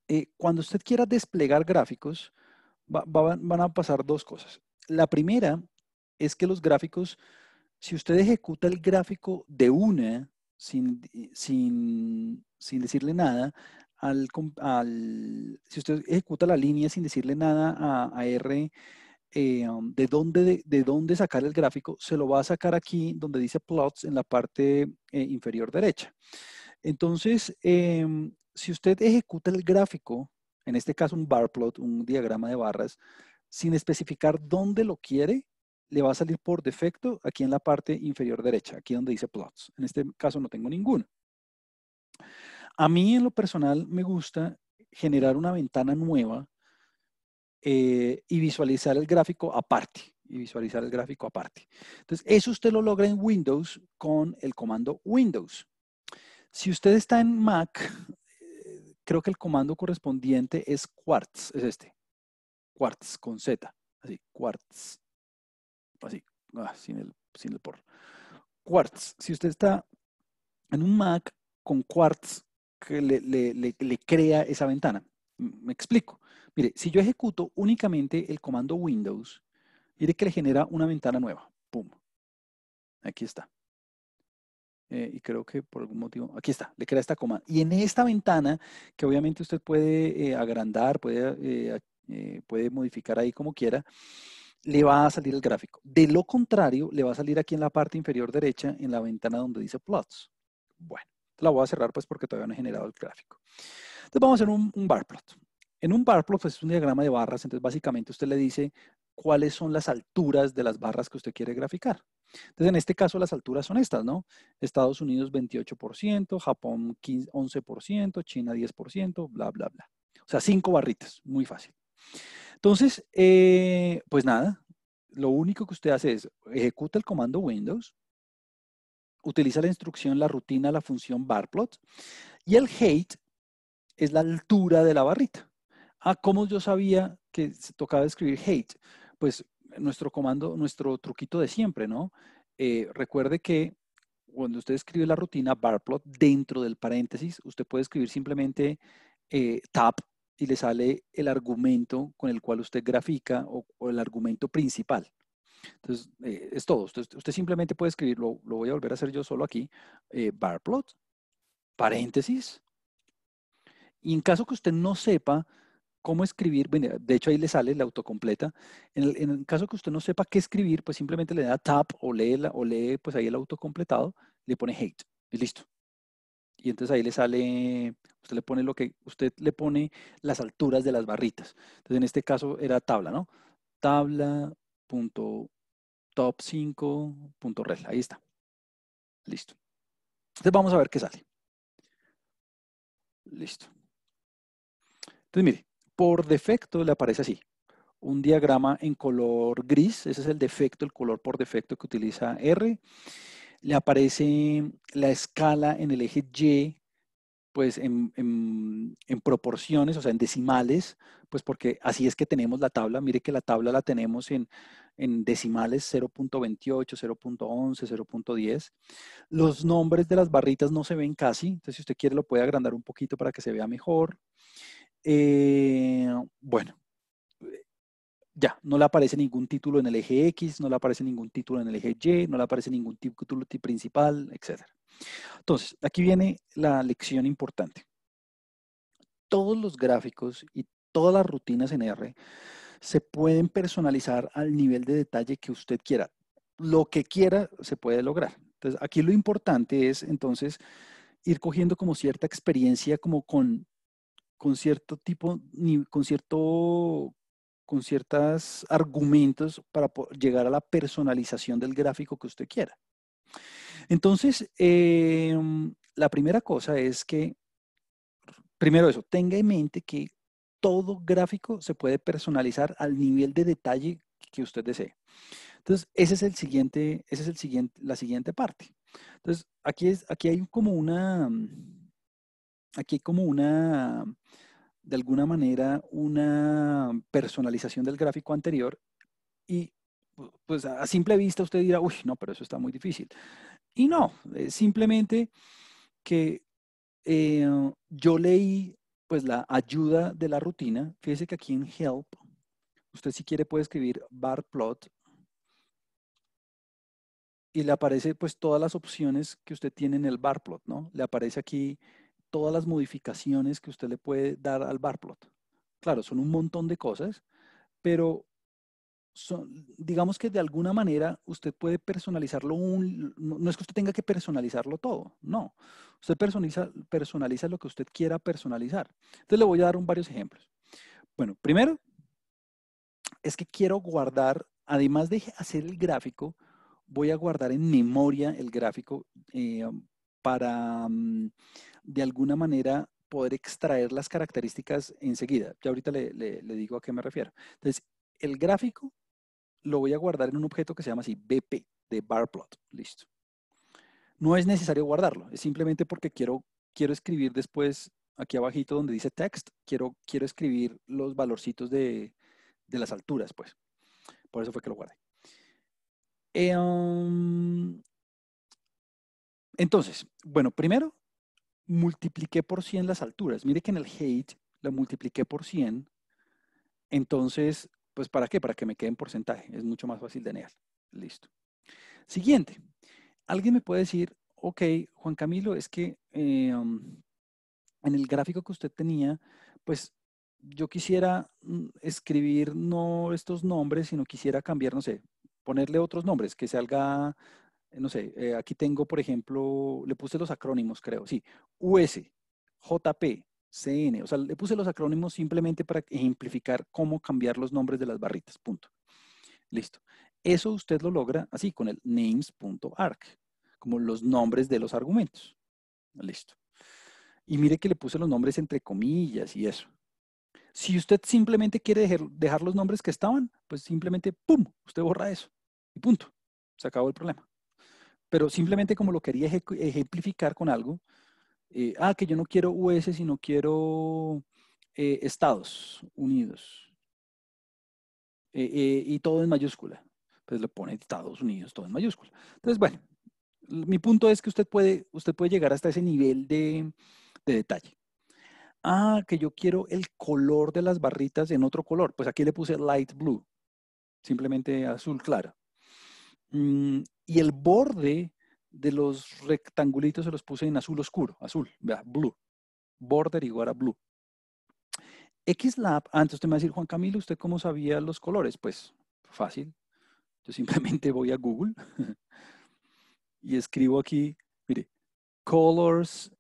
eh, cuando usted quiera desplegar gráficos, van a pasar dos cosas. La primera es que los gráficos, si usted ejecuta el gráfico de una, sin, sin, sin decirle nada, al, al, si usted ejecuta la línea sin decirle nada a R, eh, um, de, dónde, de, dónde sacar el gráfico, se lo va a sacar aquí donde dice plots en la parte eh, inferior derecha. Entonces, em, si usted ejecuta el gráfico, en este caso un bar plot, un diagrama de barras, sin especificar dónde lo quiere, le va a salir por defecto aquí en la parte inferior derecha, aquí donde dice plots. En este caso no tengo ninguno. A mí en lo personal me gusta generar una ventana nueva eh, y visualizar el gráfico aparte. Y visualizar el gráfico aparte. Entonces, eso usted lo logra en Windows con el comando Windows. Si usted está en Mac, eh, creo que el comando correspondiente es Quartz, es este. Quartz con Z. Así, Quartz. Así, ah, sin, el, sin el por. Quartz. Si usted está en un Mac con Quartz, que le crea esa ventana. Me explico. Mire, si yo ejecuto únicamente el comando Windows, mire que le genera una ventana nueva. Pum. Aquí está. Eh, y creo que por algún motivo, aquí está, le crea esta coma. Y en esta ventana, que obviamente usted puede eh, agrandar, puede, eh, puede modificar ahí como quiera, le va a salir el gráfico. De lo contrario, le va a salir aquí en la parte inferior derecha, en la ventana donde dice plots. Bueno, la voy a cerrar pues porque todavía no he generado el gráfico. Entonces vamos a hacer un, un bar plot. En un bar plot pues, es un diagrama de barras, entonces básicamente usted le dice cuáles son las alturas de las barras que usted quiere graficar. Entonces, en este caso, las alturas son estas, ¿no? Estados Unidos 28%, Japón 11%, China 10%, bla, bla, bla. O sea, cinco barritas, muy fácil. Entonces, eh, pues nada, lo único que usted hace es ejecuta el comando Windows, utiliza la instrucción, la rutina, la función barplot, y el height es la altura de la barrita. Ah, ¿cómo yo sabía que se tocaba escribir hate? Pues nuestro comando, nuestro truquito de siempre, ¿no? Eh, recuerde que cuando usted escribe la rutina barplot, dentro del paréntesis, usted puede escribir simplemente eh, tab y le sale el argumento con el cual usted grafica o, el argumento principal. Entonces, eh, es todo. Usted, simplemente puede escribir, lo, voy a volver a hacer yo solo aquí, eh, barplot, paréntesis. Y en caso que usted no sepa cómo escribir, de hecho ahí le sale la autocompleta. En el, en caso que usted no sepa qué escribir, pues simplemente le da tap o lee, o lee pues ahí el autocompletado, le pone hate y listo. Y entonces ahí le sale, usted le pone lo que, usted le pone las alturas de las barritas. Entonces en este caso era tabla, ¿no? 5res ahí está. Listo. Entonces vamos a ver qué sale. Listo. Entonces mire, por defecto le aparece así. Un diagrama en color gris, ese es el defecto, el color por defecto que utiliza R. Le aparece la escala en el eje Y, pues en, proporciones, o sea, en decimales, pues porque así es que tenemos la tabla. Mire que la tabla la tenemos en, en decimales 0.28, 0.11, 0.10. Los nombres de las barritas no se ven casi, entonces si usted quiere lo puede agrandar un poquito para que se vea mejor. Eh, bueno, ya, no le aparece ningún título en el eje X, no le aparece ningún título en el eje Y, no le aparece ningún título principal, etc. Entonces, aquí viene la lección importante. Todos los gráficos y todas las rutinas en R se pueden personalizar al nivel de detalle que usted quiera. Lo que quiera se puede lograr. Entonces, aquí lo importante es, entonces, ir cogiendo como cierta experiencia como con con cierto tipo, ni con cierto con ciertos argumentos para llegar a la personalización del gráfico que usted quiera. Entonces, em, la primera cosa es que, primero eso, tenga en mente que todo gráfico se puede personalizar al nivel de detalle que usted desee. Entonces, ese es el siguiente, ese es el siguiente, la siguiente parte. Entonces, aquí, es, aquí hay como una, Aquí como una, de alguna manera, una personalización del gráfico anterior y pues a simple vista usted dirá, uy, no, pero eso está muy difícil. Y no, simplemente que eh, yo leí pues la ayuda de la rutina. Fíjese que aquí en Help, usted si quiere puede escribir bar plot y le aparece pues todas las opciones que usted tiene en el bar plot, ¿no? Le aparece aquí todas las modificaciones que usted le puede dar al barplot. Claro, son un montón de cosas, pero son, digamos que de alguna manera usted puede personalizarlo. Un, no, es que usted tenga que personalizarlo todo, no. Usted personaliza, personaliza lo que usted quiera personalizar. Entonces le voy a dar varios ejemplos. Bueno, primero es que quiero guardar, además de hacer el gráfico, voy a guardar en memoria el gráfico eh, para mm, de alguna manera poder extraer las características enseguida. Ya ahorita le, digo a qué me refiero. Entonces, el gráfico lo voy a guardar en un objeto que se llama así, BP, de bar plot. Listo. No es necesario guardarlo, es simplemente porque quiero, quiero escribir después, aquí abajito donde dice text, quiero, quiero escribir los valorcitos de, las alturas, pues. Por eso fue que lo guardé. Em, entonces, bueno, primero multipliqué por 100 las alturas. Mire que en el hate lo multipliqué por 100. Entonces, pues ¿para qué? Para que me quede en porcentaje. Es mucho más fácil de negar. Listo. Siguiente. Alguien me puede decir, ok, Juan Camilo, es que em, en el gráfico que usted tenía, pues yo quisiera mm, escribir no estos nombres, sino quisiera cambiar, no sé, ponerle otros nombres, que salga eh, no sé, eh, aquí tengo, por ejemplo, le puse los acrónimos, creo, sí, US, JP, CN, o sea, le puse los acrónimos simplemente para ejemplificar cómo cambiar los nombres de las barritas, punto. Listo. Eso usted lo logra así, con el names.arc, como los nombres de los argumentos. Listo. Y mire que le puse los nombres entre comillas y eso. Si usted simplemente quiere dejar los nombres que estaban, pues simplemente, ¡pum!, usted borra eso y punto. Se acabó el problema pero simplemente como lo quería ejemplificar con algo, eh, ah, que yo no quiero US, sino quiero eh, Estados Unidos. Eh, y todo en mayúscula. Pues le pone Estados Unidos, todo en mayúscula. Entonces, bueno, mi punto es que usted puede, usted puede llegar hasta ese nivel de detalle. Ah, que yo quiero el color de las barritas en otro color. Pues aquí le puse light blue, simplemente azul claro. Mm, y el borde de los rectangulitos se los puse en azul oscuro, azul, vea, blue. Border igual a blue. XLab, antes usted me va a decir, Juan Camilo, ¿usted cómo sabía los colores? Pues fácil. Yo simplemente voy a Google y escribo aquí, mire, colors,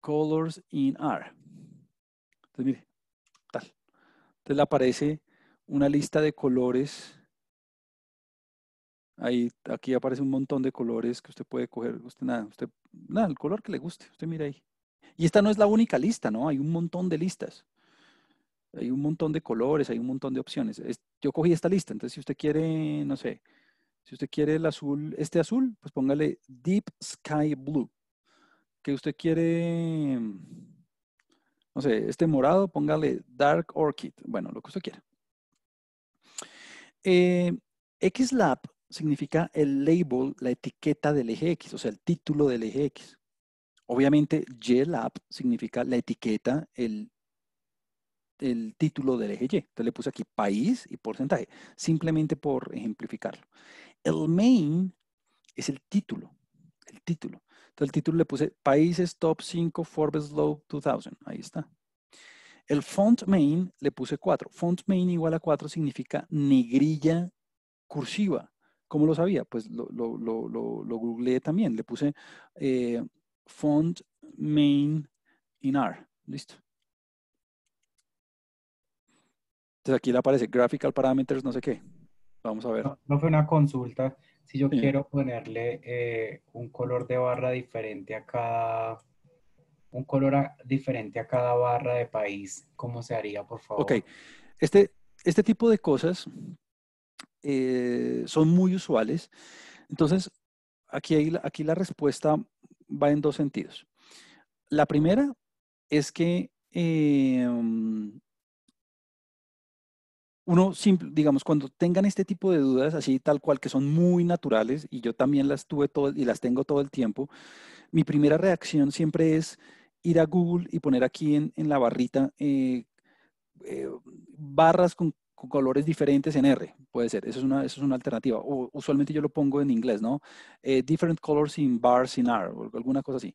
colors in R. Entonces, mire, tal. Entonces le aparece una lista de colores Ahí, aquí aparece un montón de colores que usted puede coger. Usted nada, usted nada, el color que le guste. Usted mira ahí. Y esta no es la única lista, ¿no? Hay un montón de listas. Hay un montón de colores, hay un montón de opciones. yo cogí esta lista. Entonces, si usted quiere, no sé, si usted quiere el azul, este azul, pues póngale Deep Sky Blue. Que usted quiere, no sé, este morado, póngale Dark Orchid. Bueno, lo que usted quiera. Eh, XLab significa el label, la etiqueta del eje X, o sea, el título del eje X. Obviamente, YLab significa la etiqueta, el, el título del eje Y. Entonces le puse aquí país y porcentaje, simplemente por ejemplificarlo. El main es el título, el título. Entonces el título le puse países top 5 Forbes Low 2000, ahí está. El font main le puse 4. Font main igual a 4 significa negrilla cursiva. ¿Cómo lo sabía? Pues lo, lo, googleé también. Le puse eh, font main in R. Listo. Entonces aquí le aparece graphical parameters, no sé qué. Vamos a ver. No, fue una consulta. Si yo quiero ponerle eh, un color de barra diferente a cada, un color diferente a cada barra de país, ¿cómo se haría, por favor? Ok. Este, este tipo de cosas eh, son muy usuales. Entonces, aquí, aquí la respuesta va en dos sentidos. La primera es que em, uno, digamos, cuando tengan este tipo de dudas, así tal cual, que son muy naturales, y yo también las tuve y las tengo todo el tiempo, mi primera reacción siempre es ir a Google y poner aquí en, en la barrita eh, eh, barras con con colores diferentes en R, puede ser, eso es una, eso es una alternativa. O, usualmente yo lo pongo en inglés, ¿no? Eh, different colors in bars in R, o alguna cosa así.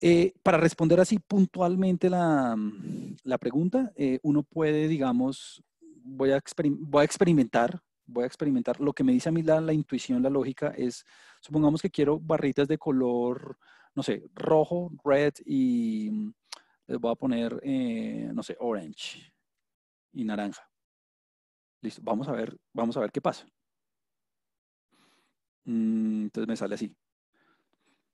Eh, para responder así puntualmente la, la pregunta, eh, uno puede, digamos, voy a, voy a experimentar, voy a experimentar. Lo que me dice a mí la, la, intuición, la lógica es, supongamos que quiero barritas de color, no sé, rojo, red y les voy a poner, no sé, orange y naranja. Listo, vamos a ver, vamos a ver qué pasa. Mm, entonces me sale así.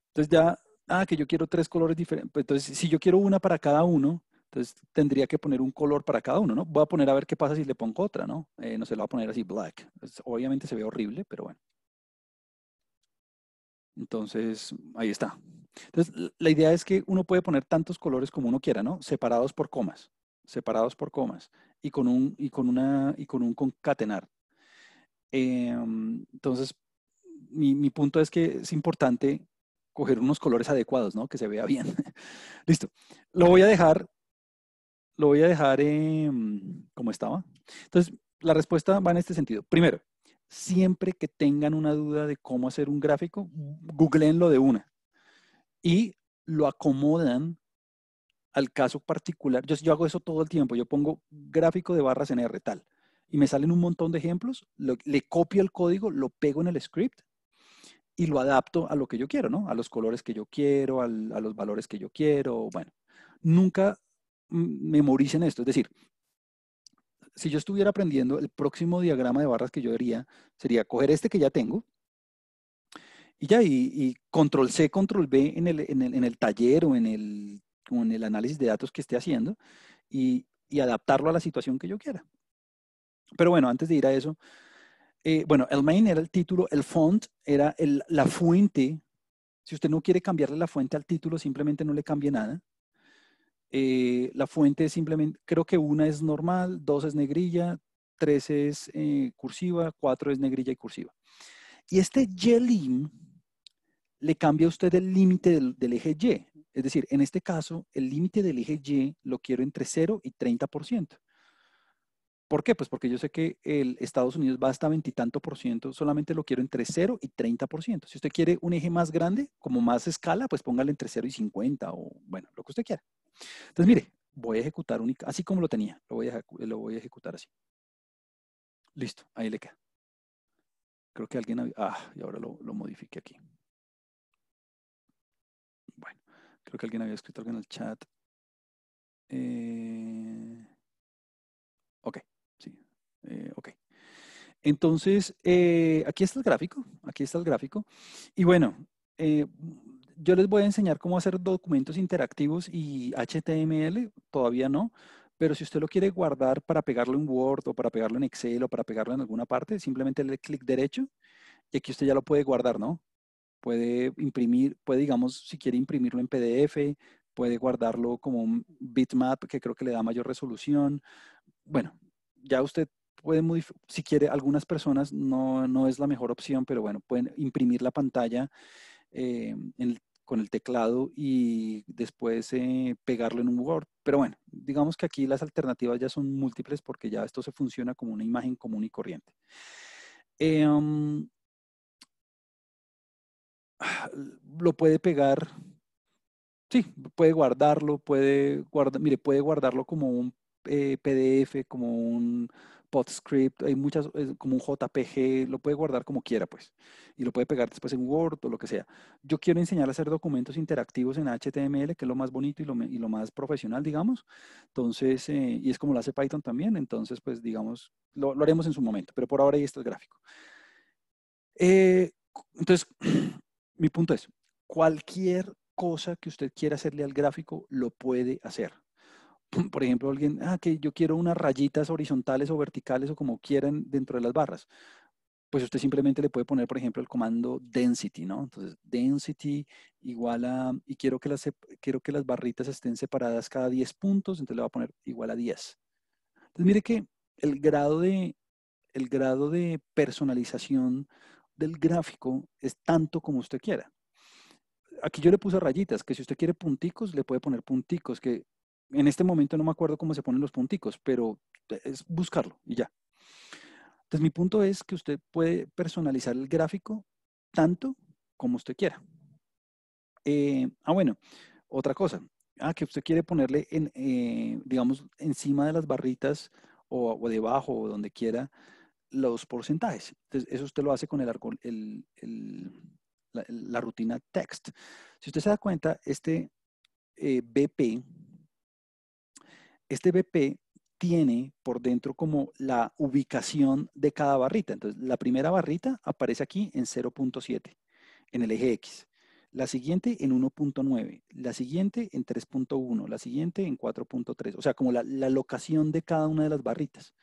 Entonces ya, ah, que yo quiero tres colores diferentes. Pues entonces, si yo quiero una para cada uno, entonces tendría que poner un color para cada uno, ¿no? Voy a poner a ver qué pasa si le pongo otra, ¿no? Eh, no se lo voy a poner así, black. obviamente se ve horrible, pero bueno. Entonces, ahí está. Entonces, la idea es que uno puede poner tantos colores como uno quiera, ¿no? Separados por comas separados por comas y con un, y con una, y con un concatenar. Em, entonces, mi, punto es que es importante coger unos colores adecuados, ¿no? Que se vea bien. Listo. Lo voy a dejar, lo voy a dejar como estaba. Entonces, la respuesta va en este sentido. Primero, siempre que tengan una duda de cómo hacer un gráfico, googleenlo de una y lo acomodan al caso particular. Yo, yo hago eso todo el tiempo. Yo pongo gráfico de barras en R tal y me salen un montón de ejemplos. le copio el código, lo pego en el script y lo adapto a lo que yo quiero, ¿no? A los colores que yo quiero, a los valores que yo quiero. Bueno, nunca memoricen esto. Es decir, si yo estuviera aprendiendo, el próximo diagrama de barras que yo haría sería coger este que ya tengo y ya, y, control C, control B en el, en el taller o en el con el análisis de datos que esté haciendo y, adaptarlo a la situación que yo quiera. Pero bueno, antes de ir a eso, eh, bueno, el main era el título, el font era la fuente. Si usted no quiere cambiarle la fuente al título, simplemente no le cambie nada. Eh, la fuente es simplemente, creo que una es normal, dos es negrilla, tres es eh, cursiva, cuatro es negrilla y cursiva. Y este Y le cambia a usted el límite del, del, eje Y. Es decir, en este caso, el límite del eje Y lo quiero entre 0 y 30%. ¿Por qué? Pues porque yo sé que el Estados Unidos va hasta veintitanto por ciento, solamente lo quiero entre 0 y 30 Si usted quiere un eje más grande, como más escala, pues póngale entre 0 y 50 o bueno, lo que usted quiera. Entonces, mire, voy a ejecutar así como lo tenía, lo voy, a, lo voy a ejecutar así. Listo, ahí le queda. Creo que alguien, ah, y ahora lo, lo modifique aquí. Creo que alguien había escrito algo en el chat. Eh, ok, sí, eh, ok. Entonces, eh, aquí está el gráfico, aquí está el gráfico. Y bueno, yo les voy a enseñar cómo hacer documentos interactivos y HTML, todavía no, pero si usted lo quiere guardar para pegarlo en Word o para pegarlo en Excel o para pegarlo en alguna parte, simplemente le clic derecho y aquí usted ya lo puede guardar, ¿no? puede imprimir, puede, digamos, si quiere imprimirlo en PDF, puede guardarlo como un bitmap que creo que le da mayor resolución. Bueno, ya usted puede modificar, si quiere, algunas personas no, no, es la mejor opción, pero bueno, pueden imprimir la pantalla eh, con el teclado y después eh, pegarlo en un Word. Pero bueno, digamos que aquí las alternativas ya son múltiples porque ya esto se funciona como una imagen común y corriente. Em, lo puede pegar, sí, puede guardarlo, puede guardar, mire, puede guardarlo como un eh, PDF, como un Potscript, hay muchas, como un JPG, lo puede guardar como quiera, pues, y lo puede pegar después en Word o lo que sea. Yo quiero enseñar a hacer documentos interactivos en HTML, que es lo más bonito y lo, más profesional, digamos. Entonces, eh, y es como lo hace Python también, entonces, pues, digamos, lo, haremos en su momento, pero por ahora ahí está el gráfico. Eh, entonces, mi punto es, cualquier cosa que usted quiera hacerle al gráfico, lo puede hacer. Por ejemplo, alguien, ah, que yo quiero unas rayitas horizontales o verticales o como quieran dentro de las barras. Pues usted simplemente le puede poner, por ejemplo, el comando density, ¿no? Entonces, density igual a, y quiero que las, quiero que las barritas estén separadas cada 10 puntos, entonces le va a poner igual a 10. Entonces, mire que el grado de, el grado de personalización del gráfico es tanto como usted quiera. Aquí yo le puse rayitas, que si usted quiere punticos, le puede poner punticos, que en este momento no me acuerdo cómo se ponen los punticos, pero es buscarlo y ya. Entonces mi punto es que usted puede personalizar el gráfico tanto como usted quiera. Eh, ah, bueno, otra cosa. Ah, que usted quiere ponerle, en, eh, digamos, encima de las barritas o, o debajo o donde quiera, los porcentajes. Entonces, eso usted lo hace con el, el, la, rutina text. Si usted se da cuenta, este eh, BP, este BP tiene por dentro como la ubicación de cada barrita. Entonces, la primera barrita aparece aquí en 0.7, en el eje X. La siguiente en 1.9, la siguiente en 3.1, la siguiente en 4.3. O sea, como la, la locación de cada una de las barritas.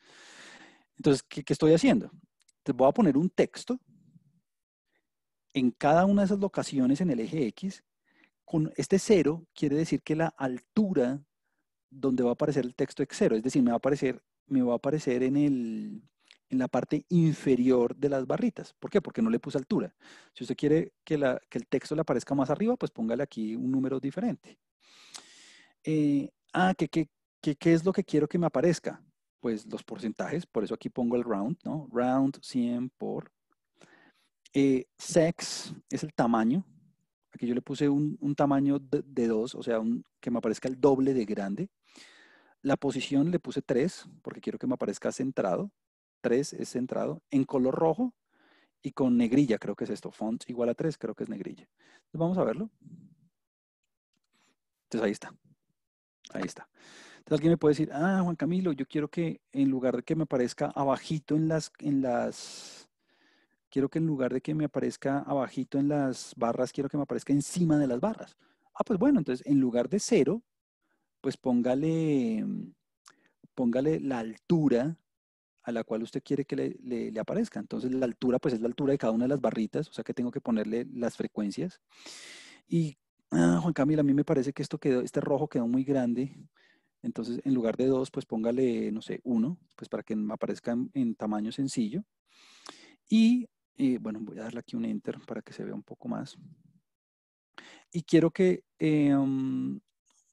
Entonces, ¿qué, estoy haciendo? Te voy a poner un texto en cada una de esas locaciones en el eje X. Con este cero quiere decir que la altura donde va a aparecer el texto es cero, es decir, me va a aparecer, me va a aparecer en, la parte inferior de las barritas. ¿Por qué? Porque no le puse altura. Si usted quiere que, el texto le aparezca más arriba, pues póngale aquí un número diferente. Eh, ah, qué es lo que quiero que me aparezca? pues los porcentajes, por eso aquí pongo el round, ¿no? Round 100 por. Eh, sex es el tamaño. Aquí yo le puse un, tamaño de 2, o sea, un, que me aparezca el doble de grande. La posición le puse 3, porque quiero que me aparezca centrado. 3 es centrado. En color rojo y con negrilla, creo que es esto. Font igual a 3, creo que es negrilla. Entonces vamos a verlo. Entonces ahí está. Ahí está. Entonces alguien me puede decir, ah, Juan Camilo, yo quiero que en lugar de que me aparezca abajito en las, en las, quiero que en lugar de que me aparezca abajito en las barras, quiero que me aparezca encima de las barras. Ah, pues bueno, entonces en lugar de cero, pues póngale, mm, póngale la altura a la cual usted quiere que le, aparezca. Entonces la altura, pues es la altura de cada una de las barritas, o sea que tengo que ponerle las frecuencias. Y, ah, Juan Camilo, a mí me parece que esto quedó, este rojo quedó muy grande. Entonces, en lugar de dos, pues póngale, no sé, uno, pues para que me aparezca en, tamaño sencillo. Y, eh, bueno, voy a darle aquí un Enter para que se vea un poco más. Y quiero que em,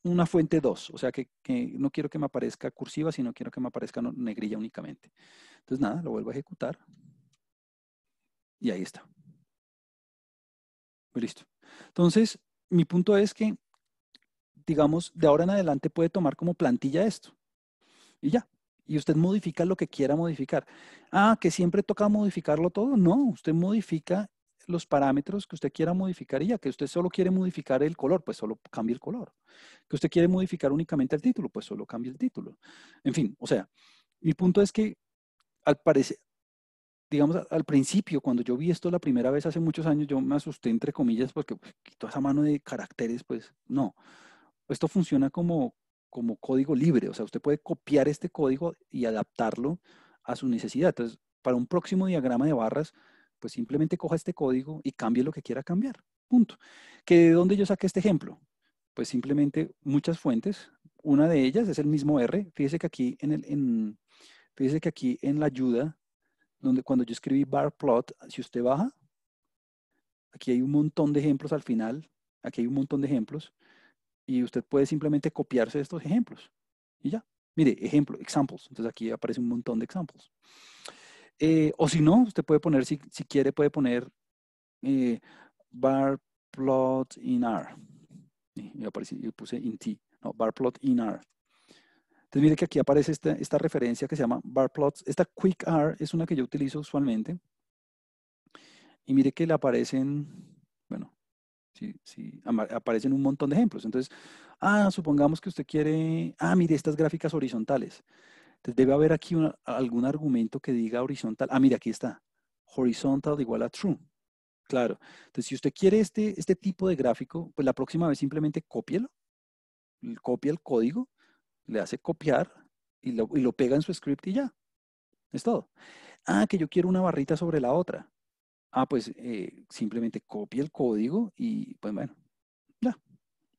una fuente 2, o sea que, que, no quiero que me aparezca cursiva, sino quiero que me aparezca negrilla únicamente. Entonces, nada, lo vuelvo a ejecutar. Y ahí está. Listo. Entonces, mi punto es que digamos, de ahora en adelante puede tomar como plantilla esto. Y ya. Y usted modifica lo que quiera modificar. Ah, que siempre toca modificarlo todo. No, usted modifica los parámetros que usted quiera modificar y ya que usted solo quiere modificar el color, pues solo cambie el color. Que usted quiere modificar únicamente el título, pues solo cambie el título. En fin, o sea, mi punto es que al parecer, digamos, al principio, cuando yo vi esto la primera vez hace muchos años, yo me asusté, entre comillas, porque pues, esa mano de caracteres, pues no esto funciona como, como código libre, o sea, usted puede copiar este código y adaptarlo a su necesidad. Entonces, para un próximo diagrama de barras, pues simplemente coja este código y cambie lo que quiera cambiar. Punto. ¿Que ¿De dónde yo saqué este ejemplo? Pues simplemente muchas fuentes. Una de ellas es el mismo R. Fíjese que aquí en, el, en, fíjese que aquí en la ayuda, donde cuando yo escribí bar plot, si usted baja, aquí hay un montón de ejemplos al final. Aquí hay un montón de ejemplos y usted puede simplemente copiarse estos ejemplos y ya. Mire, ejemplo, examples. Entonces aquí aparece un montón de examples. Eh, o si no, usted puede poner, si, quiere, puede poner eh, bar plot in R. Y, aparece, yo puse in T, no, bar plot in R. Entonces mire que aquí aparece esta, esta referencia que se llama bar plots. Esta quick R es una que yo utilizo usualmente. Y mire que le aparecen, bueno, Sí, sí, aparecen un montón de ejemplos. Entonces, ah, supongamos que usted quiere, ah, mire, estas gráficas horizontales. Entonces, debe haber aquí algún argumento que diga horizontal. Ah, mire, aquí está. Horizontal igual a true. Claro. Entonces, si usted quiere este, este tipo de gráfico, pues la próxima vez simplemente cópielo. Copia el código, le hace copiar y lo, y lo pega en su script y ya. Es todo. Ah, que yo quiero una barrita sobre la otra ah, pues eh, simplemente copia el código y pues bueno, ya,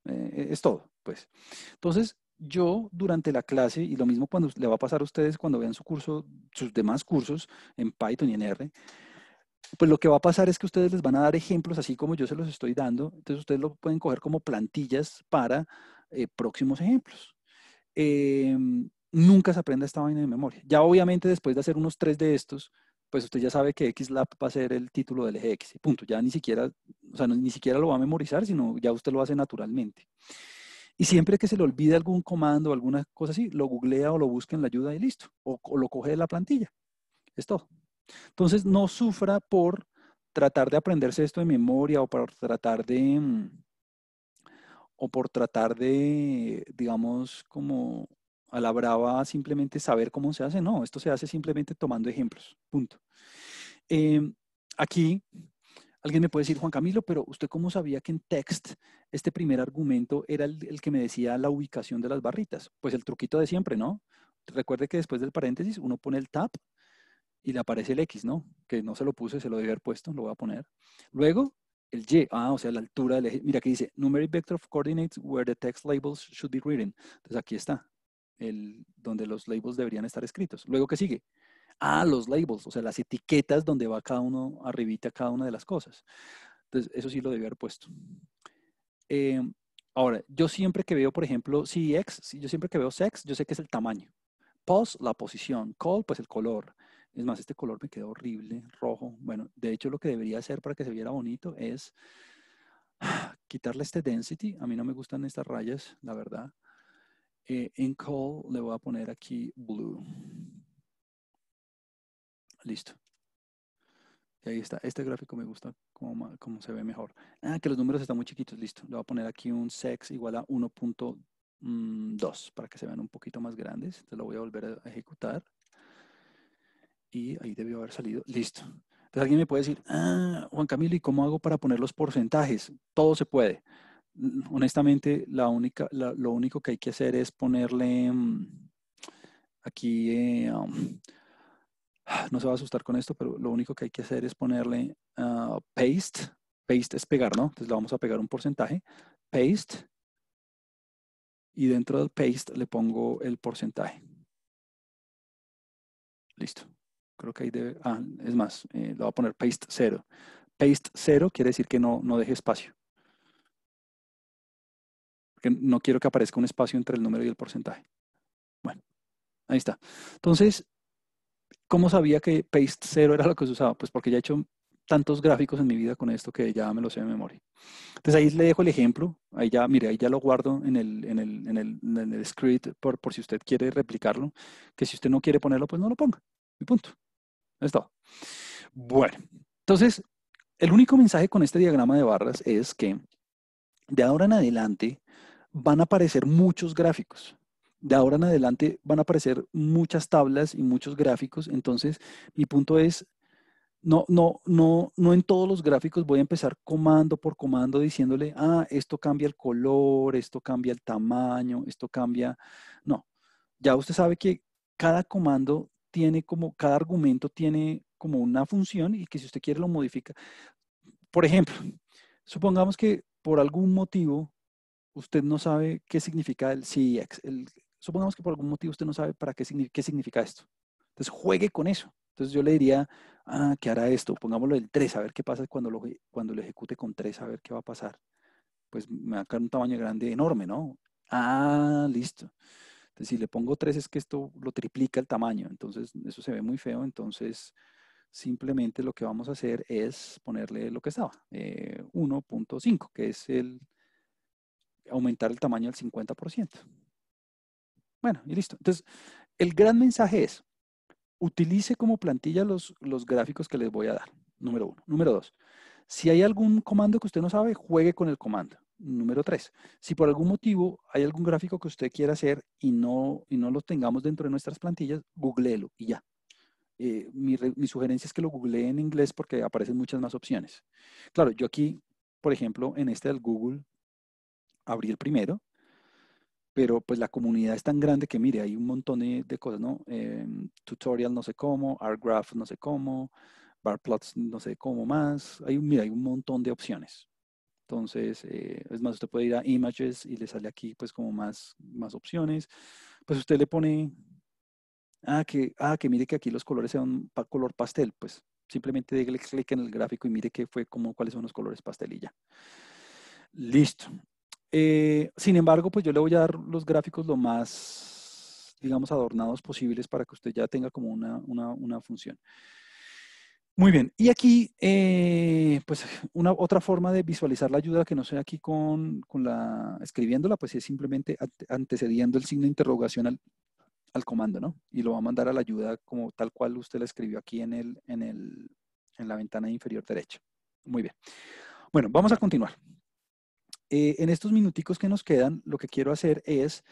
eh, e, es todo. Pues. Entonces, yo durante la clase, y lo mismo cuando le va a pasar a ustedes cuando vean su curso, sus demás cursos en Python y en R, pues lo que va a pasar es que ustedes les van a dar ejemplos así como yo se los estoy dando, entonces ustedes lo pueden coger como plantillas para eh, próximos ejemplos. Em, nunca se aprenda esta vaina de memoria. Ya obviamente después de hacer unos tres de estos, pues usted ya sabe que XLab va a ser el título del eje X, punto. Ya ni siquiera, o sea, ni siquiera lo va a memorizar, sino ya usted lo hace naturalmente. Y siempre que se le olvide algún comando o alguna cosa así, lo googlea o lo busca en la ayuda y listo. O, lo coge de la plantilla. Es todo. Entonces, no sufra por tratar de aprenderse esto de memoria o por tratar de, mm, o por tratar de, digamos, como a la simplemente saber cómo se hace, no, esto se hace simplemente tomando ejemplos, punto. Em, aquí alguien me puede decir, Juan Camilo, pero ¿usted cómo sabía que en text este primer argumento era el, que me decía la ubicación de las barritas? Pues el truquito de siempre, ¿no? Recuerde que después del paréntesis uno pone el tab y le aparece el X, ¿no? Que no se lo puse, se lo debe haber puesto, lo voy a poner. Luego, el Y, ah, o sea, la altura del eje. Mira que dice, numeric vector of coordinates where the text labels should be written. Entonces aquí está, donde los labels deberían estar escritos. Luego, ¿qué sigue? Ah, los labels, o sea, las etiquetas donde va cada uno, arribita cada una de las cosas. Entonces, eso sí lo debía haber puesto. Eh, ahora, yo siempre que veo, por ejemplo, CX, yo siempre que veo sex, yo sé que es el tamaño. Pos, la posición. Call, pues el color. Es más, este color me quedó horrible, rojo. Bueno, de hecho lo que debería hacer para que se viera bonito es ah, quitarle este density. A mí no me gustan estas rayas, la verdad. Eh, en call le voy a poner aquí blue. Listo. Y ahí está. Este gráfico me gusta como, como se ve mejor. Ah, que los números están muy chiquitos. Listo. Le voy a poner aquí un sex igual a 1.2 mm, para que se vean un poquito más grandes. Entonces lo voy a volver a ejecutar. Y ahí debió haber salido. Listo. Entonces alguien me puede decir, ah, Juan Camilo, ¿y cómo hago para poner los porcentajes? Todo se puede honestamente, la única, lo único que hay que hacer es ponerle mm, aquí, eh, um, no se va a asustar con esto, pero lo único que hay que hacer es ponerle ah, paste. Paste es pegar, ¿no? Entonces le vamos a pegar un porcentaje. Paste. Y dentro del paste le pongo el porcentaje. Listo. Creo que ahí debe... Ah, es más, lo eh, le voy a poner paste 0. Paste 0 quiere decir que no, no deje espacio no quiero que aparezca un espacio entre el número y el porcentaje. Bueno, ahí está. Entonces, ¿cómo sabía que paste cero era lo que se usaba? Pues porque ya he hecho tantos gráficos en mi vida con esto que ya me lo sé de memoria. Entonces ahí le dejo el ejemplo, ahí ya, mire, ahí ya lo guardo en el, script por, por, si usted quiere replicarlo, que si usted no quiere ponerlo, pues no lo ponga. Y punto. Es todo. Bueno, entonces, el único mensaje con este diagrama de barras es que de ahora en adelante, van a aparecer muchos gráficos. De ahora en adelante van a aparecer muchas tablas y muchos gráficos. Entonces, mi punto es, no, no, no, no en todos los gráficos voy a empezar comando por comando diciéndole, ah, esto cambia el color, esto cambia el tamaño, esto cambia. No, ya usted sabe que cada comando tiene como, cada argumento tiene como una función y que si usted quiere lo modifica. Por ejemplo, supongamos que por algún motivo usted no sabe qué significa el CX. supongamos que por algún motivo usted no sabe para qué, significa esto. Entonces juegue con eso. Entonces yo le diría, ah, ¿qué hará esto? Pongámoslo el 3, a ver qué pasa cuando lo, cuando lo ejecute con 3, a ver qué va a pasar. Pues me va a quedar un tamaño grande, enorme, ¿no? Ah, listo. Entonces, si le pongo 3 es que esto lo triplica el tamaño. Entonces, eso se ve muy feo. Entonces, simplemente lo que vamos a hacer es ponerle lo que estaba, 1.5, eh, que es el, aumentar el tamaño al 50%. Bueno, y listo. Entonces, el gran mensaje es, utilice como plantilla los, gráficos que les voy a dar, número uno. Número dos, si hay algún comando que usted no sabe, juegue con el comando. Número tres, si por algún motivo hay algún gráfico que usted quiera hacer y no, y no lo tengamos dentro de nuestras plantillas, googleelo y ya. Eh, mi, mi, sugerencia es que lo googlee en inglés porque aparecen muchas más opciones. Claro, yo aquí, por ejemplo, en este del Google, abrir primero, pero pues la comunidad es tan grande que mire, hay un montón de, cosas, ¿no? Em, tutorial no sé cómo, graph no sé cómo, bar plots no sé cómo más, hay, hay un montón de opciones. Entonces, eh, es más, usted puede ir a Images y le sale aquí pues como más, más opciones. Pues usted le pone, ah que, ah, que mire que aquí los colores sean color pastel, pues simplemente déle clic en el gráfico y mire que fue como cuáles son los colores pastelilla, Listo. Eh, sin embargo, pues yo le voy a dar los gráficos lo más, digamos, adornados posibles para que usted ya tenga como una, función. Muy bien, y aquí, eh, pues una otra forma de visualizar la ayuda que no sea aquí con, con la, escribiéndola, pues es simplemente antecediendo el signo de interrogación al, comando, ¿no? Y lo va a mandar a la ayuda como tal cual usted la escribió aquí en, en, el, en la ventana inferior derecha. Muy bien. Bueno, vamos a continuar. Eh, en estos minuticos que nos quedan, lo que quiero hacer es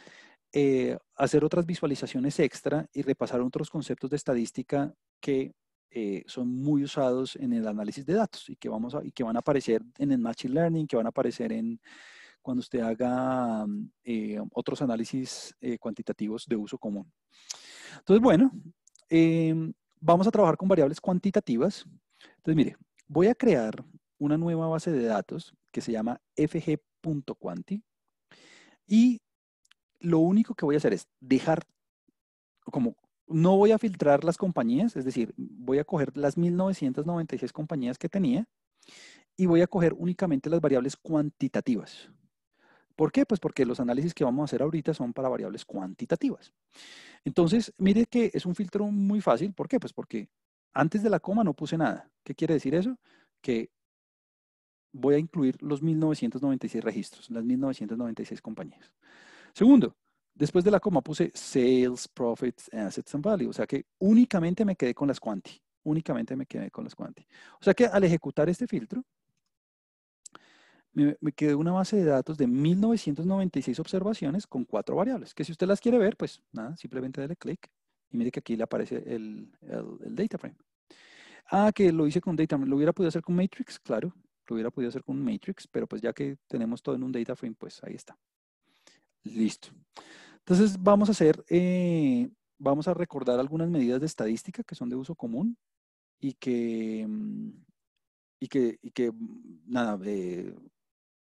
eh, hacer otras visualizaciones extra y repasar otros conceptos de estadística que eh, son muy usados en el análisis de datos y que, vamos y que van a aparecer en el Machine Learning, que van a aparecer en cuando usted haga mm, otros análisis cuantitativos de uso común. Entonces, bueno, em, vamos a trabajar con variables cuantitativas. Entonces, mire, voy a crear una nueva base de datos que se llama FGP punto quanti. Y lo único que voy a hacer es dejar, como no voy a filtrar las compañías, es decir, voy a coger las 1996 compañías que tenía y voy a coger únicamente las variables cuantitativas. ¿Por qué? Pues porque los análisis que vamos a hacer ahorita son para variables cuantitativas. Entonces, mire que es un filtro muy fácil. ¿Por qué? Pues porque antes de la coma no puse nada. ¿Qué quiere decir eso? Que voy a incluir los 1996 registros, las 1996 compañías. Segundo, después de la coma puse sales, profits, assets and value, o sea que únicamente me quedé con las cuanti, únicamente me quedé con las cuanti. O sea que al ejecutar este filtro, me, quedé una base de datos de 1996 observaciones con cuatro variables, que si usted las quiere ver, pues nada, simplemente dale clic y mire que aquí le aparece el, el data frame. Ah, que lo hice con data, lo hubiera podido hacer con matrix, claro, hubiera podido hacer con un matrix, pero pues ya que tenemos todo en un data frame, pues ahí está. Listo. Entonces vamos a hacer, eh, vamos a recordar algunas medidas de estadística que son de uso común y que, mm, y que, y que mm, nada, eh,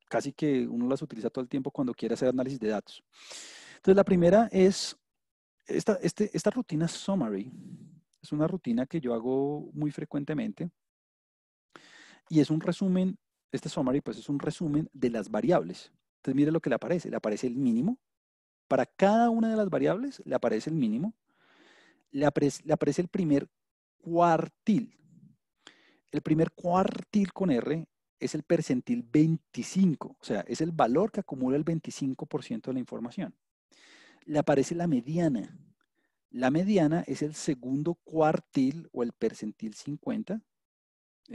casi que uno las utiliza todo el tiempo cuando quiere hacer análisis de datos. Entonces la primera es esta, este, esta rutina summary. Es una rutina que yo hago muy frecuentemente y es un resumen, este summary pues es un resumen de las variables. Entonces mire lo que le aparece, le aparece el mínimo. Para cada una de las variables le aparece el mínimo. Le aparece, le aparece el primer cuartil. El primer cuartil con R es el percentil 25, o sea, es el valor que acumula el 25% de la información. Le aparece la mediana. La mediana es el segundo cuartil o el percentil 50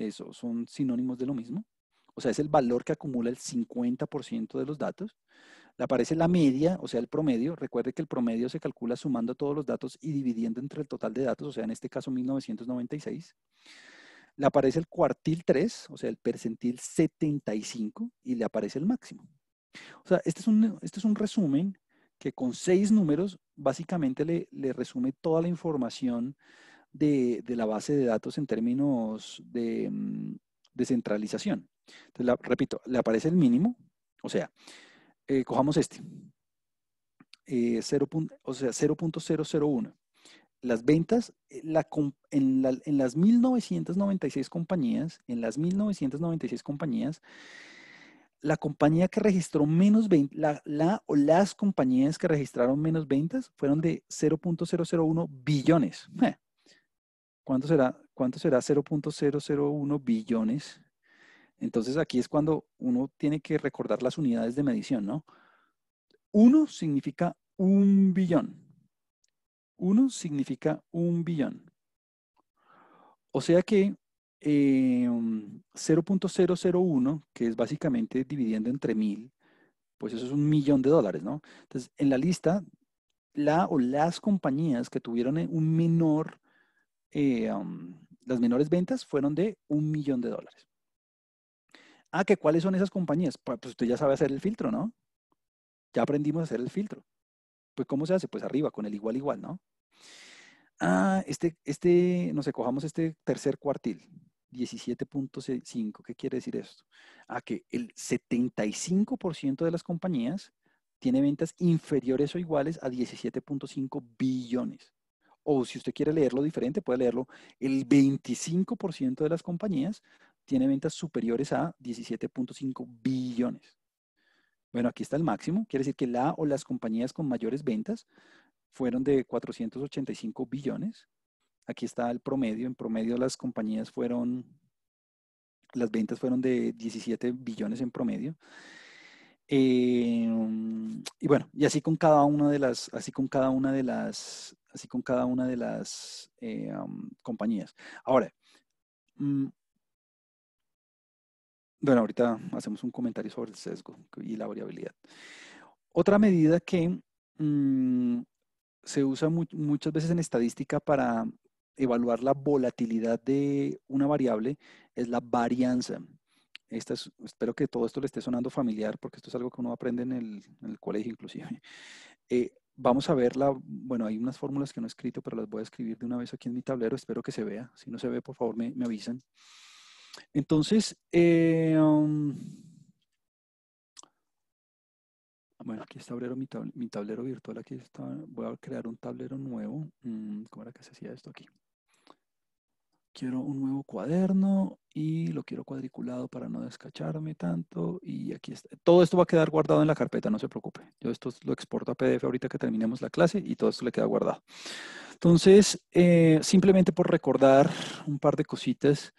eso son sinónimos de lo mismo. O sea, es el valor que acumula el 50% de los datos. Le aparece la media, o sea, el promedio. Recuerde que el promedio se calcula sumando todos los datos y dividiendo entre el total de datos, o sea, en este caso 1996. Le aparece el cuartil 3, o sea, el percentil 75, y le aparece el máximo. O sea, este es un, este es un resumen que con seis números básicamente le, le resume toda la información de, la base de datos en términos de, mm, descentralización, centralización. Entonces, repito, le aparece el mínimo, o sea, eh, cojamos este, 0, eh, o sea, 0.001. Las ventas eh, en, las 1996 compañías, en las 1996 compañías, la compañía que registró menos ventas, la, o las compañías que registraron menos ventas fueron de 0.001 billones. ¿Cuánto será? ¿Cuánto será 0.001 billones? Entonces aquí es cuando uno tiene que recordar las unidades de medición, ¿no? Uno significa un billón. Uno significa un billón. O sea que 0.001, em, que es básicamente dividiendo entre mil, pues eso es un millón de dólares, ¿no? Entonces, en la lista, la o las compañías que tuvieron un menor eh, las menores ventas fueron de un millón de dólares. Ah, ¿qué? cuáles son esas compañías? Pues, pues usted ya sabe hacer el filtro, ¿no? Ya aprendimos a hacer el filtro. Pues, ¿cómo se hace? Pues arriba, con el igual, igual, ¿no? Ah, este, este, no sé, cojamos este tercer cuartil, 17.5. ¿Qué quiere decir esto? A ah, que el 75% de las compañías tiene ventas inferiores o iguales a 17.5 billones o si usted quiere leerlo diferente, puede leerlo, el 25% de las compañías tiene ventas superiores a 17.5 billones. Bueno, aquí está el máximo, quiere decir que la o las compañías con mayores ventas fueron de 485 billones. Aquí está el promedio, en promedio las compañías fueron, las ventas fueron de 17 billones en promedio. Eh, mm, y bueno, y así con cada una de las, así con cada una de las, así con cada una de las eh, compañías. Ahora, mm, bueno, ahorita hacemos un comentario sobre el sesgo y la variabilidad. Otra medida que mm, se usa muchas veces en estadística para evaluar la volatilidad de una variable es la varianza espero que todo esto le esté sonando familiar porque esto es algo que uno aprende en el, colegio inclusive. Eh, vamos a verla, bueno, hay unas fórmulas que no he escrito, pero las voy a escribir de una vez aquí en mi tablero, espero que se vea. Si no se ve, por favor, me, avisan. Entonces, eh, um, bueno, aquí está mi, tablero, mi tablero virtual, aquí está, voy a crear un tablero nuevo. Mm, ¿Cómo era que se hacía esto aquí? quiero un nuevo cuaderno y lo quiero cuadriculado para no descacharme tanto. Y aquí está. Todo esto va a quedar guardado en la carpeta, no se preocupe. Yo esto lo exporto a PDF ahorita que terminemos la clase y todo esto le queda guardado. Entonces, eh, simplemente por recordar un par de cositas,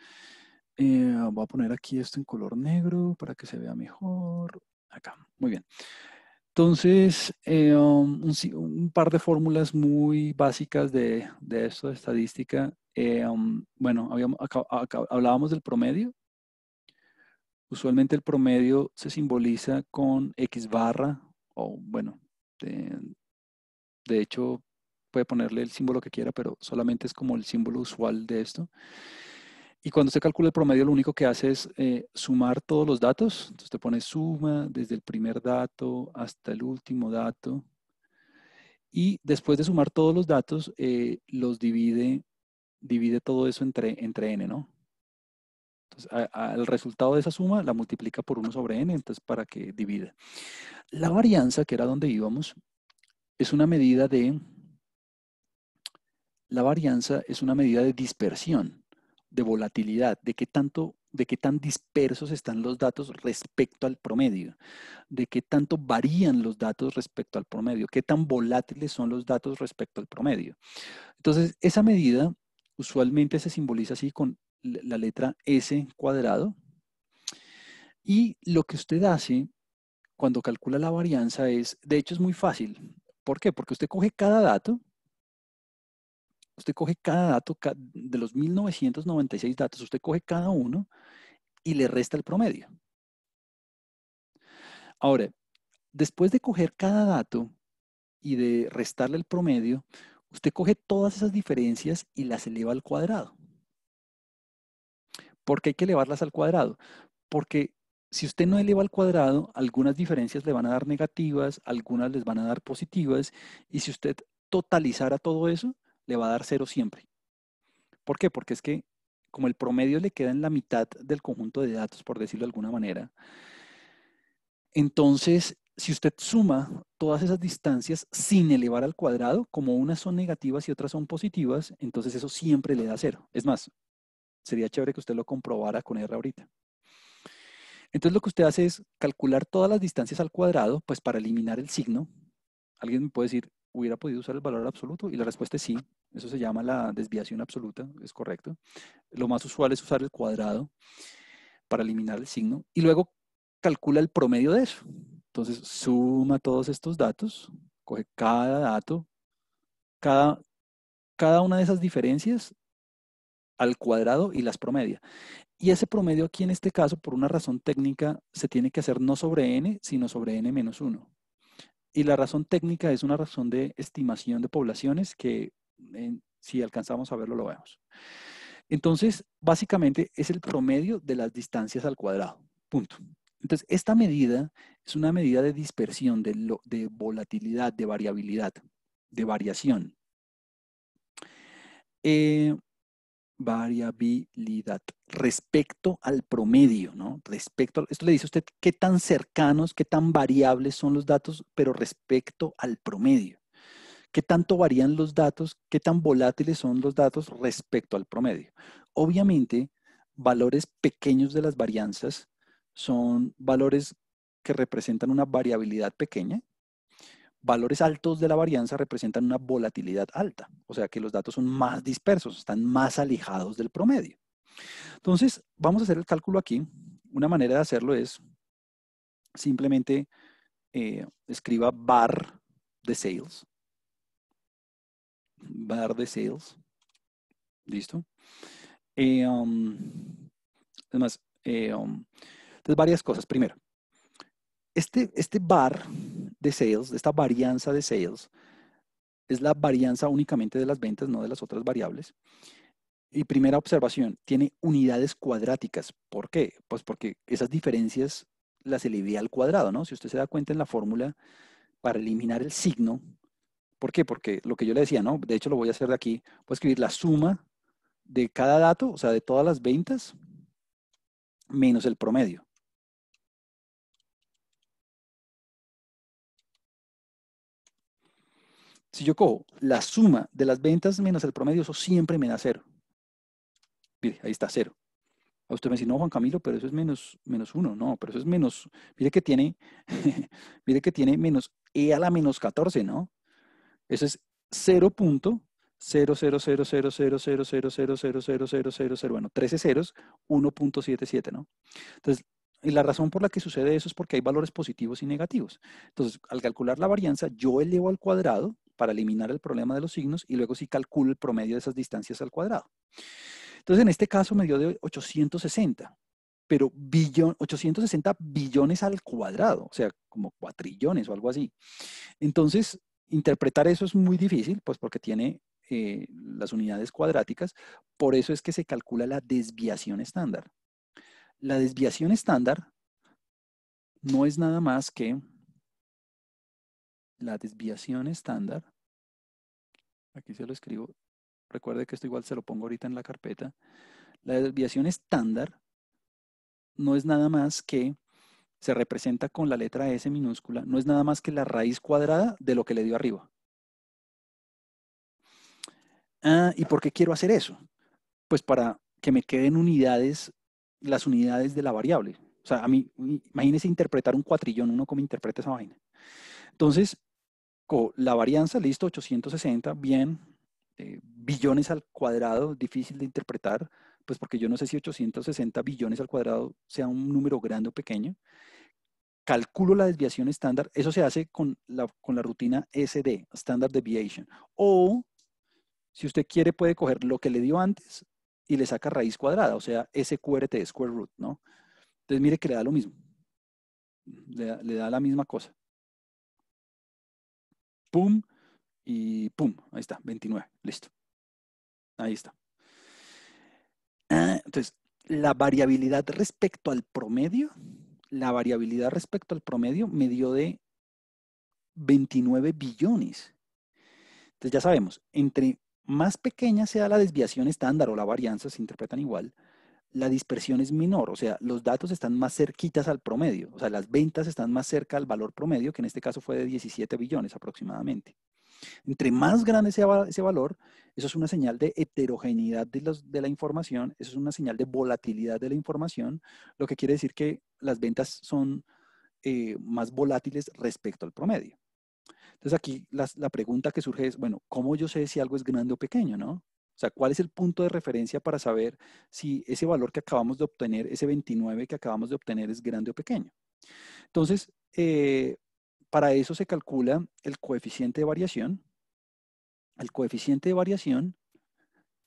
eh, voy a poner aquí esto en color negro para que se vea mejor. Acá, muy bien. Entonces, eh, um, un, par de fórmulas muy básicas de esto de estadística eh, um, bueno, habíamos, hablábamos del promedio. Usualmente el promedio se simboliza con X barra, o bueno, de, hecho puede ponerle el símbolo que quiera, pero solamente es como el símbolo usual de esto. Y cuando se calcula el promedio, lo único que hace es eh, sumar todos los datos. Entonces te pone suma desde el primer dato hasta el último dato. Y después de sumar todos los datos, eh, los divide divide todo eso entre, entre n, ¿no? Entonces, el resultado de esa suma la multiplica por 1 sobre n, entonces para que divide? La varianza, que era donde íbamos, es una medida de... La varianza es una medida de dispersión, de volatilidad, de qué tanto de qué tan dispersos están los datos respecto al promedio, de qué tanto varían los datos respecto al promedio, qué tan volátiles son los datos respecto al promedio. Entonces, esa medida usualmente se simboliza así con la letra S cuadrado. Y lo que usted hace cuando calcula la varianza es, de hecho es muy fácil. ¿Por qué? Porque usted coge cada dato, usted coge cada dato de los 1996 datos, usted coge cada uno y le resta el promedio. Ahora, después de coger cada dato y de restarle el promedio, Usted coge todas esas diferencias y las eleva al cuadrado. ¿Por qué hay que elevarlas al cuadrado? Porque si usted no eleva al cuadrado, algunas diferencias le van a dar negativas, algunas les van a dar positivas, y si usted totalizara todo eso, le va a dar cero siempre. ¿Por qué? Porque es que como el promedio le queda en la mitad del conjunto de datos, por decirlo de alguna manera, entonces si usted suma todas esas distancias sin elevar al cuadrado, como unas son negativas y otras son positivas, entonces eso siempre le da cero. Es más, sería chévere que usted lo comprobara con R ahorita. Entonces lo que usted hace es calcular todas las distancias al cuadrado, pues para eliminar el signo. Alguien me puede decir, ¿hubiera podido usar el valor absoluto? Y la respuesta es sí. Eso se llama la desviación absoluta, es correcto. Lo más usual es usar el cuadrado para eliminar el signo y luego calcula el promedio de eso. Entonces suma todos estos datos, coge cada dato, cada, cada una de esas diferencias al cuadrado y las promedia. Y ese promedio aquí en este caso, por una razón técnica, se tiene que hacer no sobre n, sino sobre n menos 1. Y la razón técnica es una razón de estimación de poblaciones que si alcanzamos a verlo lo vemos. Entonces, básicamente es el promedio de las distancias al cuadrado. Punto. Entonces, esta medida es una medida de dispersión, de, volatilidad, de variabilidad, de variación. Eh, variabilidad respecto al promedio, ¿no? Respecto, a, esto le dice usted qué tan cercanos, qué tan variables son los datos, pero respecto al promedio. ¿Qué tanto varían los datos? ¿Qué tan volátiles son los datos respecto al promedio? Obviamente, valores pequeños de las varianzas son valores que representan una variabilidad pequeña. Valores altos de la varianza representan una volatilidad alta, o sea que los datos son más dispersos, están más alejados del promedio. Entonces, vamos a hacer el cálculo aquí. Una manera de hacerlo es simplemente eh, escriba bar de sales. Bar de sales. ¿Listo? Eh, además, um, entonces, varias cosas. Primero, este, este bar de sales, esta varianza de sales, es la varianza únicamente de las ventas, no de las otras variables. Y primera observación, tiene unidades cuadráticas. ¿Por qué? Pues porque esas diferencias las elevé al cuadrado, ¿no? Si usted se da cuenta en la fórmula para eliminar el signo, ¿por qué? Porque lo que yo le decía, ¿no? De hecho lo voy a hacer de aquí, voy a escribir la suma de cada dato, o sea, de todas las ventas, menos el promedio. Si yo cojo la suma de las ventas menos el promedio, eso siempre me da cero. Mire, ahí está cero. A usted me dice, no, Juan Camilo, pero eso es menos, menos uno. No, pero eso es menos, mire que tiene, mire que tiene menos e a la menos 14, ¿no? Eso es cero. bueno, 13 ceros, 1.77, ¿no? Entonces, y la razón por la que sucede eso es porque hay valores positivos y negativos. Entonces, al calcular la varianza, yo elevo al cuadrado para eliminar el problema de los signos y luego sí calculo el promedio de esas distancias al cuadrado. Entonces, en este caso me dio de 860, pero billón, 860 billones al cuadrado, o sea, como cuatrillones o algo así. Entonces, interpretar eso es muy difícil, pues porque tiene eh, las unidades cuadráticas, por eso es que se calcula la desviación estándar. La desviación estándar no es nada más que la desviación estándar, aquí se lo escribo, recuerde que esto igual se lo pongo ahorita en la carpeta, la desviación estándar no es nada más que, se representa con la letra S minúscula, no es nada más que la raíz cuadrada de lo que le dio arriba. Ah, ¿Y por qué quiero hacer eso? Pues para que me queden unidades, las unidades de la variable. O sea, a mí, imagínese interpretar un cuatrillón, uno como interpreta esa vaina. Entonces, la varianza, listo, 860, bien, eh, billones al cuadrado, difícil de interpretar, pues porque yo no sé si 860 billones al cuadrado sea un número grande o pequeño. Calculo la desviación estándar, eso se hace con la, con la rutina SD, Standard Deviation. O, si usted quiere, puede coger lo que le dio antes y le saca raíz cuadrada, o sea, SQRT, square root, ¿no? Entonces, mire que le da lo mismo, le da la misma cosa pum, y pum, ahí está, 29, listo. Ahí está. Ah, entonces, la variabilidad respecto al promedio, la variabilidad respecto al promedio me dio de 29 billones. Entonces ya sabemos, entre más pequeña sea la desviación estándar o la varianza, se interpretan igual, la dispersión es menor, o sea, los datos están más cerquitas al promedio, o sea, las ventas están más cerca al valor promedio, que en este caso fue de 17 billones aproximadamente. Entre más grande sea ese valor, eso es una señal de heterogeneidad de, la información, eso es una señal de volatilidad de la información, lo que quiere decir que las ventas son eh, más volátiles respecto al promedio. Entonces aquí la pregunta que surge es, bueno, ¿cómo yo sé si algo es grande o pequeño, no? O sea, ¿cuál es el punto de referencia para saber si ese valor que acabamos de obtener, ese 29 que acabamos de obtener, es grande o pequeño? Entonces, eh, para eso se calcula el coeficiente de variación. El coeficiente de variación,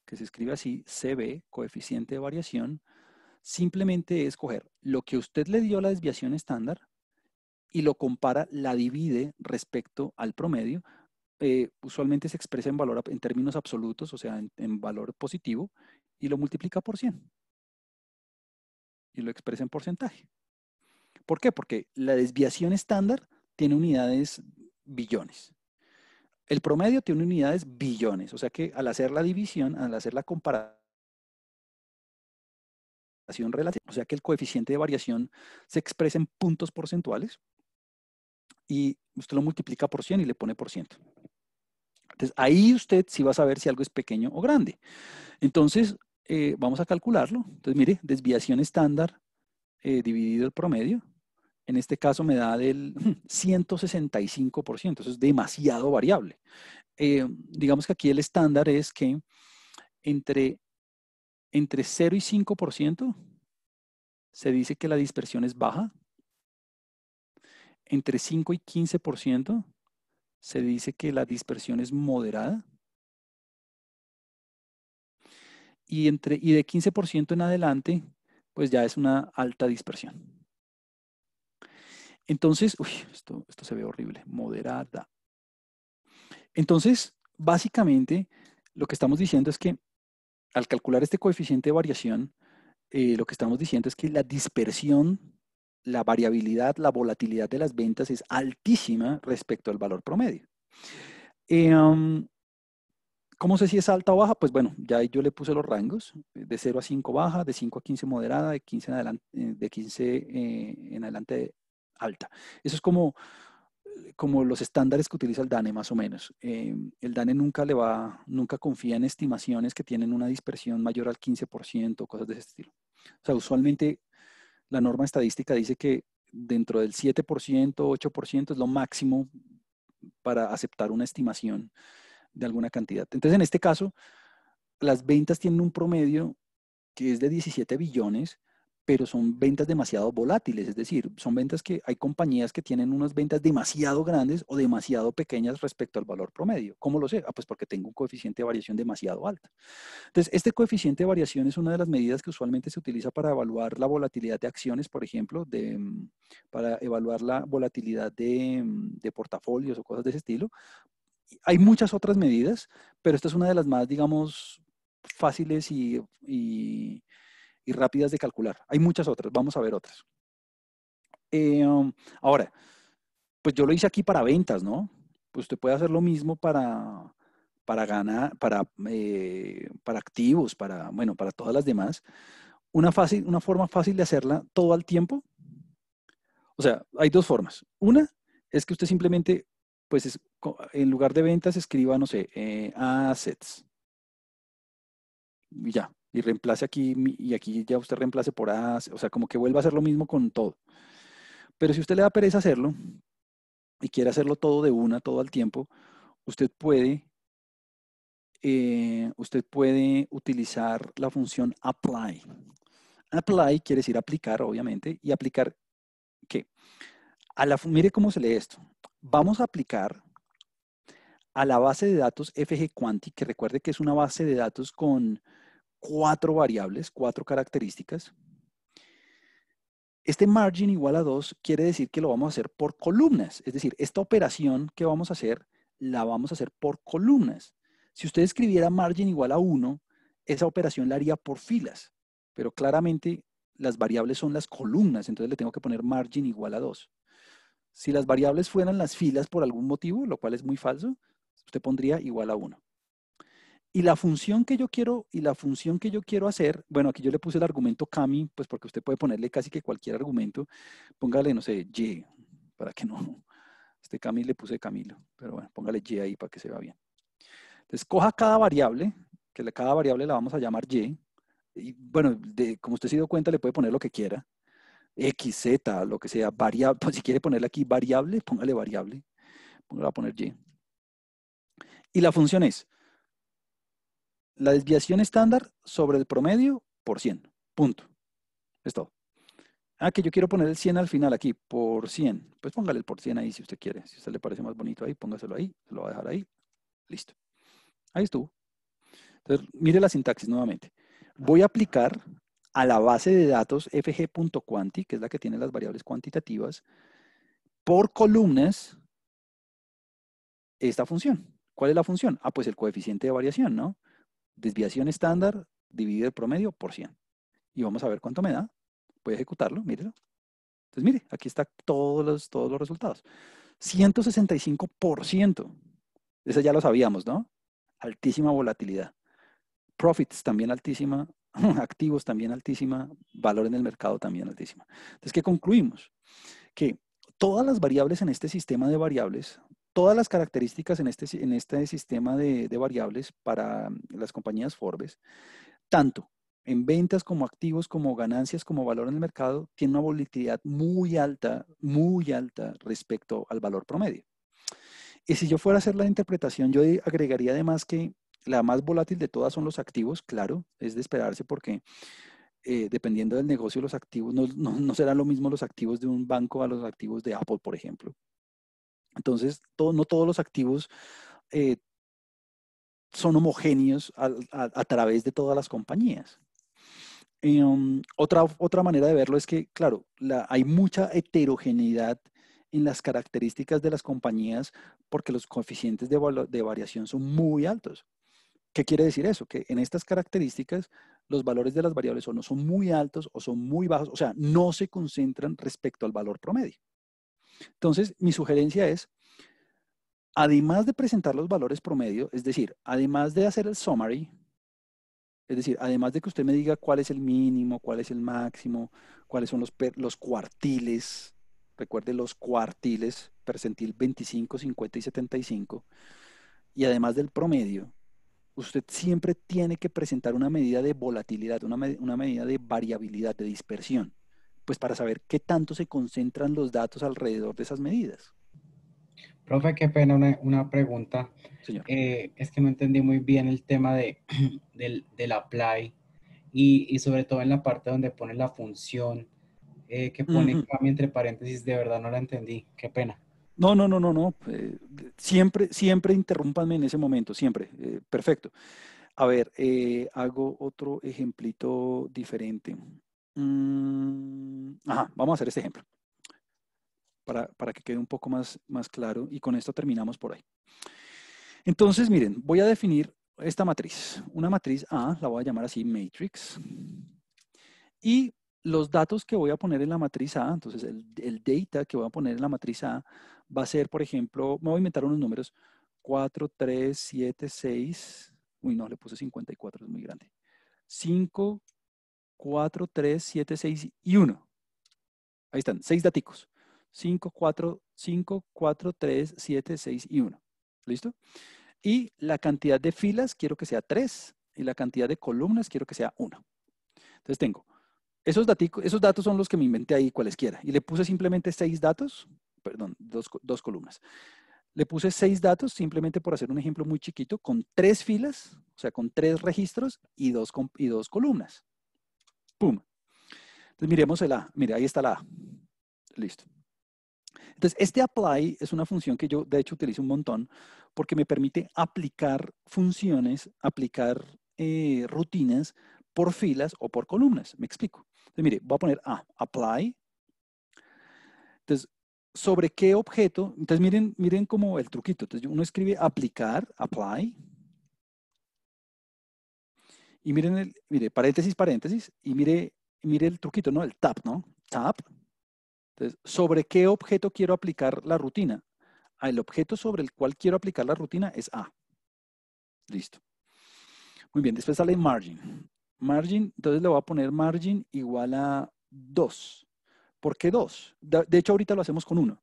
que se escribe así, CB, coeficiente de variación, simplemente es coger lo que usted le dio la desviación estándar y lo compara, la divide respecto al promedio eh, usualmente se expresa en valor en términos absolutos, o sea, en, valor positivo, y lo multiplica por 100. Y lo expresa en porcentaje. ¿Por qué? Porque la desviación estándar tiene unidades billones. El promedio tiene unidades billones, o sea que al hacer la división, al hacer la comparación relativa, o sea que el coeficiente de variación se expresa en puntos porcentuales y usted lo multiplica por 100 y le pone por ciento. Entonces, ahí usted sí va a saber si algo es pequeño o grande. Entonces, eh, vamos a calcularlo. Entonces, mire, desviación estándar eh, dividido el promedio. En este caso me da del 165%, eso es demasiado variable. Eh, digamos que aquí el estándar es que entre, entre 0 y 5% se dice que la dispersión es baja. Entre 5 y 15% se dice que la dispersión es moderada. Y, entre, y de 15% en adelante, pues ya es una alta dispersión. Entonces, uy, esto, esto se ve horrible, moderada. Entonces, básicamente, lo que estamos diciendo es que al calcular este coeficiente de variación, eh, lo que estamos diciendo es que la dispersión la variabilidad, la volatilidad de las ventas es altísima respecto al valor promedio. Em, ¿Cómo sé si es alta o baja? Pues bueno, ya yo le puse los rangos, eh, de 0 a 5 baja, de 5 a 15 moderada, de 15 en adelante, eh, de 15, eh, en adelante alta. Eso es como, como los estándares que utiliza el DANE más o menos. Em, el DANE nunca, le va, nunca confía en estimaciones que tienen una dispersión mayor al 15% o cosas de ese estilo. O sea, usualmente la norma estadística dice que dentro del 7%, 8% es lo máximo para aceptar una estimación de alguna cantidad. Entonces, en este caso, las ventas tienen un promedio que es de 17 billones pero son ventas demasiado volátiles, es decir, son ventas que hay compañías que tienen unas ventas demasiado grandes o demasiado pequeñas respecto al valor promedio. ¿Cómo lo sé? Ah, pues porque tengo un coeficiente de variación demasiado alto. Entonces, este coeficiente de variación es una de las medidas que usualmente se utiliza para evaluar la volatilidad de acciones, por ejemplo, de, mm, para evaluar la volatilidad mm, de, portafolios o cosas de ese estilo. Hay muchas otras medidas, pero esta es una de las más, digamos, fáciles y rápidas de calcular. Hay muchas otras, vamos a ver otras. Eh, um, ahora, pues yo lo hice aquí para ventas, ¿no? Pues usted puede hacer lo mismo para, para ganar, para, eh, para activos, para, bueno, para todas las demás. Una, fácil, una forma fácil de hacerla todo al tiempo. O sea, hay dos formas. Una es que usted simplemente, pues es, en lugar de ventas, escriba, no sé, eh, assets. Y ya y reemplace aquí y aquí ya usted reemplace por A, o sea, como que vuelva a hacer lo mismo con todo. Pero si usted le da pereza hacerlo y quiere hacerlo todo de una, todo al tiempo, usted puede, eh, usted puede utilizar la función apply. Apply quiere decir aplicar, obviamente, y aplicar qué? A la, mire cómo se lee esto. Vamos a aplicar a la base de datos FG que recuerde que es una base de datos con, cuatro variables, cuatro características. Este margin igual a 2 quiere decir que lo vamos a hacer por columnas. Es decir, esta operación que vamos a hacer, la vamos a hacer por columnas. Si usted escribiera margin igual a 1, esa operación la haría por filas. Pero claramente las variables son las columnas, entonces le tengo que poner margin igual a 2. Si las variables fueran las filas por algún motivo, lo cual es muy falso, usted pondría igual a 1. Y la función que yo quiero y la función que yo quiero hacer, bueno, aquí yo le puse el argumento Cami, pues porque usted puede ponerle casi que cualquier argumento, póngale, no sé, Y, para que no, este Cami le puse Camilo, pero bueno, póngale Y ahí para que se vea bien. Entonces, coja cada variable, que la, cada variable la vamos a llamar Y, y bueno, de, como usted se dio cuenta, le puede poner lo que quiera, X, Z, lo que sea, variable, pues si quiere ponerle aquí variable, póngale variable, póngale a poner Y. Y la función es, la desviación estándar sobre el promedio por 100. Punto. Es todo. Ah, que yo quiero poner el 100 al final aquí, por 100. Pues póngale el por 100 ahí si usted quiere. Si a usted le parece más bonito ahí, póngaselo ahí. Se lo va a dejar ahí. Listo. Ahí estuvo. Entonces, mire la sintaxis nuevamente. Voy a aplicar a la base de datos fg.quanti, que es la que tiene las variables cuantitativas, por columnas esta función. ¿Cuál es la función? Ah, pues el coeficiente de variación, ¿no? desviación estándar dividido el promedio por 100. Y vamos a ver cuánto me da. Voy a ejecutarlo, mírelo. Entonces, mire, aquí están todos los, todos los resultados. 165%. Eso ya lo sabíamos, ¿no? Altísima volatilidad. Profits también altísima. Activos también altísima. Valor en el mercado también altísima. Entonces, ¿qué concluimos? Que todas las variables en este sistema de variables todas las características en este, este sistema de, variables para mm, las compañías Forbes, tanto en ventas como activos, como ganancias, como valor en el mercado, tiene una volatilidad muy alta, muy alta respecto al valor promedio. Y si yo fuera a hacer la interpretación, yo agregaría además que la más volátil de todas son los activos, claro, es de esperarse porque eh, dependiendo del negocio, los activos, no serán lo mismo los activos de un banco a los activos de Apple, por ejemplo. Entonces, no todos los activos eh, son homogéneos a, través de todas las compañías. Em, otra, otra manera de verlo es que, claro, hay mucha heterogeneidad en las características de las compañías porque los coeficientes de, de variación son muy altos. ¿Qué quiere decir eso? Que en estas características los valores de las variables o no son muy altos o son muy bajos, o sea, no se concentran respecto al valor promedio. Entonces, mi sugerencia es, además de presentar los valores promedio, es decir, además de hacer el summary, es decir, además de que usted me diga cuál es el mínimo, cuál es el máximo, cuáles son los, los cuartiles, recuerde los cuartiles, percentil 25, 50 y 75, y además del promedio, usted siempre tiene que presentar una medida de volatilidad, una medida de variabilidad, de dispersión pues para saber qué tanto se concentran los datos alrededor de esas medidas. Profe, qué pena una, pregunta. Eh, es que no entendí muy bien el tema de, del, apply y, y, sobre todo en la parte donde pone la función eh, que pone entre paréntesis, de verdad no la entendí, qué pena. No, no, no, no, no. Eh, siempre, siempre interrúmpanme en ese momento, siempre. perfecto. A ver, hago otro ejemplito diferente. Mm, vamos a hacer este ejemplo para, que quede un poco más, más claro y con esto terminamos por ahí. Entonces, miren, voy a definir esta matriz. Una matriz A, la voy a llamar así matrix. Y los datos que voy a poner en la matriz A, entonces el, data que voy a poner en la matriz A va a ser, por ejemplo, me voy a inventar unos números, 4, 3, 7, 6, uy no, le puse 54, es muy grande, 5, 4, 3, 7, 6 y 1. Ahí están, seis daticos. 5, 4, 5, 4, 3, 7, 6 y 1. ¿Listo? Y la cantidad de filas quiero que sea 3 y la cantidad de columnas quiero que sea 1. Entonces tengo, esos, datos, esos datos son los que me inventé ahí cualesquiera. Y le puse simplemente 6 datos, perdón, dos, columnas. Le puse 6 datos simplemente por hacer un ejemplo muy chiquito con 3 filas, o sea, con 3 registros y 2 dos, y dos columnas. ¡Pum! Entonces miremos el A. Mire, ahí está la A. Listo. Entonces, este apply es una función que yo, de hecho, utilizo un montón porque me permite aplicar funciones, aplicar eh, rutinas por filas o por columnas. Me explico. Entonces, mire, voy a poner A, apply. Entonces, ¿sobre qué objeto? Entonces, miren, miren como el truquito. Entonces, uno escribe aplicar, apply, y miren, el, mire, paréntesis, paréntesis, y mire, mire el truquito, ¿no? El tap, ¿no? Tap. Entonces, ¿sobre qué objeto quiero aplicar la rutina? Ah, el objeto sobre el cual quiero aplicar la rutina es A. Listo. Muy bien, después sale margin. Margin, entonces le voy a poner margin igual a 2. ¿Por qué 2? De hecho, ahorita lo hacemos con 1.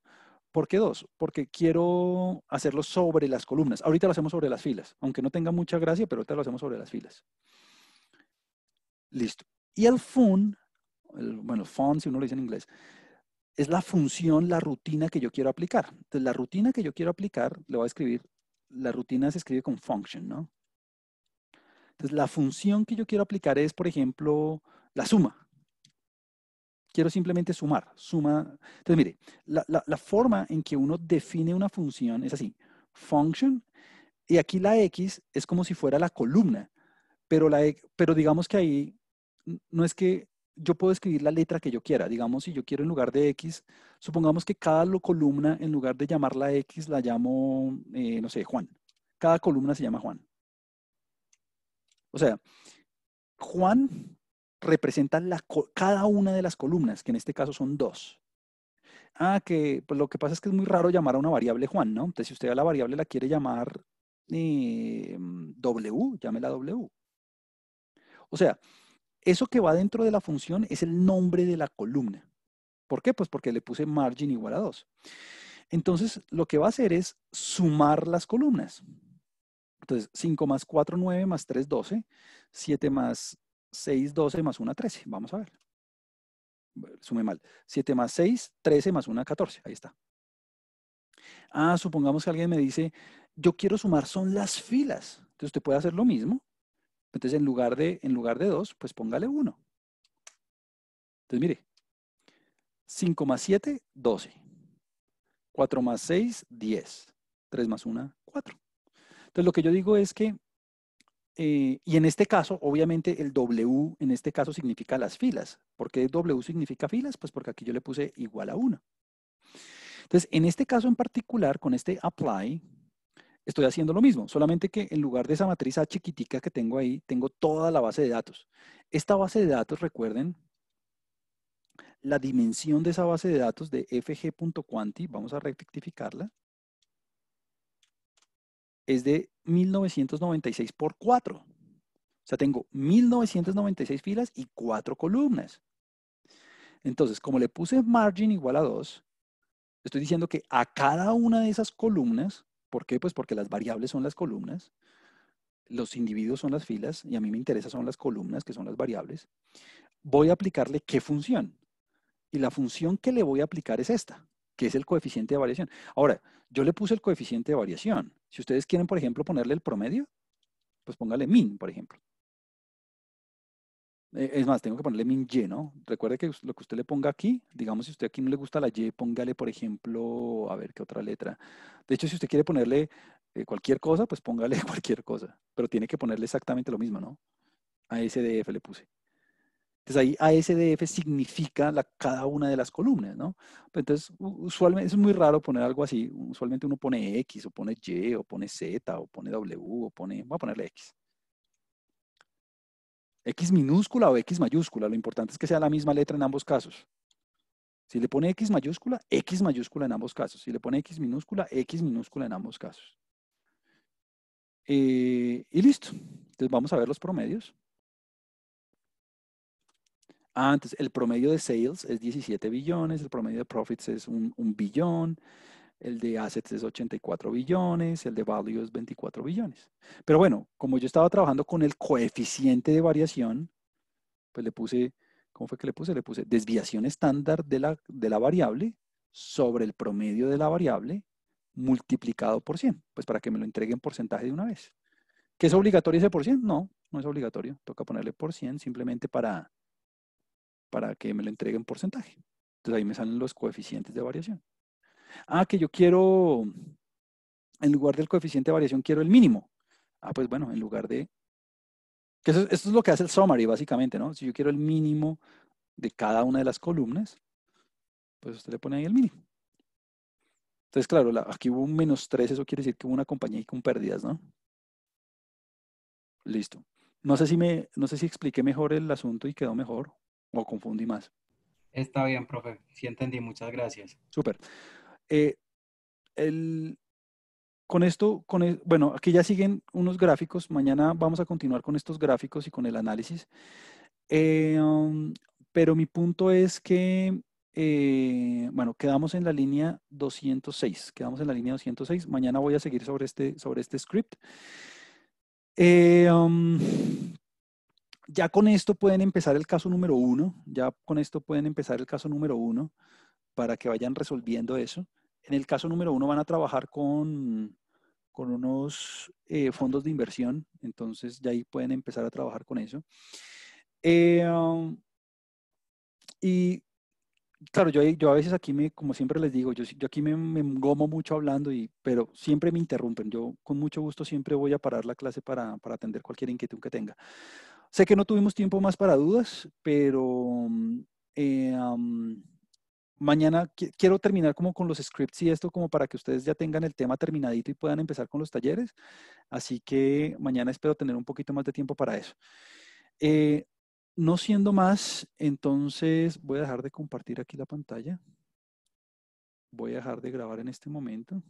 ¿Por qué 2? Porque quiero hacerlo sobre las columnas. Ahorita lo hacemos sobre las filas, aunque no tenga mucha gracia, pero ahorita lo hacemos sobre las filas. Listo. Y el fun, el, bueno, fun si uno lo dice en inglés, es la función, la rutina que yo quiero aplicar. Entonces, la rutina que yo quiero aplicar, le voy a escribir, la rutina se escribe con function, ¿no? Entonces, la función que yo quiero aplicar es, por ejemplo, la suma. Quiero simplemente sumar, suma. Entonces, mire, la, forma en que uno define una función es así, function, y aquí la X es como si fuera la columna, pero, la, e, pero digamos que ahí no es que yo puedo escribir la letra que yo quiera. Digamos, si yo quiero en lugar de X, supongamos que cada columna, en lugar de llamarla X, la llamo, eh, no sé, Juan. Cada columna se llama Juan. O sea, Juan representa cada una de las columnas, que en este caso son dos. Ah, que pues lo que pasa es que es muy raro llamar a una variable Juan, ¿no? Entonces, si usted a la variable la quiere llamar em, W, llámela W. O sea, eso que va dentro de la función es el nombre de la columna. ¿Por qué? Pues porque le puse margin igual a 2. Entonces, lo que va a hacer es sumar las columnas. Entonces, 5 más 4, 9 más 3, 12. 7 más 6, 12 más 1, 13. Vamos a ver. Sume mal. 7 más 6, 13 más 1, 14. Ahí está. Ah, supongamos que alguien me dice, yo quiero sumar, son las filas. Entonces usted puede hacer lo mismo. Entonces, en lugar de, en lugar de 2, pues póngale 1. Entonces, mire, 5 más 7, 12. 4 más 6, 10. 3 más 1, 4. Entonces, lo que yo digo es que, eh, y en este caso, obviamente, el W en este caso significa las filas. ¿Por qué W significa filas? Pues porque aquí yo le puse igual a 1. Entonces, en este caso en particular, con este apply, estoy haciendo lo mismo, solamente que en lugar de esa matriz A chiquitica que tengo ahí, tengo toda la base de datos. Esta base de datos, recuerden, la dimensión de esa base de datos de fg.quanti, vamos a rectificarla, es de 1996 por 4. O sea, tengo 1996 filas y 4 columnas. Entonces, como le puse margin igual a 2, estoy diciendo que a cada una de esas columnas ¿Por qué? Pues porque las variables son las columnas, los individuos son las filas y a mí me interesa son las columnas, que son las variables. Voy a aplicarle qué función. Y la función que le voy a aplicar es esta, que es el coeficiente de variación. Ahora, yo le puse el coeficiente de variación. Si ustedes quieren, por ejemplo, ponerle el promedio, pues póngale min, por ejemplo. Eh, es más, tengo que ponerle min Y, ¿no? Recuerde que lo que usted le ponga aquí, digamos, si usted aquí no le gusta la Y, póngale, por ejemplo, a ver qué otra letra. De hecho, si usted quiere ponerle eh, cualquier cosa, pues póngale cualquier cosa. Pero tiene que ponerle exactamente lo mismo, ¿no? A ASDF le puse. Entonces ahí ASDF significa cada una de las columnas, ¿no? Entonces, usualmente es muy raro poner algo así. Usualmente uno pone X o pone Y o pone Z o pone W o pone, voy a ponerle X. X minúscula o X mayúscula, lo importante es que sea la misma letra en ambos casos. Si le pone X mayúscula, X mayúscula en ambos casos. Si le pone X minúscula, X minúscula en ambos casos. Eh, y listo. Entonces vamos a ver los promedios. Antes, el promedio de sales es 17 billones, el promedio de profits es un, un billón, el de assets es 84 billones, el de value es 24 billones. Pero bueno, como yo estaba trabajando con el coeficiente de variación, pues le puse, ¿cómo fue que le puse? Le puse desviación estándar de la, de la variable sobre el promedio de la variable multiplicado por 100, pues para que me lo entreguen porcentaje de una vez. ¿Que es obligatorio ese por 100? No, no es obligatorio. Toca ponerle por 100 simplemente para, para que me lo entreguen porcentaje. Entonces ahí me salen los coeficientes de variación. Ah, que yo quiero, en lugar del coeficiente de variación, quiero el mínimo. Ah, pues bueno, en lugar de... Que esto es lo que hace el summary, básicamente, ¿no? Si yo quiero el mínimo de cada una de las columnas, pues usted le pone ahí el mínimo. Entonces, claro, aquí hubo un menos 3, eso quiere decir que hubo una compañía con pérdidas, ¿no? Listo. No sé si me, no sé si expliqué mejor el asunto y quedó mejor o confundí más. Está bien, profe. Sí entendí. Muchas gracias. Súper. Eh, el, con esto, con e, bueno, aquí ya siguen unos gráficos. Mañana vamos a continuar con estos gráficos y con el análisis. Eh, um, pero mi punto es que, eh, bueno, quedamos en la línea 206. Quedamos en la línea 206. Mañana voy a seguir sobre este, sobre este script. Um, ya con esto pueden empezar el caso número uno. Ya con esto pueden empezar el caso número uno para que vayan resolviendo eso. En el caso número uno van a trabajar con, con unos eh, fondos de inversión, entonces ya ahí pueden empezar a trabajar con eso. Eh, um, y claro, yo, yo, a veces aquí me, como siempre les digo, yo, yo aquí me, me, gomo mucho hablando, y, pero siempre me interrumpen. Yo con mucho gusto siempre voy a parar la clase para, para atender cualquier inquietud que tenga. Sé que no tuvimos tiempo más para dudas, pero mm, eh, um, mañana quiero terminar como con los scripts y esto como para que ustedes ya tengan el tema terminadito y puedan empezar con los talleres. Así que mañana espero tener un poquito más de tiempo para eso. Eh, no siendo más, entonces voy a dejar de compartir aquí la pantalla. Voy a dejar de grabar en este momento.